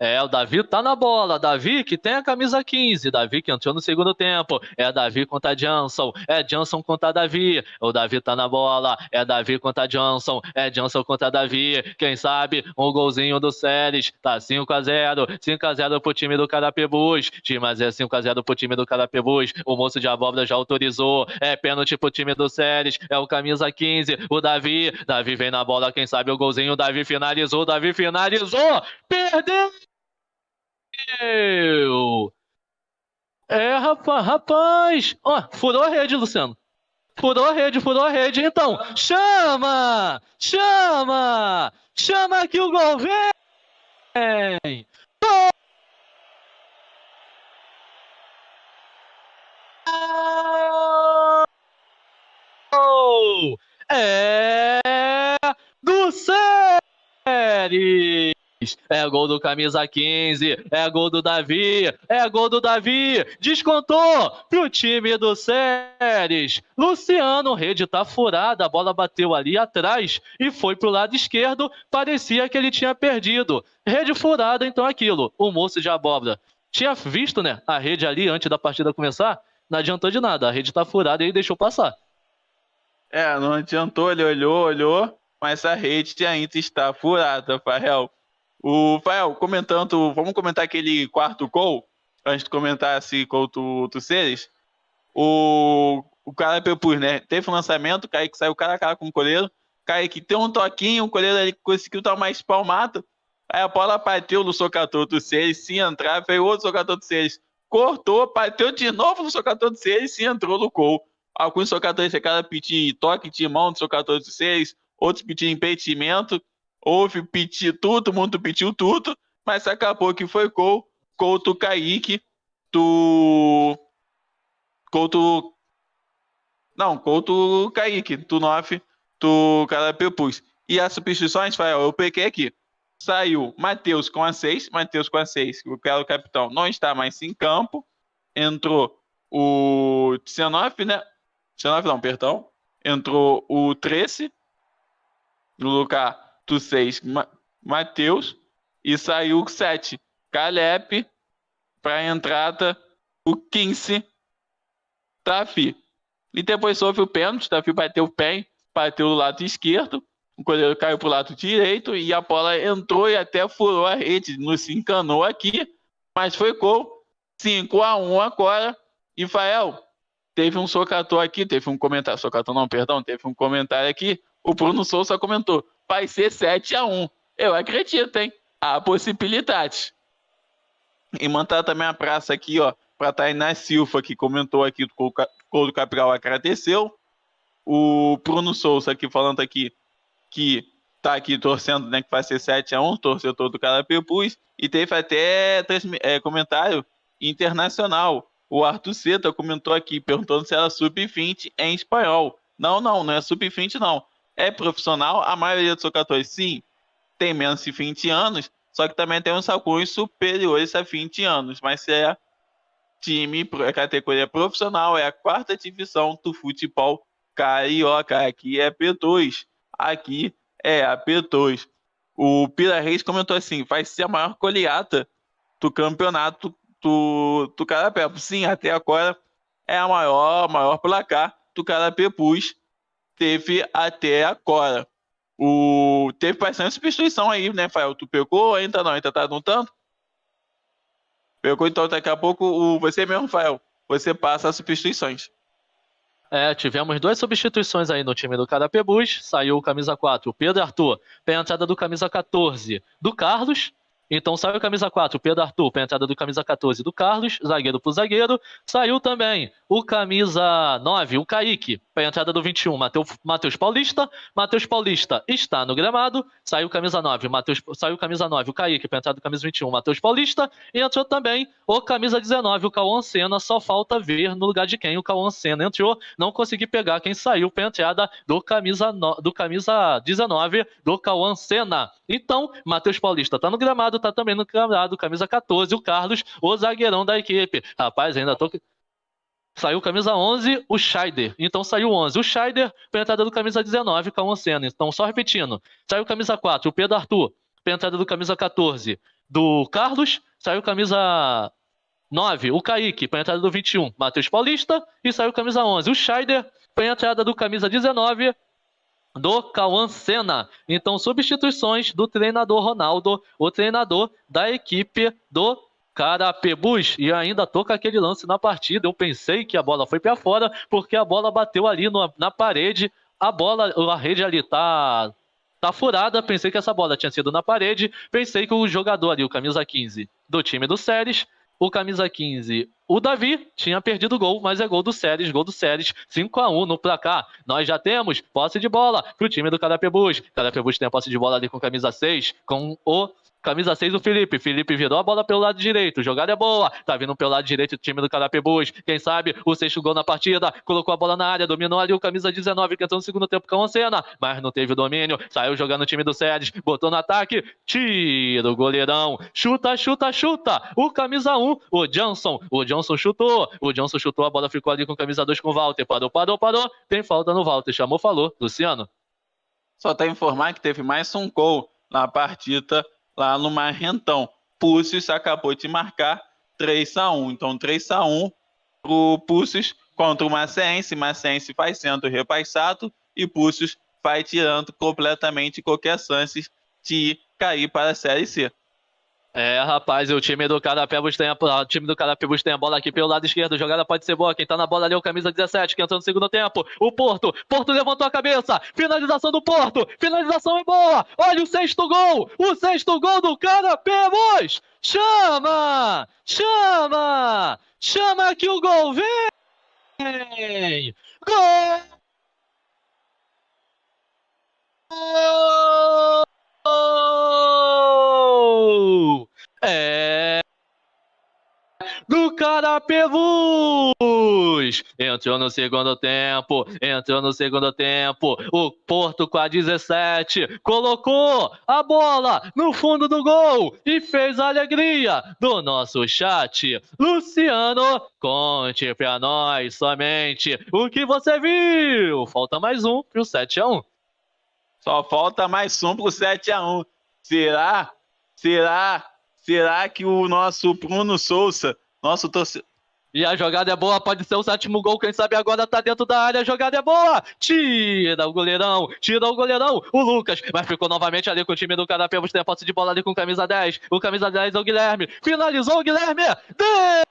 É, o Davi tá na bola. Davi que tem a camisa 15. Davi que entrou no segundo tempo. É Davi contra Johnson. É Johnson contra Davi. O Davi tá na bola. É Davi contra Johnson. É Johnson contra Davi. Quem sabe um golzinho do Séries. Tá 5 x 0 5 x 0 pro time do Carapebus. Mas é 5 x 0 pro time do Carapebus. O moço de abóbora já autorizou. É pênalti pro time do Séries. É o camisa 15. O Davi. Davi vem na bola. Quem sabe o golzinho. O Davi finalizou. O Davi finalizou. Perdeu! Meu! É, rapaz, rapaz! Ó, oh, furou a rede, Luciano. Furou a rede, furou a rede. Então, chama! Chama! Chama que o gol vem! Gol! É do série! É gol do camisa 15, é gol do Davi, é gol do Davi. Descontou pro time do Séries. Luciano, rede tá furada, a bola bateu ali atrás e foi pro lado esquerdo. Parecia que ele tinha perdido. Rede furada, então aquilo. O moço de abóbora tinha visto, né, a rede ali antes da partida começar. Não adiantou de nada, a rede tá furada e ele deixou passar. É, não adiantou, ele olhou, olhou, mas a rede ainda está furada, Farrell. O Fael, comentando, vamos comentar aquele quarto gol, antes de comentar se contra outros seres. O, o cara é propôs, né? Teve um lançamento, o Kaique saiu cara a cara com o goleiro. Kaique tem um toquinho, o goleiro ele conseguiu dar mais espalmado Aí a bola bateu no socator do Seres, se entrar, veio outro socator do Seres. Cortou, bateu de novo no socador do Seres, e entrou no gol. Alguns socadores ficaram pedindo toque de mão do socador do Seres, outros pedindo impedimento. Houve piti, todo mundo pediu tudo, mas acabou que foi gol. Couto Kaique do. Couto. Não, Couto Kaique, do 9 do Carapepus. E as substituições, Fael, eu peguei aqui. Saiu Matheus com a 6, Matheus com a 6, o cara, capitão, não está mais em campo. Entrou o 19, né? 19 não, perdão. Entrou o 13 no lugar do 6, Ma Matheus, e saiu o 7, Caleb, para a entrada, o 15, Tafi. E depois sofre o pênalti, Tafi bateu pé, bateu do lado esquerdo, o goleiro caiu para o lado direito e a bola entrou e até furou a rede, nos encanou aqui, mas foi gol. 5 a 1 agora. E Fael, teve um socatão aqui, teve um comentário, socatão não, perdão, teve um comentário aqui. O Bruno Souza comentou: vai ser 7 a 1 Eu acredito, hein? Há possibilidade. E mandar também a praça aqui, ó, para Tainá Silva, que comentou aqui do Gol do Cabral, agradeceu. O Bruno Souza aqui falando aqui que tá aqui torcendo, né, que vai ser 7 a 1 torcedor do Carapepus. E teve até é, comentário internacional. O Arthur Seta comentou aqui, perguntando se era sub-20 em espanhol. Não, não, não é sub-20 não é profissional, a maioria dos jogadores, sim, tem menos de 20 anos, só que também tem uns sacuns superiores a 20 anos, mas se é time, é categoria profissional, é a quarta divisão do futebol carioca. Aqui é P2, aqui é a P2. O Pira Reis comentou assim: vai ser a maior goleada do campeonato do, do Carapé. Sim, até agora é a maior, maior placar do Carapé Pus teve até agora. O, teve bastante substituição aí, né, Fael? Tu pegou ainda não? Ainda tá tanto Pegou, então daqui a pouco o, você mesmo, Fael, você passa as substituições. É, tivemos duas substituições aí no time do Carapebus. Saiu o camisa 4, o Pedro Arthur, a entrada do camisa 14 do Carlos. Então saiu o camisa 4, Pedro Arthur, para a entrada do camisa 14 do Carlos, zagueiro para o zagueiro. Saiu também o camisa 9, o Kaique, para a entrada do 21, Matheus Paulista. Matheus Paulista está no gramado. Saiu camisa 9, Mateus, saiu camisa 9, o Kaique, para a entrada do camisa 21, Matheus Paulista. E entrou também o camisa 19, o Cauã Senna. Só falta ver no lugar de quem o Cauã Senna entrou. Não consegui pegar quem saiu para a entrada do camisa, no, do camisa 19, do Cauã Senna. Então, Matheus Paulista está no gramado Ricardo tá também no do camisa 14. O Carlos, o zagueirão da equipe. Rapaz, ainda tô. Saiu camisa 11, o Scheider. Então saiu 11. O Scheider, entrada do camisa 19, Cauã Senna. Então, só repetindo. Saiu camisa 4, o Pedro Arthur. entrada do camisa 14, do Carlos. Saiu camisa 9, o Kaique. entrada do 21, Matheus Paulista. E saiu camisa 11, o Scheider. entrada do camisa 19, do Cauã Senna. Então, substituições do treinador Ronaldo, o treinador da equipe do Carapebus. E ainda toca aquele lance na partida. Eu pensei que a bola foi para fora, porque a bola bateu ali no, na parede. A bola, a rede ali tá, tá furada. Pensei que essa bola tinha sido na parede. Pensei que o jogador ali, o camisa 15 do time do Séries, o camisa 15. O Davi tinha perdido o gol, mas é gol do Séries, gol do Séries, 5 a 1 no placar. Nós já temos posse de bola pro time do Carapebus. Carapebus tem a posse de bola ali com camisa 6, com o Camisa 6, o Felipe. Felipe virou a bola pelo lado direito. Jogada é boa. Tá vindo pelo lado direito o time do Carapebus. Quem sabe o sexto gol na partida. Colocou a bola na área. Dominou ali o camisa 19, que entrou no segundo tempo com a cena. Mas não teve o domínio. Saiu jogando o time do Sérgio. Botou no ataque. Tira o goleirão. Chuta, chuta, chuta. O camisa 1, o Johnson. O Johnson chutou. O Johnson chutou. A bola ficou ali com o camisa 2 com o Walter. Parou, parou, parou. Tem falta no Walter. Chamou, falou. Luciano. Só tá informar que teve mais um gol na partida lá no Marrentão. Pussis acabou de marcar 3 x 1 Então, 3 x 1 para o Pussis contra o Macense. Macense vai sendo repassado e Pussis vai tirando completamente qualquer chance de cair para a Série C. É, rapaz, o time do Carapebus tem a, o time do Carapebus tem a bola aqui pelo lado esquerdo. Jogada pode ser boa. Quem tá na bola ali é o camisa 17, que entrou no segundo tempo. O Porto. Porto levantou a cabeça. Finalização do Porto. Finalização é boa. Olha o sexto gol. O sexto gol do Carapebus. Chama! Chama! Chama que o gol vem! Gol! gol! É do Carapevus. Entrou no segundo tempo, entrou no segundo tempo. O Porto com a 17 colocou a bola no fundo do gol e fez a alegria do nosso chat. Luciano, conte pra nós somente o que você viu. Falta mais um pro 7 a 1. Só falta mais um pro 7x1. Será? Será? Será que o nosso Bruno Souza, nosso torcedor. E a jogada é boa, pode ser o sétimo gol, quem sabe agora tá dentro da área, a jogada é boa, tira o goleirão, tira o goleirão, o Lucas, mas ficou novamente ali com o time do Carapé, você tem a posse de bola ali com camisa 10, o camisa 10 é o Guilherme, finalizou o Guilherme, de...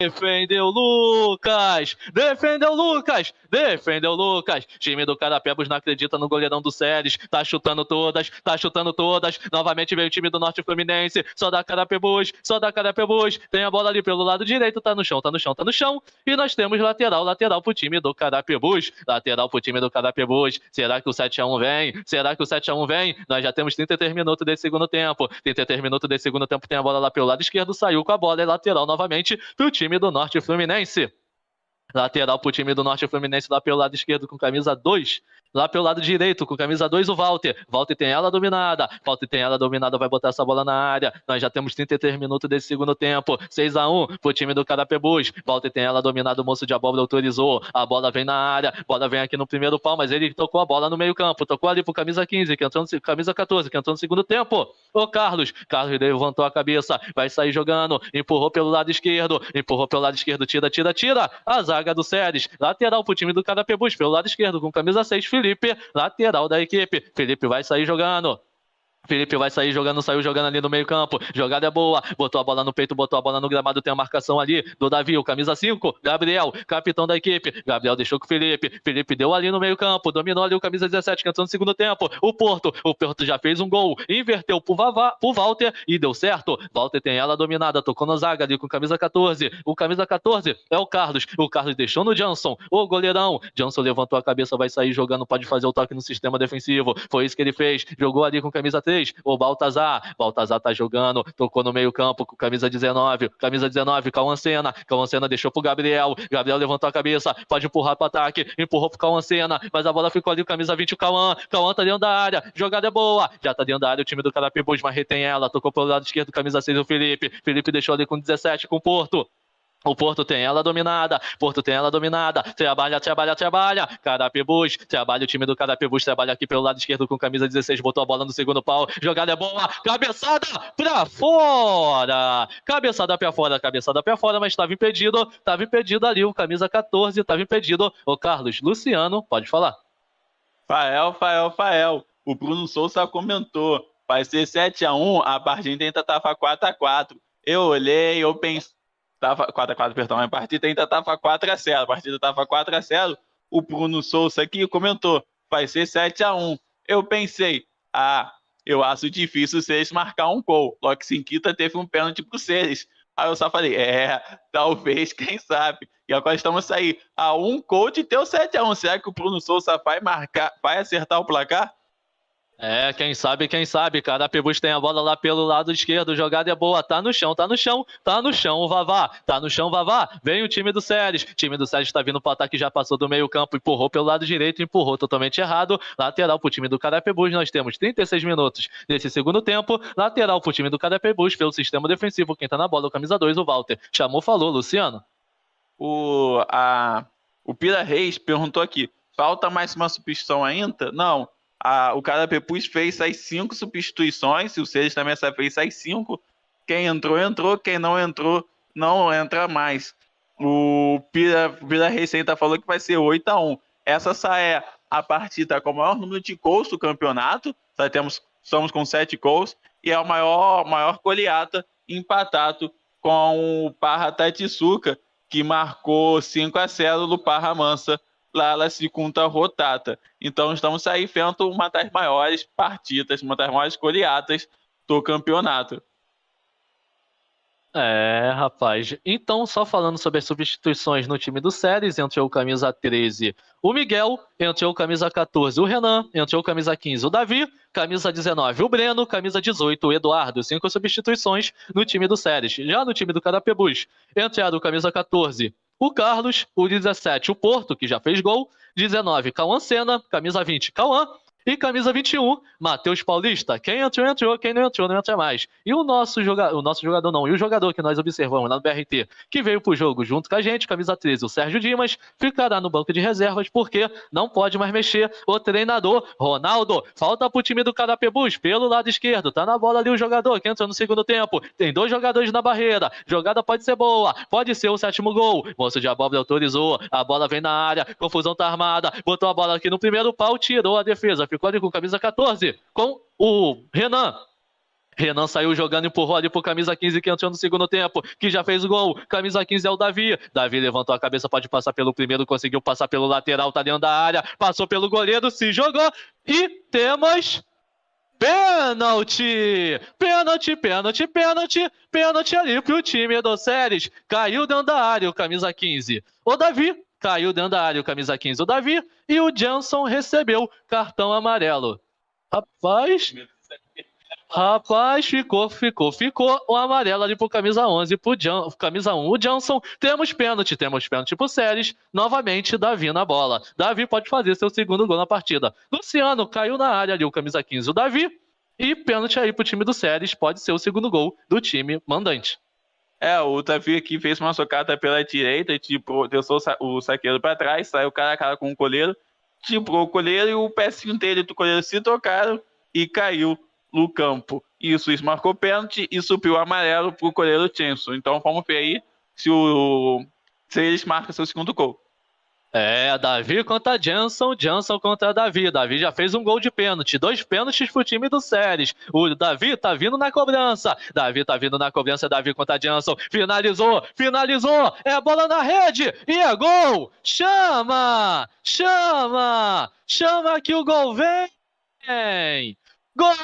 Defendeu Lucas! Defendeu Lucas! Defendeu Lucas! Time do Carapebus não acredita no goleirão do Séries. Tá chutando todas, tá chutando todas. Novamente vem o time do Norte Fluminense. Só da Carapebus, só da Carapebus. Tem a bola ali pelo lado direito, tá no chão, tá no chão, tá no chão. E nós temos lateral, lateral pro time do Carapebus. Lateral pro time do Carapebus. Será que o 7x1 vem? Será que o 7x1 vem? Nós já temos 33 minutos desse segundo tempo. 33 minutos desse segundo tempo tem a bola lá pelo lado esquerdo, saiu com a bola, é lateral novamente para o time do Norte Fluminense. Lateral para o time do Norte Fluminense lá pelo lado esquerdo com camisa 2. Lá pelo lado direito, com camisa 2, o Walter. Walter tem ela dominada. Walter tem ela dominada, vai botar essa bola na área. Nós já temos 33 minutos desse segundo tempo. 6 a 1 pro time do Carapebus. Walter tem ela dominada, o moço de abóbora autorizou. A bola vem na área, bola vem aqui no primeiro pau, mas ele tocou a bola no meio-campo. Tocou ali pro camisa 15, que entrou no, camisa 14, que entrou no segundo tempo. Ô Carlos, Carlos levantou a cabeça, vai sair jogando, empurrou pelo lado esquerdo, empurrou pelo lado esquerdo, tira, tira, tira. A zaga do Séries, lateral pro time do Carapebus, pelo lado esquerdo, com camisa 6, Felipe, lateral da equipe. Felipe vai sair jogando. Felipe vai sair jogando, saiu jogando ali no meio-campo. Jogada é boa. Botou a bola no peito, botou a bola no gramado. Tem a marcação ali do Davi, o camisa 5. Gabriel, capitão da equipe. Gabriel deixou com o Felipe. Felipe deu ali no meio-campo. Dominou ali o camisa 17, que entrou no segundo tempo. O Porto. O Porto já fez um gol. Inverteu pro, Vavá, pro Walter e deu certo. Walter tem ela dominada. Tocou na zaga ali com camisa 14. O camisa 14 é o Carlos. O Carlos deixou no Johnson. O goleirão. Johnson levantou a cabeça, vai sair jogando. Pode fazer o toque no sistema defensivo. Foi isso que ele fez. Jogou ali com camisa 3, o Baltazar. Baltazar tá jogando, tocou no meio-campo com camisa 19, camisa 19, Cauã Sena. Cauã Sena deixou pro Gabriel. Gabriel levantou a cabeça, pode empurrar pro ataque, empurrou pro Cauã Sena, mas a bola ficou ali, camisa 20, o Cauã. Cauã tá dentro da área, jogada é boa. Já tá dentro da área o time do Carapibus, mas retém ela, tocou pro lado esquerdo, camisa 6, o Felipe. Felipe deixou ali com 17 com Porto. O Porto tem ela dominada, Porto tem ela dominada. Trabalha, trabalha, trabalha. Carapebus, trabalha o time do Carapebus, trabalha aqui pelo lado esquerdo com camisa 16, botou a bola no segundo pau. Jogada é boa, cabeçada pra fora. Cabeçada pra fora, cabeçada pra fora, mas estava impedido, estava impedido ali o camisa 14, estava impedido. O Carlos Luciano, pode falar. Fael, Fael, Fael. O Bruno Souza comentou, vai ser 7 a 1, a Bardim tenta tava 4 a 4. Eu olhei, eu pensei tava 4 a 4, perdão, a partida ainda tava 4 a 0. A partida tava 4 a 0. O Bruno Souza aqui comentou, vai ser 7 a 1. Eu pensei, ah, eu acho difícil o Seixas marcar um gol. Logo Sinquita teve um pênalti pro Seixas. Aí eu só falei, é, talvez, quem sabe. E agora estamos aí a um gol de ter o 7 a 1 Será que o Bruno Souza vai marcar, vai acertar o placar? É, quem sabe, quem sabe, cara. Pebus tem a bola lá pelo lado esquerdo. Jogada é boa. Tá no chão, tá no chão, tá no chão, o Vavá. Tá no chão, Vavá. Vem o time do Séries. Time do Séries tá vindo pro ataque, já passou do meio-campo, empurrou pelo lado direito, empurrou totalmente errado. Lateral pro time do Carapebus. Nós temos 36 minutos nesse segundo tempo. Lateral pro time do Carapebus pelo sistema defensivo. Quem tá na bola, o camisa 2, o Walter. Chamou, falou, Luciano. O, a, o Pira Reis perguntou aqui: falta mais uma substituição ainda? Não a, o Pepus fez as cinco substituições, e o Seles também essa fez as cinco. Quem entrou, entrou. Quem não entrou, não entra mais. O Pira, Pira Receita falou que vai ser 8 a 1 Essa é a partida com o maior número de gols do campeonato. Já temos, somos com sete gols. E é o maior, maior goleata empatado com o Parra Tatisuka, que marcou 5 a 0 do Parra Mansa lá ela se conta rotata. Então estamos aí vendo uma das maiores partidas, uma das maiores goleadas do campeonato. É, rapaz. Então, só falando sobre as substituições no time do Séries, entrou camisa 13 o Miguel, entrou camisa 14 o Renan, entrou camisa 15 o Davi, camisa 19 o Breno, camisa 18 o Eduardo. Cinco substituições no time do Séries. Já no time do Carapebus, entraram camisa 14 o Carlos, o 17, o Porto, que já fez gol. 19, Cauã Senna, Camisa 20, Cauã. E camisa 21, Matheus Paulista. Quem entrou, entrou. Quem não entrou, não entra mais. E o nosso jogador, o nosso jogador não, e o jogador que nós observamos lá no BRT, que veio pro jogo junto com a gente, camisa 13, o Sérgio Dimas, ficará no banco de reservas porque não pode mais mexer o treinador Ronaldo. Falta pro time do Carapebus pelo lado esquerdo. Tá na bola ali o jogador que entra no segundo tempo. Tem dois jogadores na barreira. Jogada pode ser boa, pode ser o sétimo gol. Moço de abóbora autorizou. A bola vem na área. Confusão tá armada. Botou a bola aqui no primeiro pau, tirou a defesa. Ficou Capricórnio com camisa 14, com o Renan. Renan saiu jogando, empurrou ali pro camisa 15 que entrou no segundo tempo, que já fez o gol. Camisa 15 é o Davi. Davi levantou a cabeça, pode passar pelo primeiro, conseguiu passar pelo lateral, tá dentro da área, passou pelo goleiro, se jogou e temos Pênalti! Pênalti, pênalti, pênalti, pênalti ali pro time do Séries. Caiu dentro da área o camisa 15. O Davi caiu dentro da área o camisa 15, o Davi, e o Johnson recebeu cartão amarelo. Rapaz, rapaz, ficou, ficou, ficou o amarelo ali pro camisa 11, pro Jan, camisa 1, o Johnson. Temos pênalti, temos pênalti pro Séries, novamente Davi na bola. Davi pode fazer seu segundo gol na partida. Luciano caiu na área ali o camisa 15, o Davi, e pênalti aí pro time do Séries, pode ser o segundo gol do time mandante. É, o Davi aqui fez uma socata pela direita, tipo, deixou o saqueiro para trás, saiu cara a cara com o coleiro, tipo o coleiro e o pezinho dele do coleiro se tocaram e caiu no campo. Isso marcou pênalti e subiu amarelo pro coleiro Chenson. Então vamos ver aí se o se eles marcam seu segundo gol. É, Davi contra Janson, Janson contra Davi. Davi já fez um gol de pênalti, dois pênaltis pro time do Séries. O Davi tá vindo na cobrança. Davi tá vindo na cobrança, é Davi contra Janson. Finalizou, finalizou. É bola na rede e é gol. Chama! Chama! Chama que o gol vem. Gol!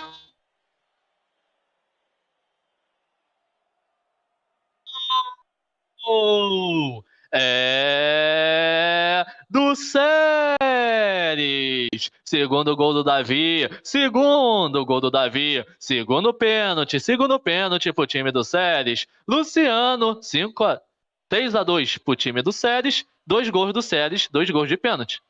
Gol! É do Séries. Segundo gol do Davi, segundo gol do Davi, segundo pênalti, segundo pênalti pro time do Séries. Luciano, 5 a 3 a 2 pro time do Séries, dois gols do Séries, dois gols de pênalti.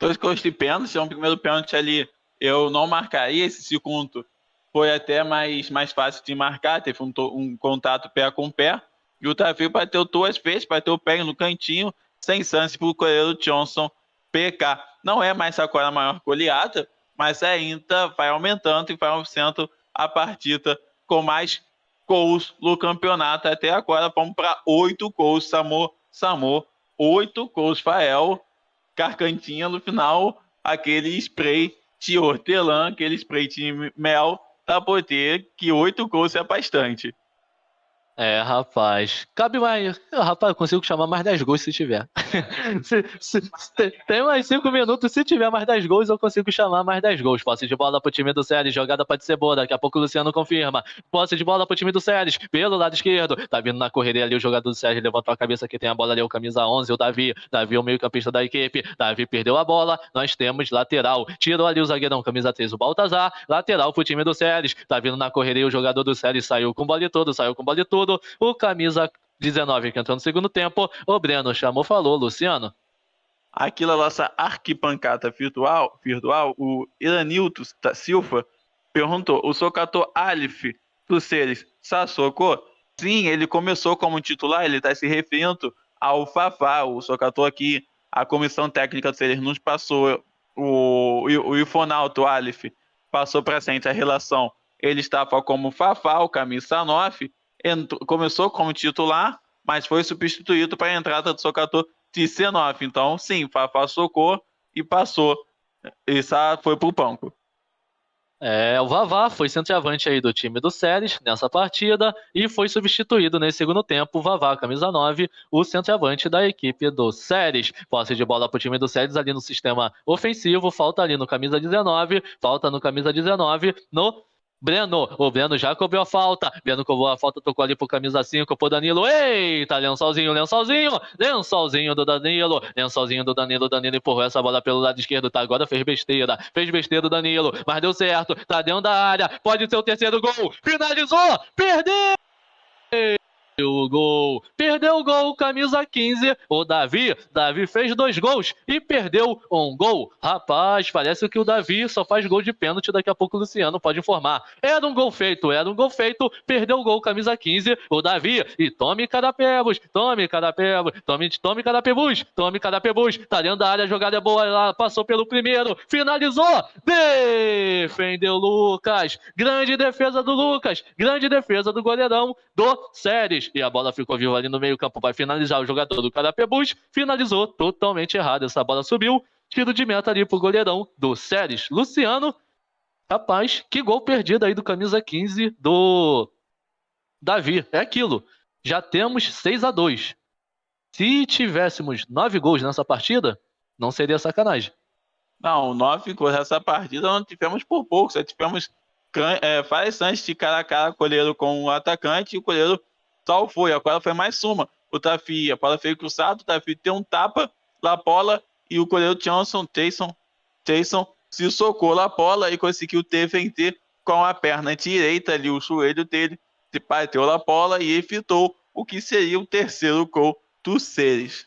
Dois gols de pênalti, é um primeiro pênalti ali. Eu não marcaria esse segundo. Foi até mais, mais fácil de marcar, teve um, um contato pé com pé e o Tafio bateu duas vezes, bateu o pé no cantinho, sem chance para o goleiro Johnson pecar. Não é mais agora a maior goleada, mas ainda vai aumentando e vai aumentando a partida com mais gols no campeonato até agora. Vamos para oito gols, Samor, Samor, oito gols, Fael, Carcantinha no final, aquele spray de hortelã, aquele spray de mel, para poder que oito gols é bastante. É, rapaz. Cabe mais. Rapaz, eu consigo chamar mais 10 gols se tiver. se, se, se, tem mais 5 minutos. Se tiver mais 10 gols, eu consigo chamar mais 10 gols. Posse de bola pro time do Séries. Jogada pode ser boa. Daqui a pouco o Luciano confirma. Posse de bola pro time do Séries. Pelo lado esquerdo. Tá vindo na correria ali o jogador do Séries. Levantou a cabeça que tem a bola ali. O camisa 11. O Davi. Davi, o meio-campista da equipe. Davi perdeu a bola. Nós temos lateral. Tirou ali o zagueirão. Camisa 3. O Baltazar. Lateral pro time do Séries. Tá vindo na correria o jogador do Séries. Saiu com bola todo. Saiu com bola e todo tudo. O camisa 19 que entrou no segundo tempo. O Breno chamou, falou, Luciano. Aqui na nossa arquipancada virtual, virtual o Iranilto da Silva perguntou: o Socato Alif dos Seres Sassoko? Sim, ele começou como titular, ele está se referindo ao Fafá, o Socato aqui. A comissão técnica dos Seres nos passou o, o, o Ifonauto Alif passou para frente a relação. Ele estava como Fafá, o Camisa 9, começou como titular, mas foi substituído para a entrada do Socator Tissenov. Então, sim, Fafá socou e passou. E foi para o banco. É, o Vavá foi centroavante aí do time do Séries nessa partida e foi substituído nesse segundo tempo. O Vavá, camisa 9, o centroavante da equipe do Séries. Posse de bola para o time do Séries ali no sistema ofensivo, falta ali no camisa 19, falta no camisa 19, no Breno, o Breno já cobrou a falta. Breno cobrou a falta, tocou ali pro camisa 5 pro Danilo. Eita, lençolzinho, lençolzinho, lençolzinho do Danilo, lençolzinho do Danilo. Danilo empurrou essa bola pelo lado esquerdo, tá? Agora fez besteira, fez besteira do Danilo, mas deu certo, tá dentro da área, pode ser o terceiro gol. Finalizou, perdeu! o gol. Perdeu o gol, camisa 15, o Davi. Davi fez dois gols e perdeu um gol. Rapaz, parece que o Davi só faz gol de pênalti, daqui a pouco o Luciano pode informar. Era um gol feito, era um gol feito, perdeu o gol, camisa 15, o Davi. E tome Cadapebus, tome Cadapebus, tome, tome Cadapebus, tome Cadapebus. Tá dentro da área, a jogada é boa, lá passou pelo primeiro, finalizou, defendeu Lucas. Grande defesa do Lucas, grande defesa do goleirão do Séries e a bola ficou viva ali no meio-campo para finalizar o jogador do Carapebus. Finalizou totalmente errado. Essa bola subiu. Tiro de meta ali pro goleirão do Séries Luciano. Rapaz, que gol perdido aí do camisa 15 do Davi. É aquilo. Já temos 6 a 2 Se tivéssemos 9 gols nessa partida, não seria sacanagem. Não, 9 gols nessa partida não tivemos por pouco. Só tivemos é, antes de cara a cara, goleiro com o atacante, e o goleiro Tal foi, a quadra foi mais uma. O Tafi, a bola foi cruzada, o Tafi tem um tapa, Lapola e o goleiro Johnson, Taysom, Taysom se socou Lapola e conseguiu defender com a perna direita ali, o joelho dele, se bateu Lapola e evitou o que seria o terceiro gol dos Seres.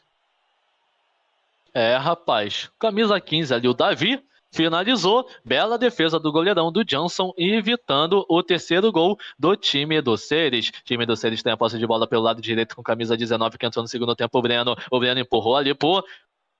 É, rapaz, camisa 15 ali, o Davi finalizou. Bela defesa do goleirão do Johnson, evitando o terceiro gol do time do Ceres. time do Ceres tem a posse de bola pelo lado direito com camisa 19 que entrou no segundo tempo. O Breno, o Breno empurrou ali pro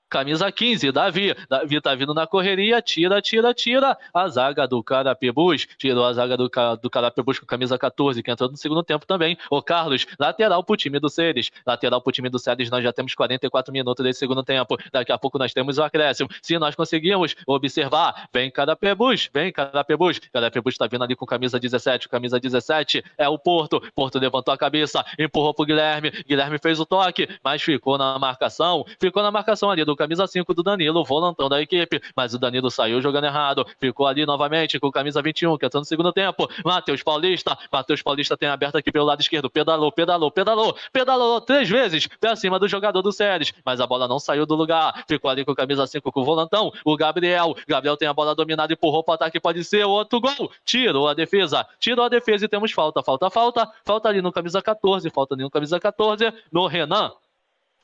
Camisa 15, Davi. Davi tá vindo na correria, tira, tira, tira. A zaga do Carapebus. Tirou a zaga do, do Carapebus com camisa 14, que entrou no segundo tempo também. O Carlos, lateral pro time do Ceres. Lateral pro time do Ceres, nós já temos 44 minutos desse segundo tempo. Daqui a pouco nós temos o acréscimo. Se nós conseguirmos observar, vem Carapebus, vem Carapebus. Carapebus tá vindo ali com camisa 17. Camisa 17 é o Porto. Porto levantou a cabeça, empurrou pro Guilherme. Guilherme fez o toque, mas ficou na marcação. Ficou na marcação ali do o camisa 5 do Danilo, volantão da equipe, mas o Danilo saiu jogando errado, ficou ali novamente com o camisa 21, que entrou é no segundo tempo. Matheus Paulista, Matheus Paulista tem aberto aqui pelo lado esquerdo, pedalou, pedalou, pedalou, pedalou três vezes pra cima do jogador do Séries, mas a bola não saiu do lugar, ficou ali com o camisa 5 com o volantão, o Gabriel, Gabriel tem a bola dominada, e empurrou pro ataque, pode ser outro gol, tirou a defesa, tirou a defesa e temos falta, falta, falta, falta ali no camisa 14, falta ali no camisa 14, no Renan.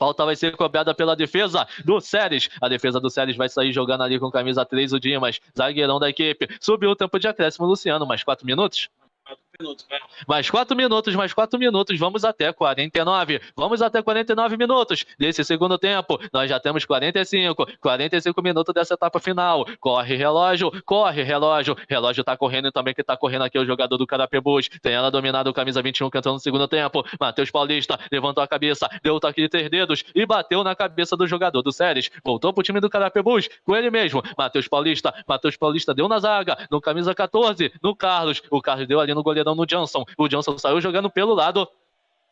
Falta vai ser cobrada pela defesa do Séries. A defesa do Séries vai sair jogando ali com camisa 3 o Dimas, zagueirão da equipe. Subiu o tempo de acréscimo, Luciano, mais 4 minutos minutos, né? Mais quatro minutos, mais quatro minutos, vamos até 49. Vamos até 49 minutos desse segundo tempo. Nós já temos 45, 45 minutos dessa etapa final. Corre relógio, corre relógio. Relógio tá correndo e também que tá correndo aqui é o jogador do Carapebus. Tem ela dominado o camisa 21 cantando no segundo tempo. Matheus Paulista levantou a cabeça, deu o toque de três dedos e bateu na cabeça do jogador do Séries. Voltou pro time do Carapebus com ele mesmo. Matheus Paulista, Matheus Paulista deu na zaga, no camisa 14, no Carlos. O Carlos deu ali no goleiro paredão no Johnson. O Johnson saiu jogando pelo lado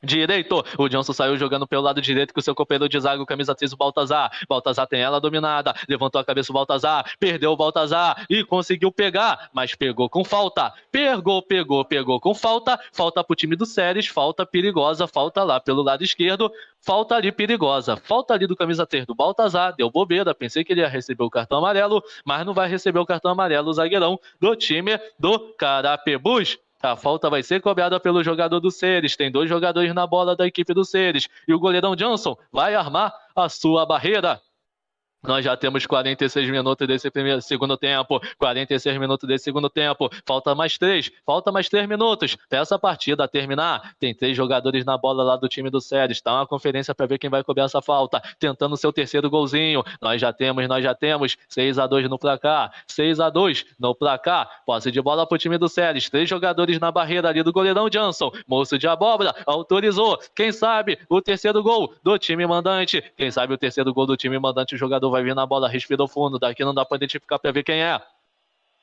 Direito, o Johnson saiu jogando pelo lado direito com seu companheiro de zaga, o camisa 3, o Baltazar. Baltazar tem ela dominada, levantou a cabeça o Baltazar, perdeu o Baltazar e conseguiu pegar, mas pegou com falta. Pegou, pegou, pegou com falta. Falta pro time do Séries, falta perigosa, falta lá pelo lado esquerdo, falta ali perigosa. Falta ali do camisa 3 do Baltazar, deu bobeira, pensei que ele ia receber o cartão amarelo, mas não vai receber o cartão amarelo o zagueirão do time do Carapebus. A falta vai ser cobrada pelo jogador do Ceres. Tem dois jogadores na bola da equipe do Ceres. E o goleirão Johnson vai armar a sua barreira. Nós já temos 46 minutos desse primeiro, segundo tempo, 46 minutos desse segundo tempo, falta mais três, falta mais três minutos para essa partida terminar. Tem três jogadores na bola lá do time do Séries, tá uma conferência para ver quem vai cobrar essa falta, tentando seu terceiro golzinho. Nós já temos, nós já temos, 6 a 2 no placar, 6 a 2 no placar, posse de bola pro time do Séries, três jogadores na barreira ali do goleirão Johnson, moço de abóbora, autorizou, quem sabe o terceiro gol do time mandante, quem sabe o terceiro gol do time mandante, o jogador vai vir na bola, respira fundo, daqui não dá pra identificar pra ver quem é.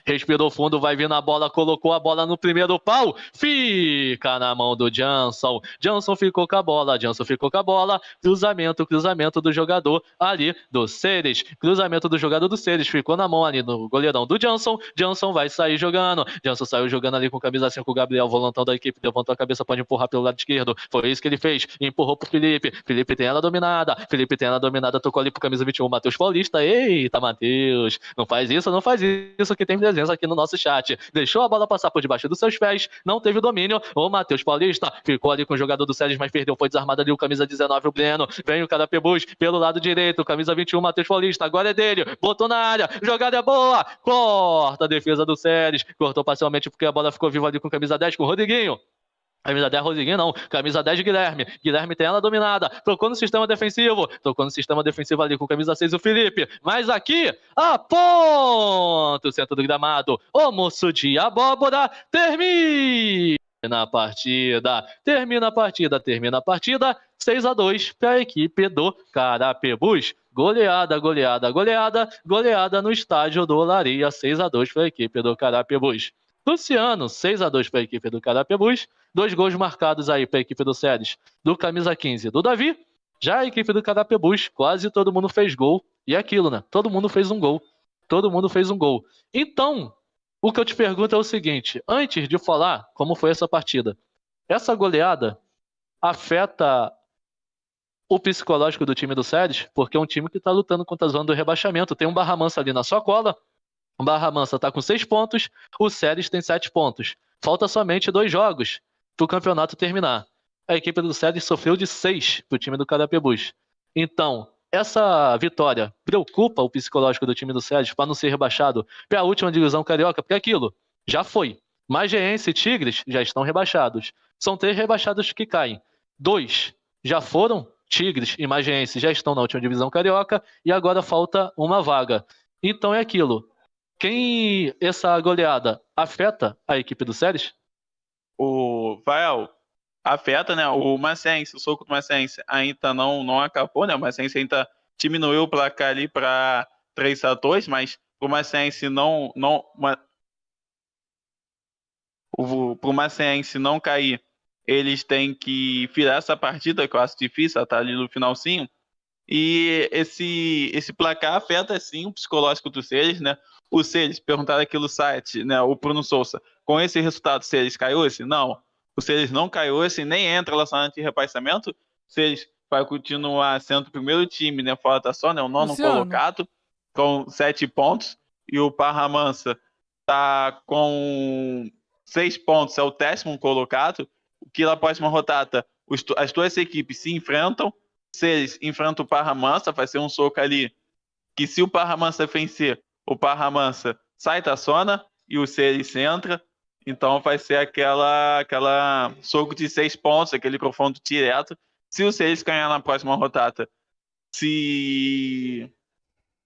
Respirou fundo, vai vir na bola, colocou a bola no primeiro pau. Fica na mão do Johnson. Johnson ficou com a bola, Johnson ficou com a bola. Cruzamento, cruzamento do jogador ali do Ceres. Cruzamento do jogador do Ceres ficou na mão ali no goleirão do Johnson. Johnson vai sair jogando. Johnson saiu jogando ali com camisa 5. Gabriel, volantão da equipe, levantou a cabeça, pode empurrar pelo lado esquerdo. Foi isso que ele fez. Empurrou pro Felipe. Felipe tem ela dominada. Felipe tem ela dominada. Tocou ali pro camisa 21. Matheus Paulista. Eita, Matheus. Não faz isso, não faz isso que tem presença aqui no nosso chat. Deixou a bola passar por debaixo dos seus pés, não teve o domínio. O Matheus Paulista ficou ali com o jogador do Sérgio, mas perdeu, foi desarmado ali o camisa 19, o Breno. Vem o Carapebus pelo lado direito, camisa 21, Matheus Paulista. Agora é dele, botou na área, jogada é boa, corta a defesa do Sérgio, cortou parcialmente porque a bola ficou viva ali com camisa 10, com o Rodriguinho. Camisa 10, Rosiguinho, não. Camisa 10, Guilherme. Guilherme tem ela dominada. Tocou no sistema defensivo. Tocou no sistema defensivo ali com camisa 6, o Felipe. Mas aqui, a ponto. Centro do gramado. O moço de abóbora termina a partida. Termina a partida. Termina a partida. 6 a 2 para a equipe do Carapebus. Goleada, goleada, goleada. Goleada no estádio do Olaria. 6 a 2 para a equipe do Carapebus. Luciano, 6 a 2 para a equipe do Carapebus. Dois gols marcados aí para a equipe do Ceres, do camisa 15 do Davi. Já a equipe do Carapebus, quase todo mundo fez gol. E é aquilo, né? Todo mundo fez um gol. Todo mundo fez um gol. Então, o que eu te pergunto é o seguinte: antes de falar como foi essa partida, essa goleada afeta o psicológico do time do Ceres, porque é um time que está lutando contra a zona do rebaixamento. Tem um Barra ali na sua cola, Barra Mansa tá com 6 pontos, o Ceres tem 7 pontos. Falta somente dois jogos para o campeonato terminar. A equipe do Ceres sofreu de 6 o time do Carapebus. Então, essa vitória preocupa o psicológico do time do Ceres para não ser rebaixado para a última divisão carioca, porque é aquilo já foi. Magiense e Tigres já estão rebaixados. São três rebaixados que caem. Dois já foram, Tigres e Magiense já estão na última divisão carioca, e agora falta uma vaga. Então é aquilo. Quem essa goleada afeta a equipe do Séries? O Vael afeta, né? O Macense, o soco do Macense ainda não, não acabou, né? O Macense ainda diminuiu o placar ali para 3 a 2 mas o Macense não. não uma, o, pro não cair, eles têm que virar essa partida, que eu acho difícil, tá ali no finalzinho. E esse, esse placar afeta sim o psicológico dos seres, né? os Celes, perguntaram aqui no site, né, o Bruno Souza, com esse resultado, eles caiu esse? Não. O Celes não caiu esse, nem entra relacionado de rebaixamento. Celes vai continuar sendo o primeiro time, né, fora da só, né, o nono Luciano. colocado, com sete pontos. E o Parramansa tá com seis pontos, é o décimo colocado. O que na próxima rodada as duas equipes se enfrentam. Se eles enfrentam o Parramansa, vai ser um soco ali. Que se o Parramansa vencer, o Parramansa sai da zona e o Celis entra. Então vai ser aquela, aquela soco de seis pontos, aquele confronto direto. Se o Celis ganhar na próxima rotata, se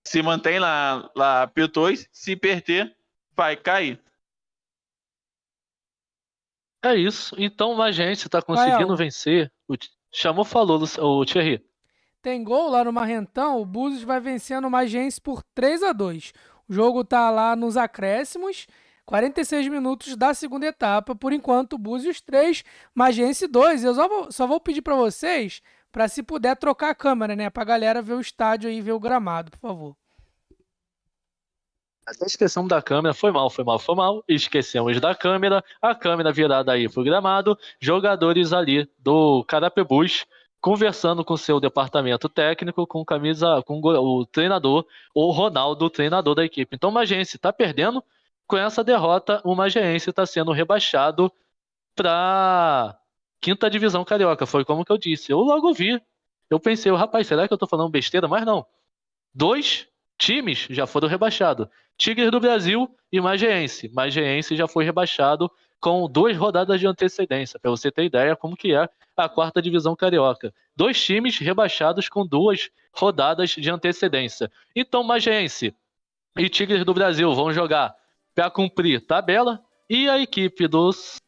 se mantém lá, lá P2, se perder, vai cair. É isso. Então o gente está conseguindo vencer. O Chamou falou o Thierry. Tem gol lá no Marrentão, o Búzios vai vencendo o Magência por 3 a 2 o jogo tá lá nos acréscimos. 46 minutos da segunda etapa. Por enquanto, Búzios 3, Magense 2. Eu só vou, só vou pedir para vocês, para se puder, trocar a câmera, né? Para a galera ver o estádio aí, ver o gramado, por favor. Até esquecemos da câmera, foi mal, foi mal, foi mal. Esquecemos da câmera, a câmera virada aí pro gramado, jogadores ali do Carapebus conversando com seu departamento técnico, com camisa, com o treinador o Ronaldo, o treinador da equipe. Então, o Magense está perdendo. Com essa derrota, o Magense está sendo rebaixado para quinta divisão carioca. Foi como que eu disse. Eu logo vi. Eu pensei, rapaz, será que eu estou falando besteira? Mas não. Dois times já foram rebaixados. Tigres do Brasil e Magiense. Magiense já foi rebaixado com duas rodadas de antecedência, para você ter ideia como que é a quarta divisão carioca. Dois times rebaixados com duas rodadas de antecedência. Então, Magense e Tigres do Brasil vão jogar para cumprir tabela e a equipe dos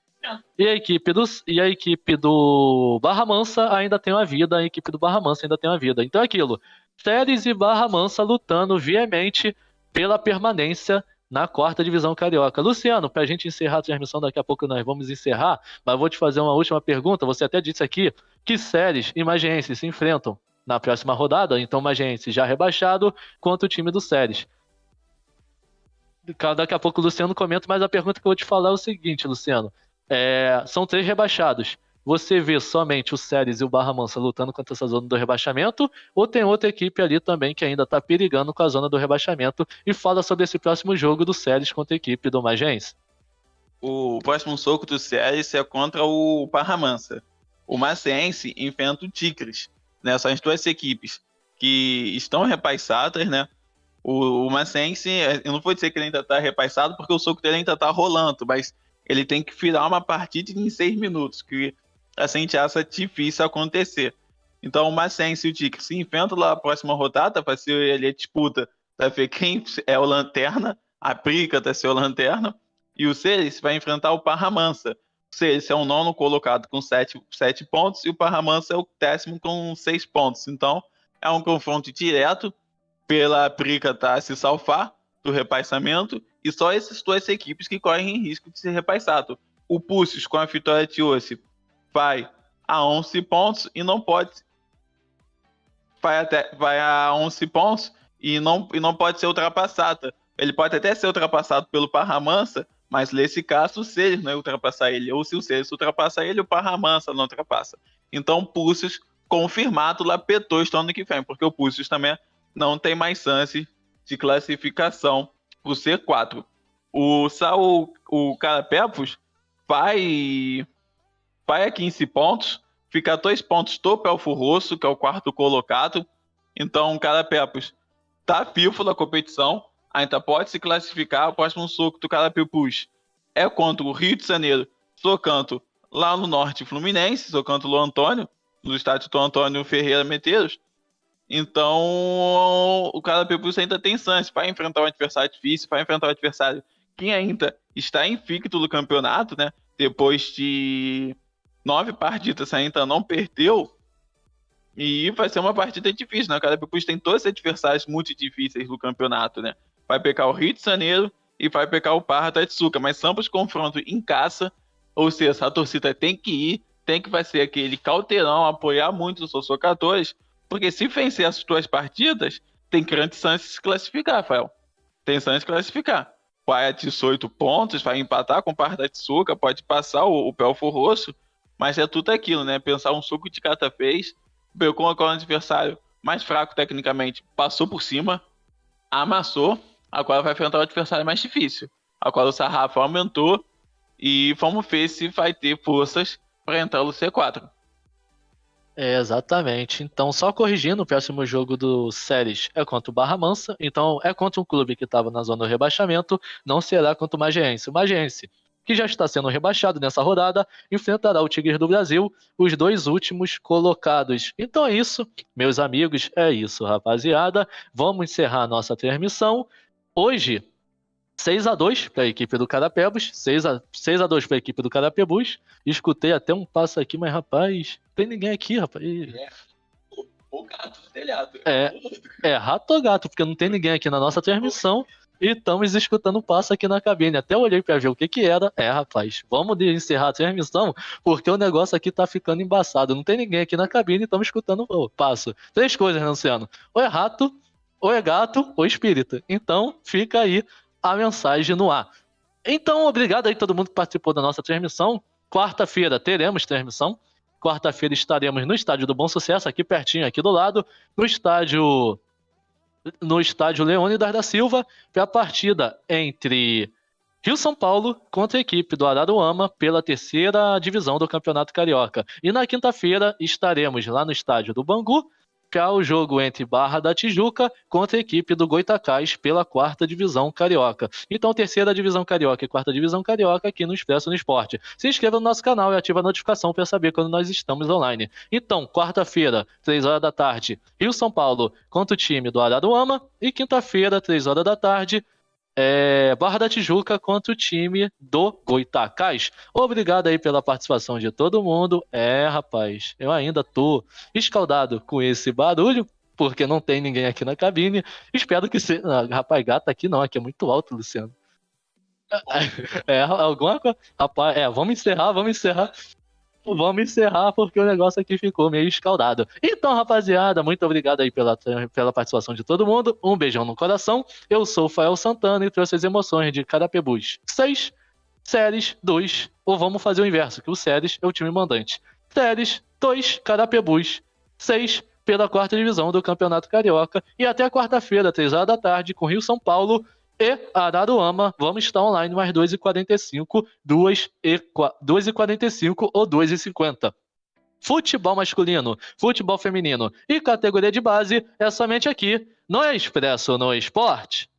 e a equipe dos e a equipe do Barra Mansa ainda tem uma vida, a equipe do Barra Mansa ainda tem uma vida. Então é aquilo. Séries e Barra Mansa lutando veemente pela permanência na quarta divisão carioca. Luciano, para a gente encerrar a transmissão, daqui a pouco nós vamos encerrar, mas vou te fazer uma última pergunta. Você até disse aqui que séries e Magiense se enfrentam na próxima rodada, então Magiense já rebaixado quanto o time do Séries. Daqui a pouco o Luciano comenta, mas a pergunta que eu vou te falar é o seguinte, Luciano. É, são três rebaixados você vê somente o Ceres e o Barra Mansa lutando contra essa zona do rebaixamento, ou tem outra equipe ali também que ainda está perigando com a zona do rebaixamento? E fala sobre esse próximo jogo do Ceres contra a equipe do Magens. O próximo soco do Ceres é contra o Barra Mansa. O Maciense enfrenta o Ticres, Né? São as duas equipes que estão repassadas, né? O, o Maciense, é, eu não vou dizer que ele ainda está repassado, porque o soco dele ainda está rolando, mas ele tem que virar uma partida em seis minutos, que a gente difícil acontecer. Então, o Macense e o Dick se enfrentam lá na próxima rodada para ser ali a disputa para ver quem é o Lanterna, a Prica tá ser o Lanterna, e o Celis vai enfrentar o Parramansa. O Celis é o nono colocado com sete, sete pontos e o Parramansa é o décimo com seis pontos. Então, é um confronto direto pela Prica tá se salvar do repassamento e só essas duas equipes que correm risco de ser repassado. O Pulsos com a vitória de hoje vai a 11 pontos e não pode vai até vai a 11 pontos e não, e não pode ser ultrapassada. Ele pode até ser ultrapassado pelo Parramansa, mas nesse caso o Celes não é ultrapassar ele, ou se o Celes ultrapassar ele, o Parramansa não ultrapassa. Então, Pulses confirmado lá petou 2 no ano que vem, porque o Pulses também não tem mais chance de classificação o C4. O Saul, o Carapepos vai vai a 15 pontos, fica a dois pontos do Pelfo Rosso, que é o quarto colocado. Então, Carapepus tá pífula na competição, ainda pode se classificar. O próximo soco do Carapepus é contra o Rio de Janeiro, Socanto, lá no norte Fluminense, Socanto Lu Antônio, no estádio do Antônio Ferreira Meteiros. Então, o Carapepus ainda tem chance para enfrentar um adversário difícil, para enfrentar um adversário que ainda está invicto do campeonato, né? Depois de nove partidas ainda então não perdeu. E vai ser uma partida difícil, né? O Carapicus tem todos os adversários muito difíceis do campeonato, né? Vai pegar o Rio de Janeiro e vai pegar o Parra Tatsuka, mas ambos confrontos em caça, ou seja, a torcida tem que ir, tem que vai ser aquele caldeirão, apoiar muito os socatores, porque se vencer as duas partidas, tem grande chance de se classificar, Rafael. Tem chance de classificar. Vai a 18 pontos, vai empatar com o Parra Tatsuka, pode passar o, o Rosso, mas é tudo aquilo, né? Pensar um suco de cada vez, com a cola adversário mais fraco tecnicamente, passou por cima, amassou, agora vai enfrentar o adversário mais difícil. Agora o sarrafo aumentou e vamos ver se vai ter forças para entrar no C4. É, exatamente. Então, só corrigindo, o próximo jogo do Séries é contra o Barra Mansa. Então, é contra um clube que estava na zona do rebaixamento. Não será contra o Magiense. O Magiense que já está sendo rebaixado nessa rodada, enfrentará o Tigres do Brasil, os dois últimos colocados. Então é isso, meus amigos, é isso, rapaziada. Vamos encerrar a nossa transmissão. Hoje, 6 a 2 para a equipe do Carapebus, 6 a, 6 a 2 para a equipe do Carapebus. Escutei até um passo aqui, mas rapaz, tem ninguém aqui, rapaz. É. O, gato do telhado. É, é rato ou gato, porque não tem ninguém aqui na nossa transmissão. E estamos escutando o passo aqui na cabine. Até olhei para ver o que que era. É, rapaz, vamos encerrar a transmissão, porque o negócio aqui tá ficando embaçado. Não tem ninguém aqui na cabine e estamos escutando o passo. Três coisas, Luciano. Ou é rato, ou é gato, ou é espírita. Então, fica aí a mensagem no ar. Então, obrigado aí todo mundo que participou da nossa transmissão. Quarta-feira teremos transmissão. Quarta-feira estaremos no estádio do Bom Sucesso, aqui pertinho, aqui do lado, no estádio no estádio Leônidas da Silva para a partida entre Rio São Paulo contra a equipe do Araruama pela terceira divisão do Campeonato Carioca. E na quinta-feira estaremos lá no estádio do Bangu o jogo entre Barra da Tijuca contra a equipe do Goitacás pela quarta divisão carioca. Então, terceira divisão carioca e quarta divisão carioca aqui no Expresso no Esporte. Se inscreva no nosso canal e ative a notificação para saber quando nós estamos online. Então, quarta-feira, 3 horas da tarde, Rio São Paulo contra o time do Araruama e quinta-feira, 3 horas da tarde, é, Barra da Tijuca contra o time do Goitacás. Obrigado aí pela participação de todo mundo. É, rapaz, eu ainda tô escaldado com esse barulho, porque não tem ninguém aqui na cabine. Espero que seja. Ah, rapaz, gata aqui não, aqui é muito alto, Luciano. É, alguma coisa. Rapaz, é, vamos encerrar, vamos encerrar vamos encerrar porque o negócio aqui ficou meio escaldado. Então, rapaziada, muito obrigado aí pela, pela participação de todo mundo. Um beijão no coração. Eu sou o Fael Santana e trouxe as emoções de Carapebus 6, Séries 2, ou vamos fazer o inverso, que o Séries é o time mandante. Séries 2, Carapebus 6, pela quarta divisão do Campeonato Carioca. E até quarta-feira, 3 horas da tarde, com Rio São Paulo e Araruama. Vamos estar online mais 2h45, 2h45 ou 2h50 futebol masculino, futebol feminino e categoria de base é somente aqui, no Expresso no Esporte.